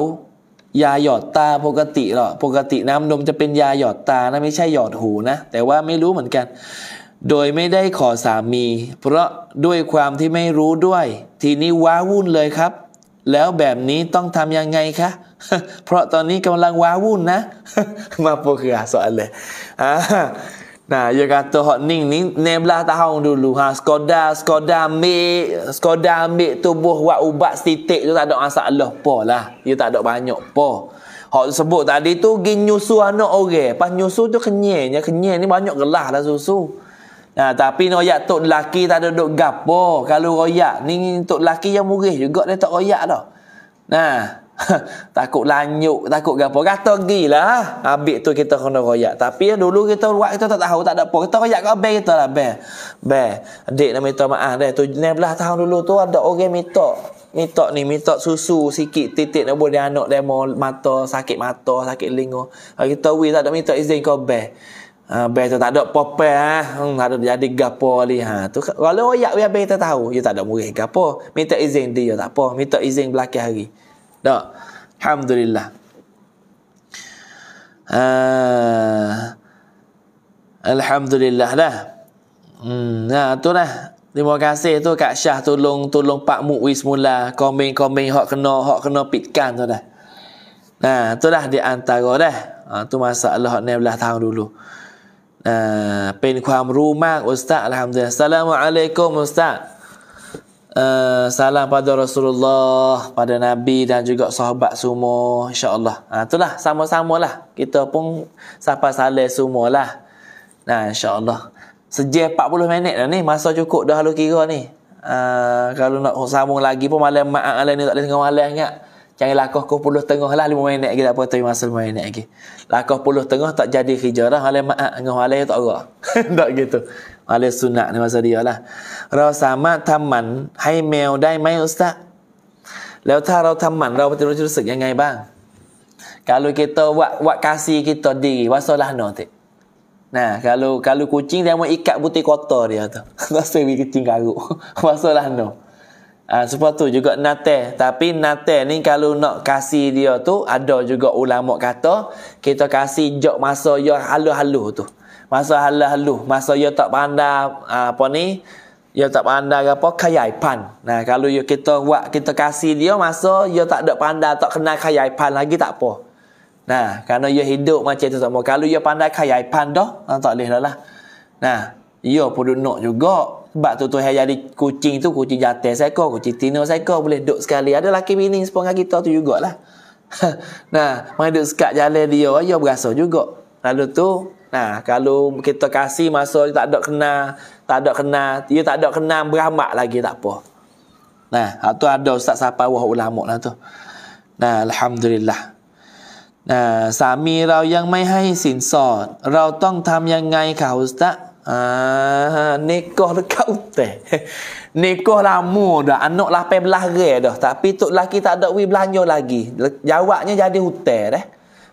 ยาหยอดตาปกติหรอปกติ น้ำนมจะเป็นยาหยอดตานะไม่ใช่หยอดหูนะแต่ว่าไม่รู้เหมือนกันโดยไม่ได้ขอสามี เพราะด้วยความที่ไม่รู้ด้วย ทีนี้ว้าวุ่นเลยครับ แล้วแบบนี้ต้องทำยังไงคะเพราะตอนนี้กำลังว้าวุ่นนะมาโปเือสอนเลยอ่านะยากาตัวนิ่งนี้เนมลาตาฮองดูลูฮะสกอดาสกอดาเมสกอดาเมตัวบัวว่าอุบะสติเตจะตัดดอกอาสาลอปอล่ะยัตัดดอกบานยอกปอ Hak sebut tadi tu gin nyusu anak orang. Okay. Pas n y u ย u tu k e n y ข k Kenyek ni น a n ก a k g e ล a h lah susu. Nah, tapi ni royak tok lelaki tak ada duk gapo. Kalau royak ni tok lelaki yang murih juga dia tak royak dah. Nah, takut lanyuk, takut gapo. Kata gila. Habis tu kita kena royak. Tapi ya, dulu kita buat kita tak tahu tak ada apa. Kita royak kat bank kita lah bank. be. Adik nak minta maaf dah. Tu 19 tahun dulu tu ada orang minta minta ni minta susu sikit titik nak buat dia anak demo mata sakit mata sakit lingo kita we tak ada minta izin kau bank Uh, ha, tu tak ada popel Ha? Hmm, ada jadi gapo ali ha. Tu kalau royak we abang tahu, dia tak ada murih gapo. Minta izin dia tak apa, minta izin belakang hari. Tak. Alhamdulillah. Uh, Alhamdulillah dah. Hmm, nah ha, tu lah. Terima kasih tu Kak Syah tolong tolong Pak Mukwi mula komen-komen hak kena hak kena pitkan tu dah. Nah, tu dah di antara dah. Ha, tu masalah hak ni belah tahun dulu. เป็นความรู้มากอุสตะอัลฮัมดุลิลลาห์ัลลอฮุอะลัยกุมอุสตะสัลลัมพาดะรอสูลุลลอฮ์พาดะนบีดันจุกะซอฮบะซูโมอินชาอัลลอฮ์อ่าตุลาซามะซามะลาคิตาปุงซาปาซาเลซูโมลานะอินชาอัลลอฮ์เจ40นาทีดานี่มาซอ cukup dah lalu kira ni อ่าคาลูนอกซามุงลากีปุมาเลมมาอะอะไรนี่ตะเลสงวาเลงเงี้ย Jangan lakuh ke puluh tengah lah lima minit lagi tak apa tu masa lima minit lagi. Lakuh puluh tengah tak jadi hijrah oleh ma'at dengan wala tak apa. tak gitu. Wala sunat ni masa dia lah. Rau sama taman hai mel dai mai ustaz. Lalu ta rau taman rau betul rujuk rusak yang bang. Kalau kita buat buat kasih kita diri wasalah no tik. Nah, kalau kalau kucing dia mau ikat butir kotor dia tu. Rasa bagi kucing garuk. Wasalah no. tuh Uh, ah, sebab tu juga nate tapi nate ni kalau nak kasih dia tu ada juga ulama kata kita kasih jok masa yo halu-halu tu masa halu-halu masa yo tak pandai uh, apa ni yo tak pandai apa pan. nah kalau yo ya kita buat kita kasih dia masa yo tak ada pandai tak kena kenal pan lagi tak apa nah kerana yo ya hidup macam tu semua kalau yo ya pandai pan dah ah, tak boleh dah lah nah yo perlu nak juga sebab tu Tuhan jadi kucing tu kucing saya seko, kucing tino seko boleh duduk sekali. Ada laki bini sepong kita tu juga lah. nah, mai duduk sekat jalan dia, oh, ayo ya, berasa juga. Lalu tu, nah kalau kita kasih masa tak ada kena, tak ada kena, dia tak ada kena beramak lagi tak apa. Nah, tu ada ustaz siapa wah ulama lah tu. Nah, alhamdulillah. Nah, sami เรายังไม่ให้สินสอดเราต้องทำยังไงค่ะอุสตาด Ah, nikah dekat hutan. nikah lama dah, anak 18 gerang dah. Tapi tok laki tak ada wi belanja lagi. Jawabnya jadi hutan dah.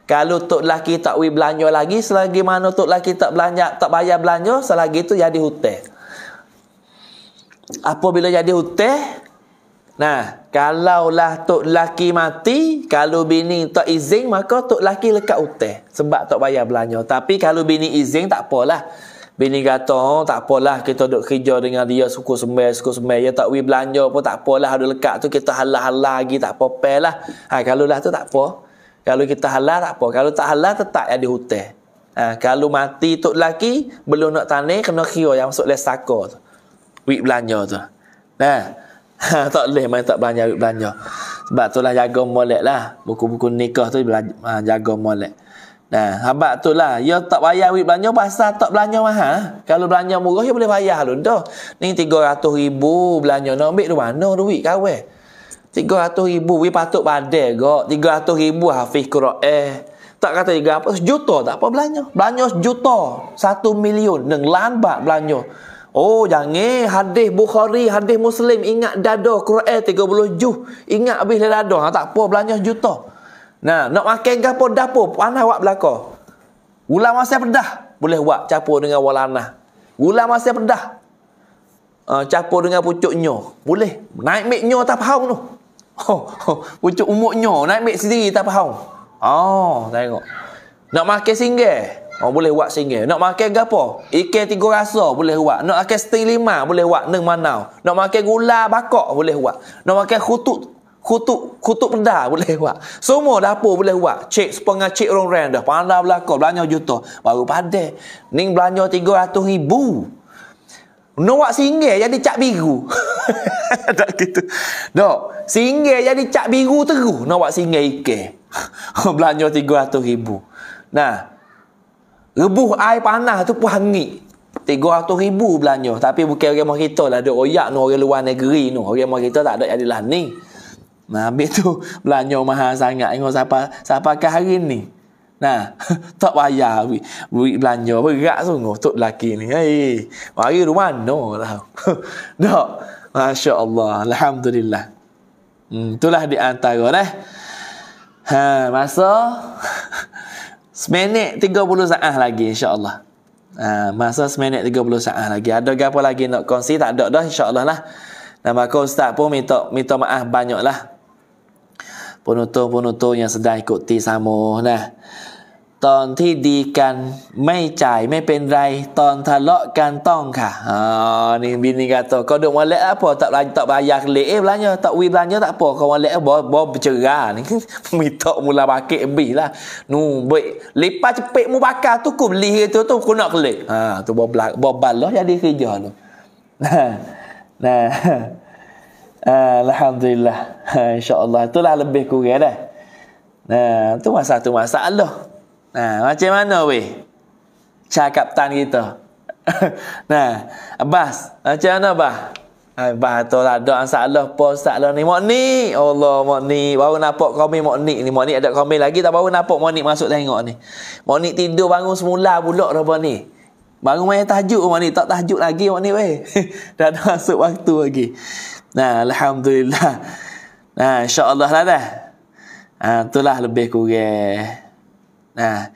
Kalau tok laki tak wi belanja lagi, selagi mana tok laki tak belanja, tak bayar belanja, selagi itu jadi hutan. Apabila jadi hutan, nah, kalaulah tok laki mati, kalau bini tak izin, maka tok laki lekat hutan sebab tak bayar belanja. Tapi kalau bini izin tak apalah. Bini kata, oh, tak apalah kita duduk kerja dengan dia suku sembah, suku sembah. Ya tak pergi belanja pun tak apalah. Ada lekat tu kita halah-halah lagi, tak apa. Pelah. Ha, kalau lah tu tak apa. Kalau kita halah tak apa. Kalau tak halah tetap ada hutan. Ha, kalau mati tu lelaki, belum nak tanah, kena kira yang masuk les saka tu. Wik belanja tu. Nah, ha, tak boleh main tak belanja, wik belanja. Sebab tu lah jaga molek lah. Buku-buku nikah tu belanja, ha, jaga molek. Nah, habak tu lah. Ya tak bayar duit belanja, pasal tak belanja mahal. Kalau belanja murah, ya boleh bayar lu. Dah. Ni RM300,000 belanja. Nak ambil duit mana duit kawai? RM300,000. Weh patut padai kok. RM300,000 Hafiz Qura'ah. Tak kata juga apa. Sejuta tak apa belanja. Belanja sejuta. Satu million, Neng lambat belanja. Oh, jangan. Hadis Bukhari, hadis Muslim. Ingat dada Qura'ah 30 juh. Ingat habis dada. Ha, tak apa belanja sejuta. Sejuta. Nah, nak makan gapo dapur panah wak belaka. Ulang masa pedah boleh wak capur dengan walanah. Ulang masa pedah. Uh, ah, capur dengan pucuk nyo. Boleh. Naik mik nyo tak faham tu. Oh, oh, pucuk umuk nyo naik mik sendiri tak faham. Oh, tengok. Nak makan single. Oh, ah, boleh wak single. Nak makan gapo? Ikan tiga rasa boleh wak. Nak makan steng lima boleh wak neng manau. Nak makan gula bakok boleh wak. Nak makan khutuk kutuk kutub benda boleh buat. Semua dapur boleh buat. Cek sepengah cek orang rang dah. Pandai belakang belanja juta. Baru pandai. Ni belanja 300 ribu. Nuak singgir jadi cak biru. tak gitu. No, singgir jadi cak biru teru. Nuak singgir ike. belanja 300 ribu. Nah, rebuh air panas tu pun hangit. 300 ribu belanja. Tapi bukan orang-orang kita lah. Ada oyak ni orang luar negeri ni. Orang-orang kita tak ada jadilah ni. Nah, habis tu belanja mahal sangat dengan siapa siapa ke hari ni. Nah, tak payah duit belanja berat sungguh tok lelaki ni. Hey, mari rumah no lah. Dok. Masya-Allah, alhamdulillah. Hmm, itulah di antara dah. Eh. Ha, masa Semenit 30 saat lagi insyaAllah ha, Masa semenit 30 saat lagi Ada gapo lagi nak kongsi tak ada dah Allah lah Nama aku ustaz pun minta, minta maaf banyak lah ปโนโตปโนโตยังสดายกติซาโมนะตอนที่ดีกันไม่จ่ายไม่เป็นไร ตอนทะเลาะกันต้องค่ะอ๋อนี่บินิกาโตก็ดูวันเละพอตะบลายตะบายากเละบลานยตะวีลานยตะปพอก็วันเละบอบอบเจอนี่มีตอมูลาบาเกบีละนู่เบลิปาจะเปะมูบากาตุกุบลีเตัวตุกคนอกเลยอ่าตัวบอบลาบอบบัลล้อยาดีขื้หยอนนะนะ Alhamdulillah. Ha, InsyaAllah. Itulah lebih kurang dah. Nah, ha, tu masalah tu masalah. Nah, ha, macam mana weh? Cakap tan kita. nah, ha, Abbas. Macam mana Abah? Hai, bah tu lah ada masalah pun masalah ni. Mok ni. Allah, mok ni. Baru nampak komen mok ni. Mok ni ada komen lagi tak baru nampak mok ni masuk tengok ni. Mok ni tidur bangun semula pula rupa ni. Bangun main tajuk mok ni. Tak tajuk lagi mok ni weh. Dah masuk waktu lagi. Nah, alhamdulillah. Nah, insya-Allah lah dah. Ah, itulah lebih kurang. Nah,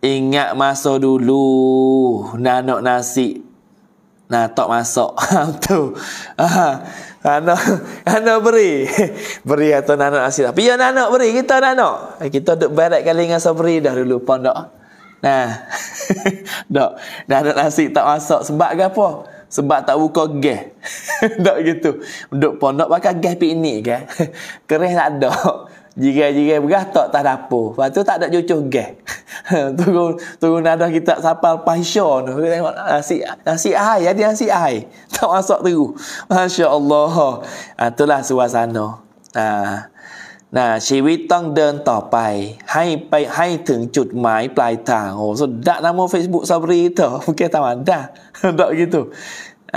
ingat masa dulu nak nak nasi Nah, tak masak. Ah, tu. Ah, ano, ano beri. beri atau nano asli. Tapi ya nano beri, kita nano. Kita duk berat kali dengan Sabri dah dulu pondok. Nah. Dok, nano nasi tak masuk sebab apa? sebab tak buka gas. tak gitu. Duduk pondok pakai gas piknik ke. Kerih tak ada. Jiran-jiran berah tak tak dapur. Lepas tu tak ada cucuk gas. turun turun ada kita sapal pasya tu. Kita tengok nasi nasi air, ada ya, nasi air. Tak masuk terus. Masya-Allah. Ah itulah suasana. Ah นะชีวิตต้องเดินต่อไปให้ไปให้ถึงจุดหมายปลายทางโอ้สุดดะนะโมเฟซบุ๊กซับรีเถอะพุกเกตมันดะดอกกิตุ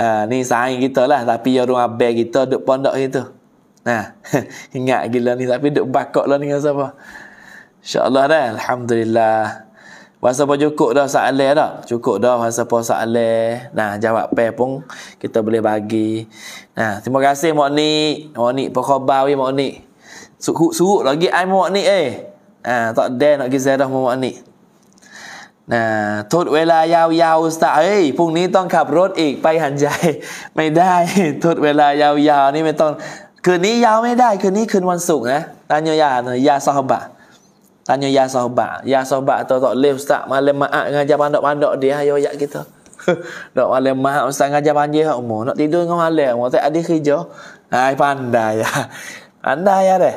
อ่านี่สายกิตุละแต่พี่ยารุงอับเบกิตุเดือบปอนดอกกิตุนะหงายกิลนี่แต่พี่เดือบบักก็แล้วนี่ก็สบะอินชาอัลลอฮ์ได้อัลฮัมดุลิลลาห์ว่าสบะจุกุดอสักเล่ดอกจุกุดอว่าสบะสักเล่นะจาวับเป้ปุ้งกิตุ boleh bagi นะขอบคุณมากนี่มอนี่พอขอบาวีมอนี่สุข u k s ล h u k lagi ม i นี่เอ eh. Ha, t a น a ล a nak pergi z i a r นะทดเวลายาวๆสตาเอ้ยพรุ่งนี้ต้องขับรถอีกไปหันใจไม่ได้ทดเวลายาวๆนี่ไม่ต้องคืนนี้ยาวไม่ได้คืนนี้คืนวันศุกร์นะตานโยยาเนยาซอบะตานโยยาซอบะยาซอบะตัวต่อเลวสตามาเลมาอะงานจับันดอกบันดอกเดียโยยะกิตดอกมาเลมาอุส่งงานจับันเยอะหมูนอตีดด้วยงานเลยหมาแต่อันนี้คือเยอะไอ้พันได้อันได้อะไร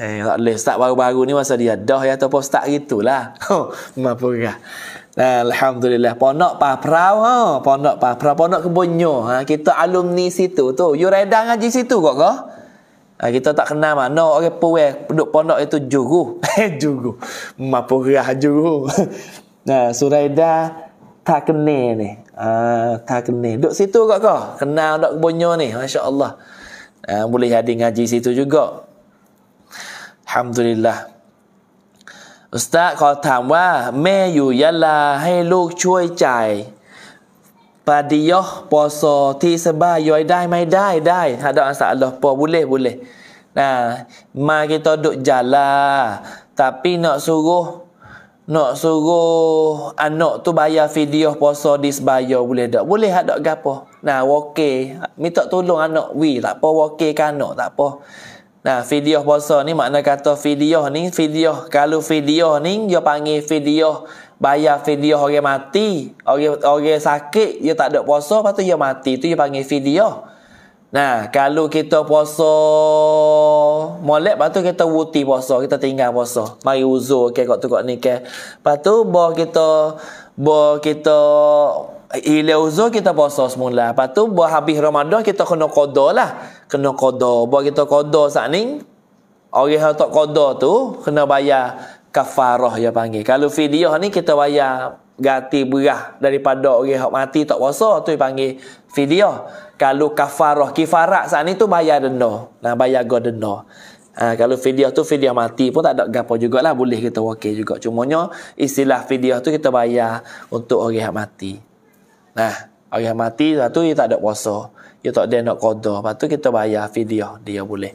Eh, tak boleh start baru-baru ni masa dia dah ya ataupun start gitulah. Oh, mampu mampukah. Alhamdulillah Ponok paprau ha. pondok paprau Ponok kebunyo ha. Kita alumni situ tu You reda ngaji situ kok kok ha, Kita tak kenal mana no, Orang puwe Duduk ponok itu juru eh, Juru Mapurah juru Nah, ha, Suraida Tak kena ni uh, ha, Tak kena Duduk situ kok kok Kenal duduk kebunyo ni Masya Allah uh, Boleh hadir ngaji situ juga ฮัมดุลิลละอุสตาขอถามว่าแม่อยู่ยะลาให้ลูกช่วยจ่ายปาดิยอปอซอที่สบายย้อยได้ไหมได้ได้ไดฮะดอาสาลอปอบุเลบุเลนะมาเกตโตดุจัลลาตาปีเนอกสูโกเนอกสูโกอันเนอกตุบายาฟิดิยอปอซอดิสบายอยบุเลดอกบุเลฮะดอกกะปอนะวอเคมิตอตุลงอันเนอกวี ตะปอโอเคกันเนาะละปอ Nah, fidyah puasa ni makna kata fidyah ni, fidyah kalau fidyah ni dia panggil fidyah bayar fidyah orang mati, orang orang sakit dia tak ada puasa lepas tu dia mati, tu dia panggil fidyah. Nah, kalau kita puasa molek lepas tu kita wuti puasa, kita tinggal puasa. Mari uzur ke kok tu ni ke. Lepas tu bo kita bo kita eh, ila uzur kita puasa semula. Lepas tu bo habis Ramadan kita kena qada kena qada buat kita qada saat ni orang yang tak qada tu kena bayar kafarah ya panggil kalau fidyah ni kita bayar ganti berah daripada orang yang mati tak puasa tu dipanggil fidyah kalau kafarah kifarat saat ni tu bayar denda nah bayar go denda ha, kalau fidyah tu video mati pun tak ada gapo jugalah boleh kita wakil juga Cuma cumanya istilah video tu kita bayar untuk orang yang mati nah orang yang mati satu dia tak ada puasa dia tak ada nak q ต d a lepas tu kita bayar fidyah dia boleh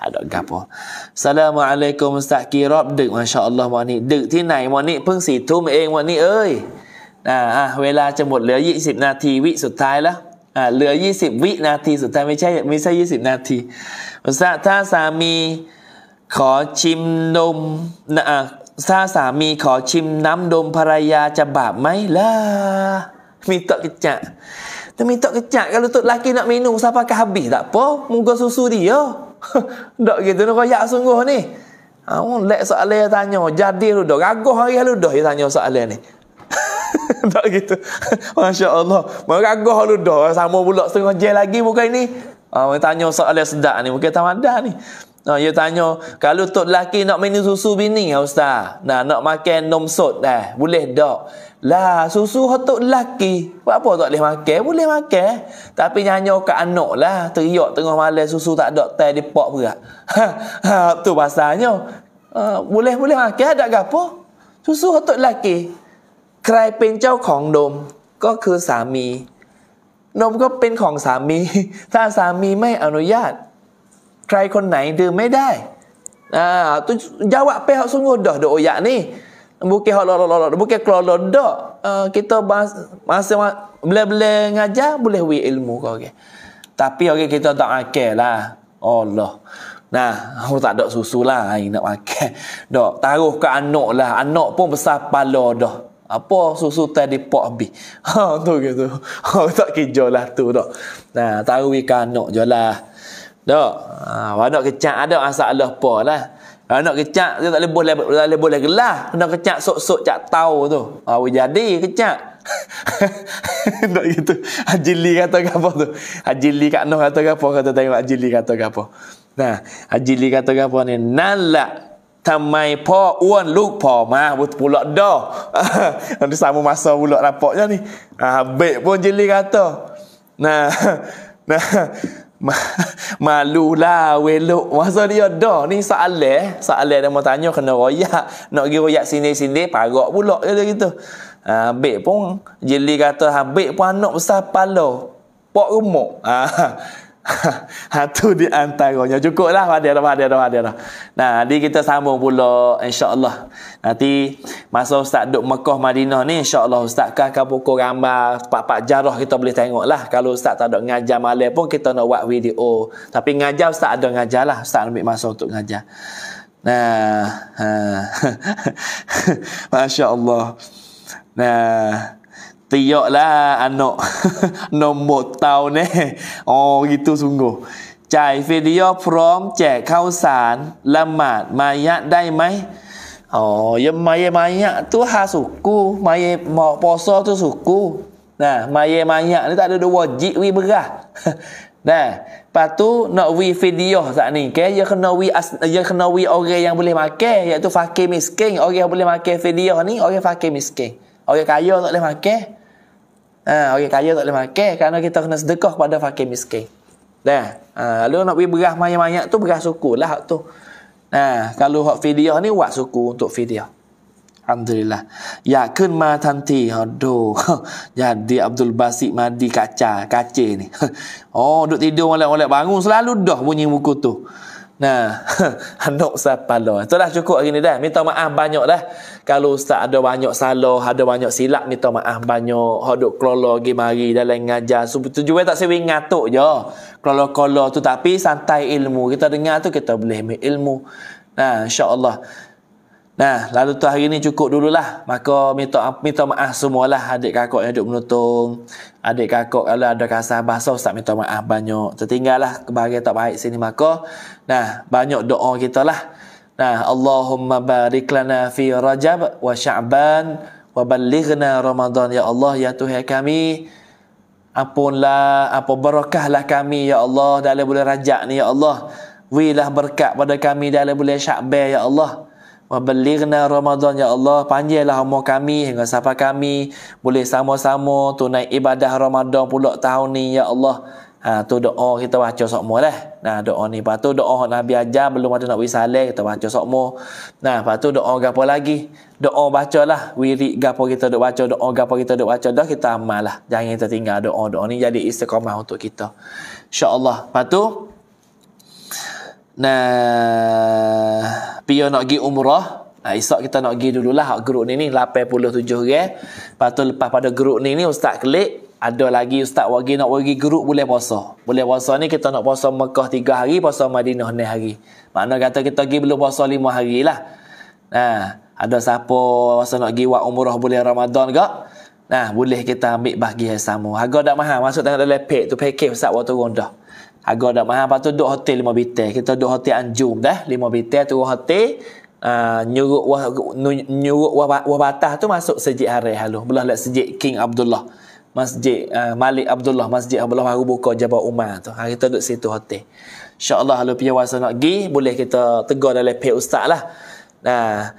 ada gapo assalamualaikum ustaz kirab dek masya-Allah mani dek ที่ไหนวันี้เพิ่งสี่ทุ่มเองวันนี้เอ้ยอ่าเวลาจะหมดเหลือ 20 นาทีวิสุดท้ายแล้วอ่าเหลือ 20 วินาทีสุดท้ายไม่ใช่ไม่ใช่20 นาทีอุสาถ้าสามีขอชิมนมนะถ้าสามีขอชิมน้ำดมภรรยาจะบาปไหมล่ะมีตะกิจจะ Demi tak kecat kalau tu lelaki nak minum sampai ke habis tak apa, muka susu dia. tak gitu nak royak sungguh ni. Ha, orang lek soalan yang tanya, jadi lu dah gagah hari lu dah dia tanya soalan ni. tak gitu. Masya-Allah. Meragah lu dah sama pula setengah jam lagi muka ini. Ah, ha, tanya soalan sedak ni, Muka tamada ni. Ha, dia tanya, kalau tok lelaki nak minum susu bini, ya Ustaz? Nah, nak makan nom sot, eh, boleh tak? Lah susu hotok laki. Buat apa tak boleh makan? Boleh makan. Tapi nyanyo ke anak lah. Teriak tengah malam susu tak ada teh di pok pula. Ha, ha tu pasalnya. Uh, boleh boleh makan ada gapo? Susu hotok laki. Kerai pencau kong dom. ก็คือสามี นมก็เป็นของสามี ถ้าสามีไม่อนุญาต ใครคนไหนดื่มไม่ได้อ่าตุนยาวะเปะสุงดดอโดอยะนี่ bukan hak lor lor bukan kelola dak uh, eh, kita bahas, masa boleh boleh ngajar boleh wi ilmu kau okay. tapi orang okay, kita tak akal lah Allah Nah, aku tak ada susu lah Hai nak makan Dok, taruh ke anak lah Anak pun besar pala dah Apa susu tadi pok bi Ha, tu gitu Ha, tak kerja lah tu dok Nah, taruh ke anak je lah. Dok, ha, ah, anak kecak ada masalah pa lah Ha, nak kecak, dia tak boleh boleh, boleh, boleh gelah. Kena kecak sok-sok cak tau tu. Ha, boleh jadi kecak. nak gitu. Haji Lee kata ke apa tu. Haji Lee kat Noh kata ke apa. Kata tengok Haji Lee kata ke apa. Nah, Haji Lee kata ke apa ni. Nala tamai po uan luk po. Mah, buat pulak dah. Nanti sama masa pulak rapatnya ni. Ha, Habis pun Haji kata. Nah, nah. Malulah Weluk Masa dia dah Ni soalan Soalan dia mau tanya Kena royak Nak pergi royak sini-sini Parok pula Kata gitu ha, pun Jeli kata ha, Bek pun anak besar Palau Pok rumuk ha, Hatu tu di antaranya cukup lah hadiah dah hadiah dah nah jadi kita sambung pula Allah nanti masa ustaz duk Mekah Madinah ni insyaallah ustaz kah akan pukul gambar tempat-tempat jarah kita boleh tengok lah kalau ustaz tak duk ngajar malam pun kita nak buat video tapi ngajar ustaz ada ngajar lah ustaz ambil masa untuk ngajar nah ha. Allah. nah Tiyoklah anak nombor tau ni. Eh. Oh, gitu sungguh. Cai video prom cek kau san lemat mayat dai mai. Oh, ya maye mayat tu ha suku, maye mo poso tu suku. Nah, maye mayat ni tak ada dua wajib wi berah. nah, patu nak wi video sat ni ke, ya kena wi as, ya kena wi orang yang boleh makan iaitu fakir miskin, orang yang boleh makan video ni, orang fakir miskin. Orang kaya tak boleh makan. Ha, orang kaya tak boleh makan kerana kita kena sedekah pada fakir miskin. Dah. Ha, lalu nak pergi beras banyak mayat tu beras suku lah tu. Nah, ha, kalau hak fidyah ni buat suku untuk fidyah. Alhamdulillah. Ya kun ma tanti. Aduh. Jadi Abdul Basit Madi kaca, kace ni. Oh, duduk tidur oleh-oleh bangun selalu dah bunyi buku tu. Nah, nak sapala. Itulah cukup hari ni dah. Minta maaf banyak dah. Kalau ustaz ada banyak salah, ada banyak silap, minta maaf banyak. Hodok kelola pergi mari dalam ngajar. So, tu juga tak sering ngatuk je. Kelola-kelola tu. Tapi santai ilmu. Kita dengar tu, kita boleh ambil ilmu. Nah, insya Allah. Nah, lalu tu hari ni cukup dululah. Maka minta minta maaf semualah adik kakak yang duduk menutung. Adik kakak kalau ada kasar bahasa, ustaz minta maaf banyak. Tertinggal lah kebahagiaan tak baik sini. Maka, nah, banyak doa kita lah. Nah, Allahumma barik lana fi rajab wa sya'ban wa balighna ramadhan. Ya Allah, ya Tuhan kami. Ampunlah, apa berkahlah kami, ya Allah. Dalam bulan rajab ni, ya Allah. Wilah berkat pada kami dalam bulan sya'ban, Ya Allah. Wabalighna Ramadan Ya Allah Panjailah umur kami Hingga sahabat kami Boleh sama-sama Tunai ibadah Ramadan pula tahun ni Ya Allah ha, Tu doa kita baca semua lah Nah doa ni patu doa Nabi aja Belum ada nak wisale Kita baca semua Nah patu doa gapo lagi Doa bacalah lah Wirik gapo kita duk baca Doa gapo kita duk baca Dah kita amal lah Jangan tinggal doa Doa ni jadi istiqamah untuk kita Insya Allah patu. Nah, pia nak pergi umrah. Ha, esok kita nak pergi dululah hak grup ni ni 87 orang. Lepas tu lepas pada grup ni ni ustaz klik ada lagi ustaz wagi nak wagi grup boleh puasa. Boleh puasa ni kita nak puasa Mekah 3 hari, puasa Madinah 6 hari. Mana kata kita pergi belum puasa 5 hari lah. Nah, ha, ada siapa puasa nak pergi buat umrah boleh Ramadan gak? Nah, boleh kita ambil bahagian sama. Harga tak mahal. Masuk tengok dalam pek tu package ustaz waktu rondah agak dah mahal tu? duduk hotel lima bintang kita duduk hotel anjum dah lima bintang tu hotel Uh, ah, nyuruk wah nyuruk batah tu masuk sejik hari halu belah lek sejik King Abdullah masjid uh, Malik Abdullah masjid Abdullah baru buka Jabal Umar tu hari kita duduk situ hotel insyaallah halu pian wasa nak gi boleh kita tegur dalam pe ustaz lah nah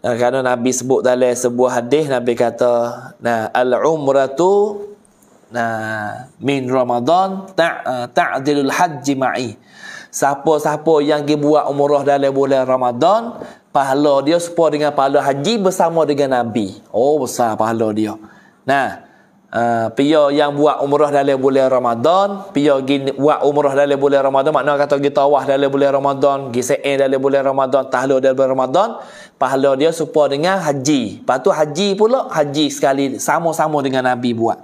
uh, kerana Nabi sebut dalam sebuah hadis Nabi kata nah al umratu min Ramadan eh, ta'dilul haji ma'i. Siapa-siapa yang pergi buat umrah dalam bulan Ramadan, pahala dia serupa dengan pahala haji bersama dengan Nabi. Oh, besar pahala dia. Nah, uh, pia yang buat umrah dalam bulan Ramadan, pia gini buat umrah dalam bulan Ramadan, makna kata pergi tawah dalam bulan Ramadan, pergi se'in dalam bulan Ramadan, tahlul dalam bulan Ramadan, pahala dia serupa dengan haji. Lepas tu haji pula, haji sekali, sama-sama dengan Nabi buat.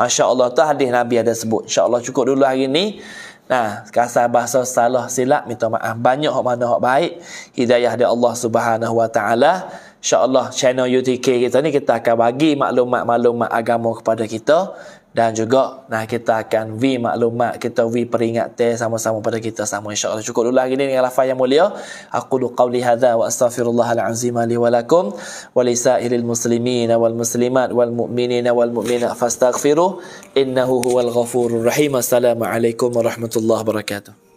Masya-Allah tu hadis Nabi ada sebut. Insya-Allah cukup dulu hari ni. Nah, kasar bahasa salah silap minta maaf. Banyak hak mana hak baik hidayah dari Allah Subhanahu Wa Taala. InsyaAllah channel UTK kita ni kita akan bagi maklumat-maklumat agama kepada kita dan juga nah kita akan V maklumat kita V peringatan sama-sama pada kita sama insyaallah cukup dulu lagi ni dengan lafaz yang mulia aku lu qauli hadza wa astaghfirullahal azim li wa lakum wa lisairil muslimin wal muslimat wal mu'minin wal mu'minat fastaghfiru innahu huwal ghafurur rahim assalamu alaikum warahmatullahi wabarakatuh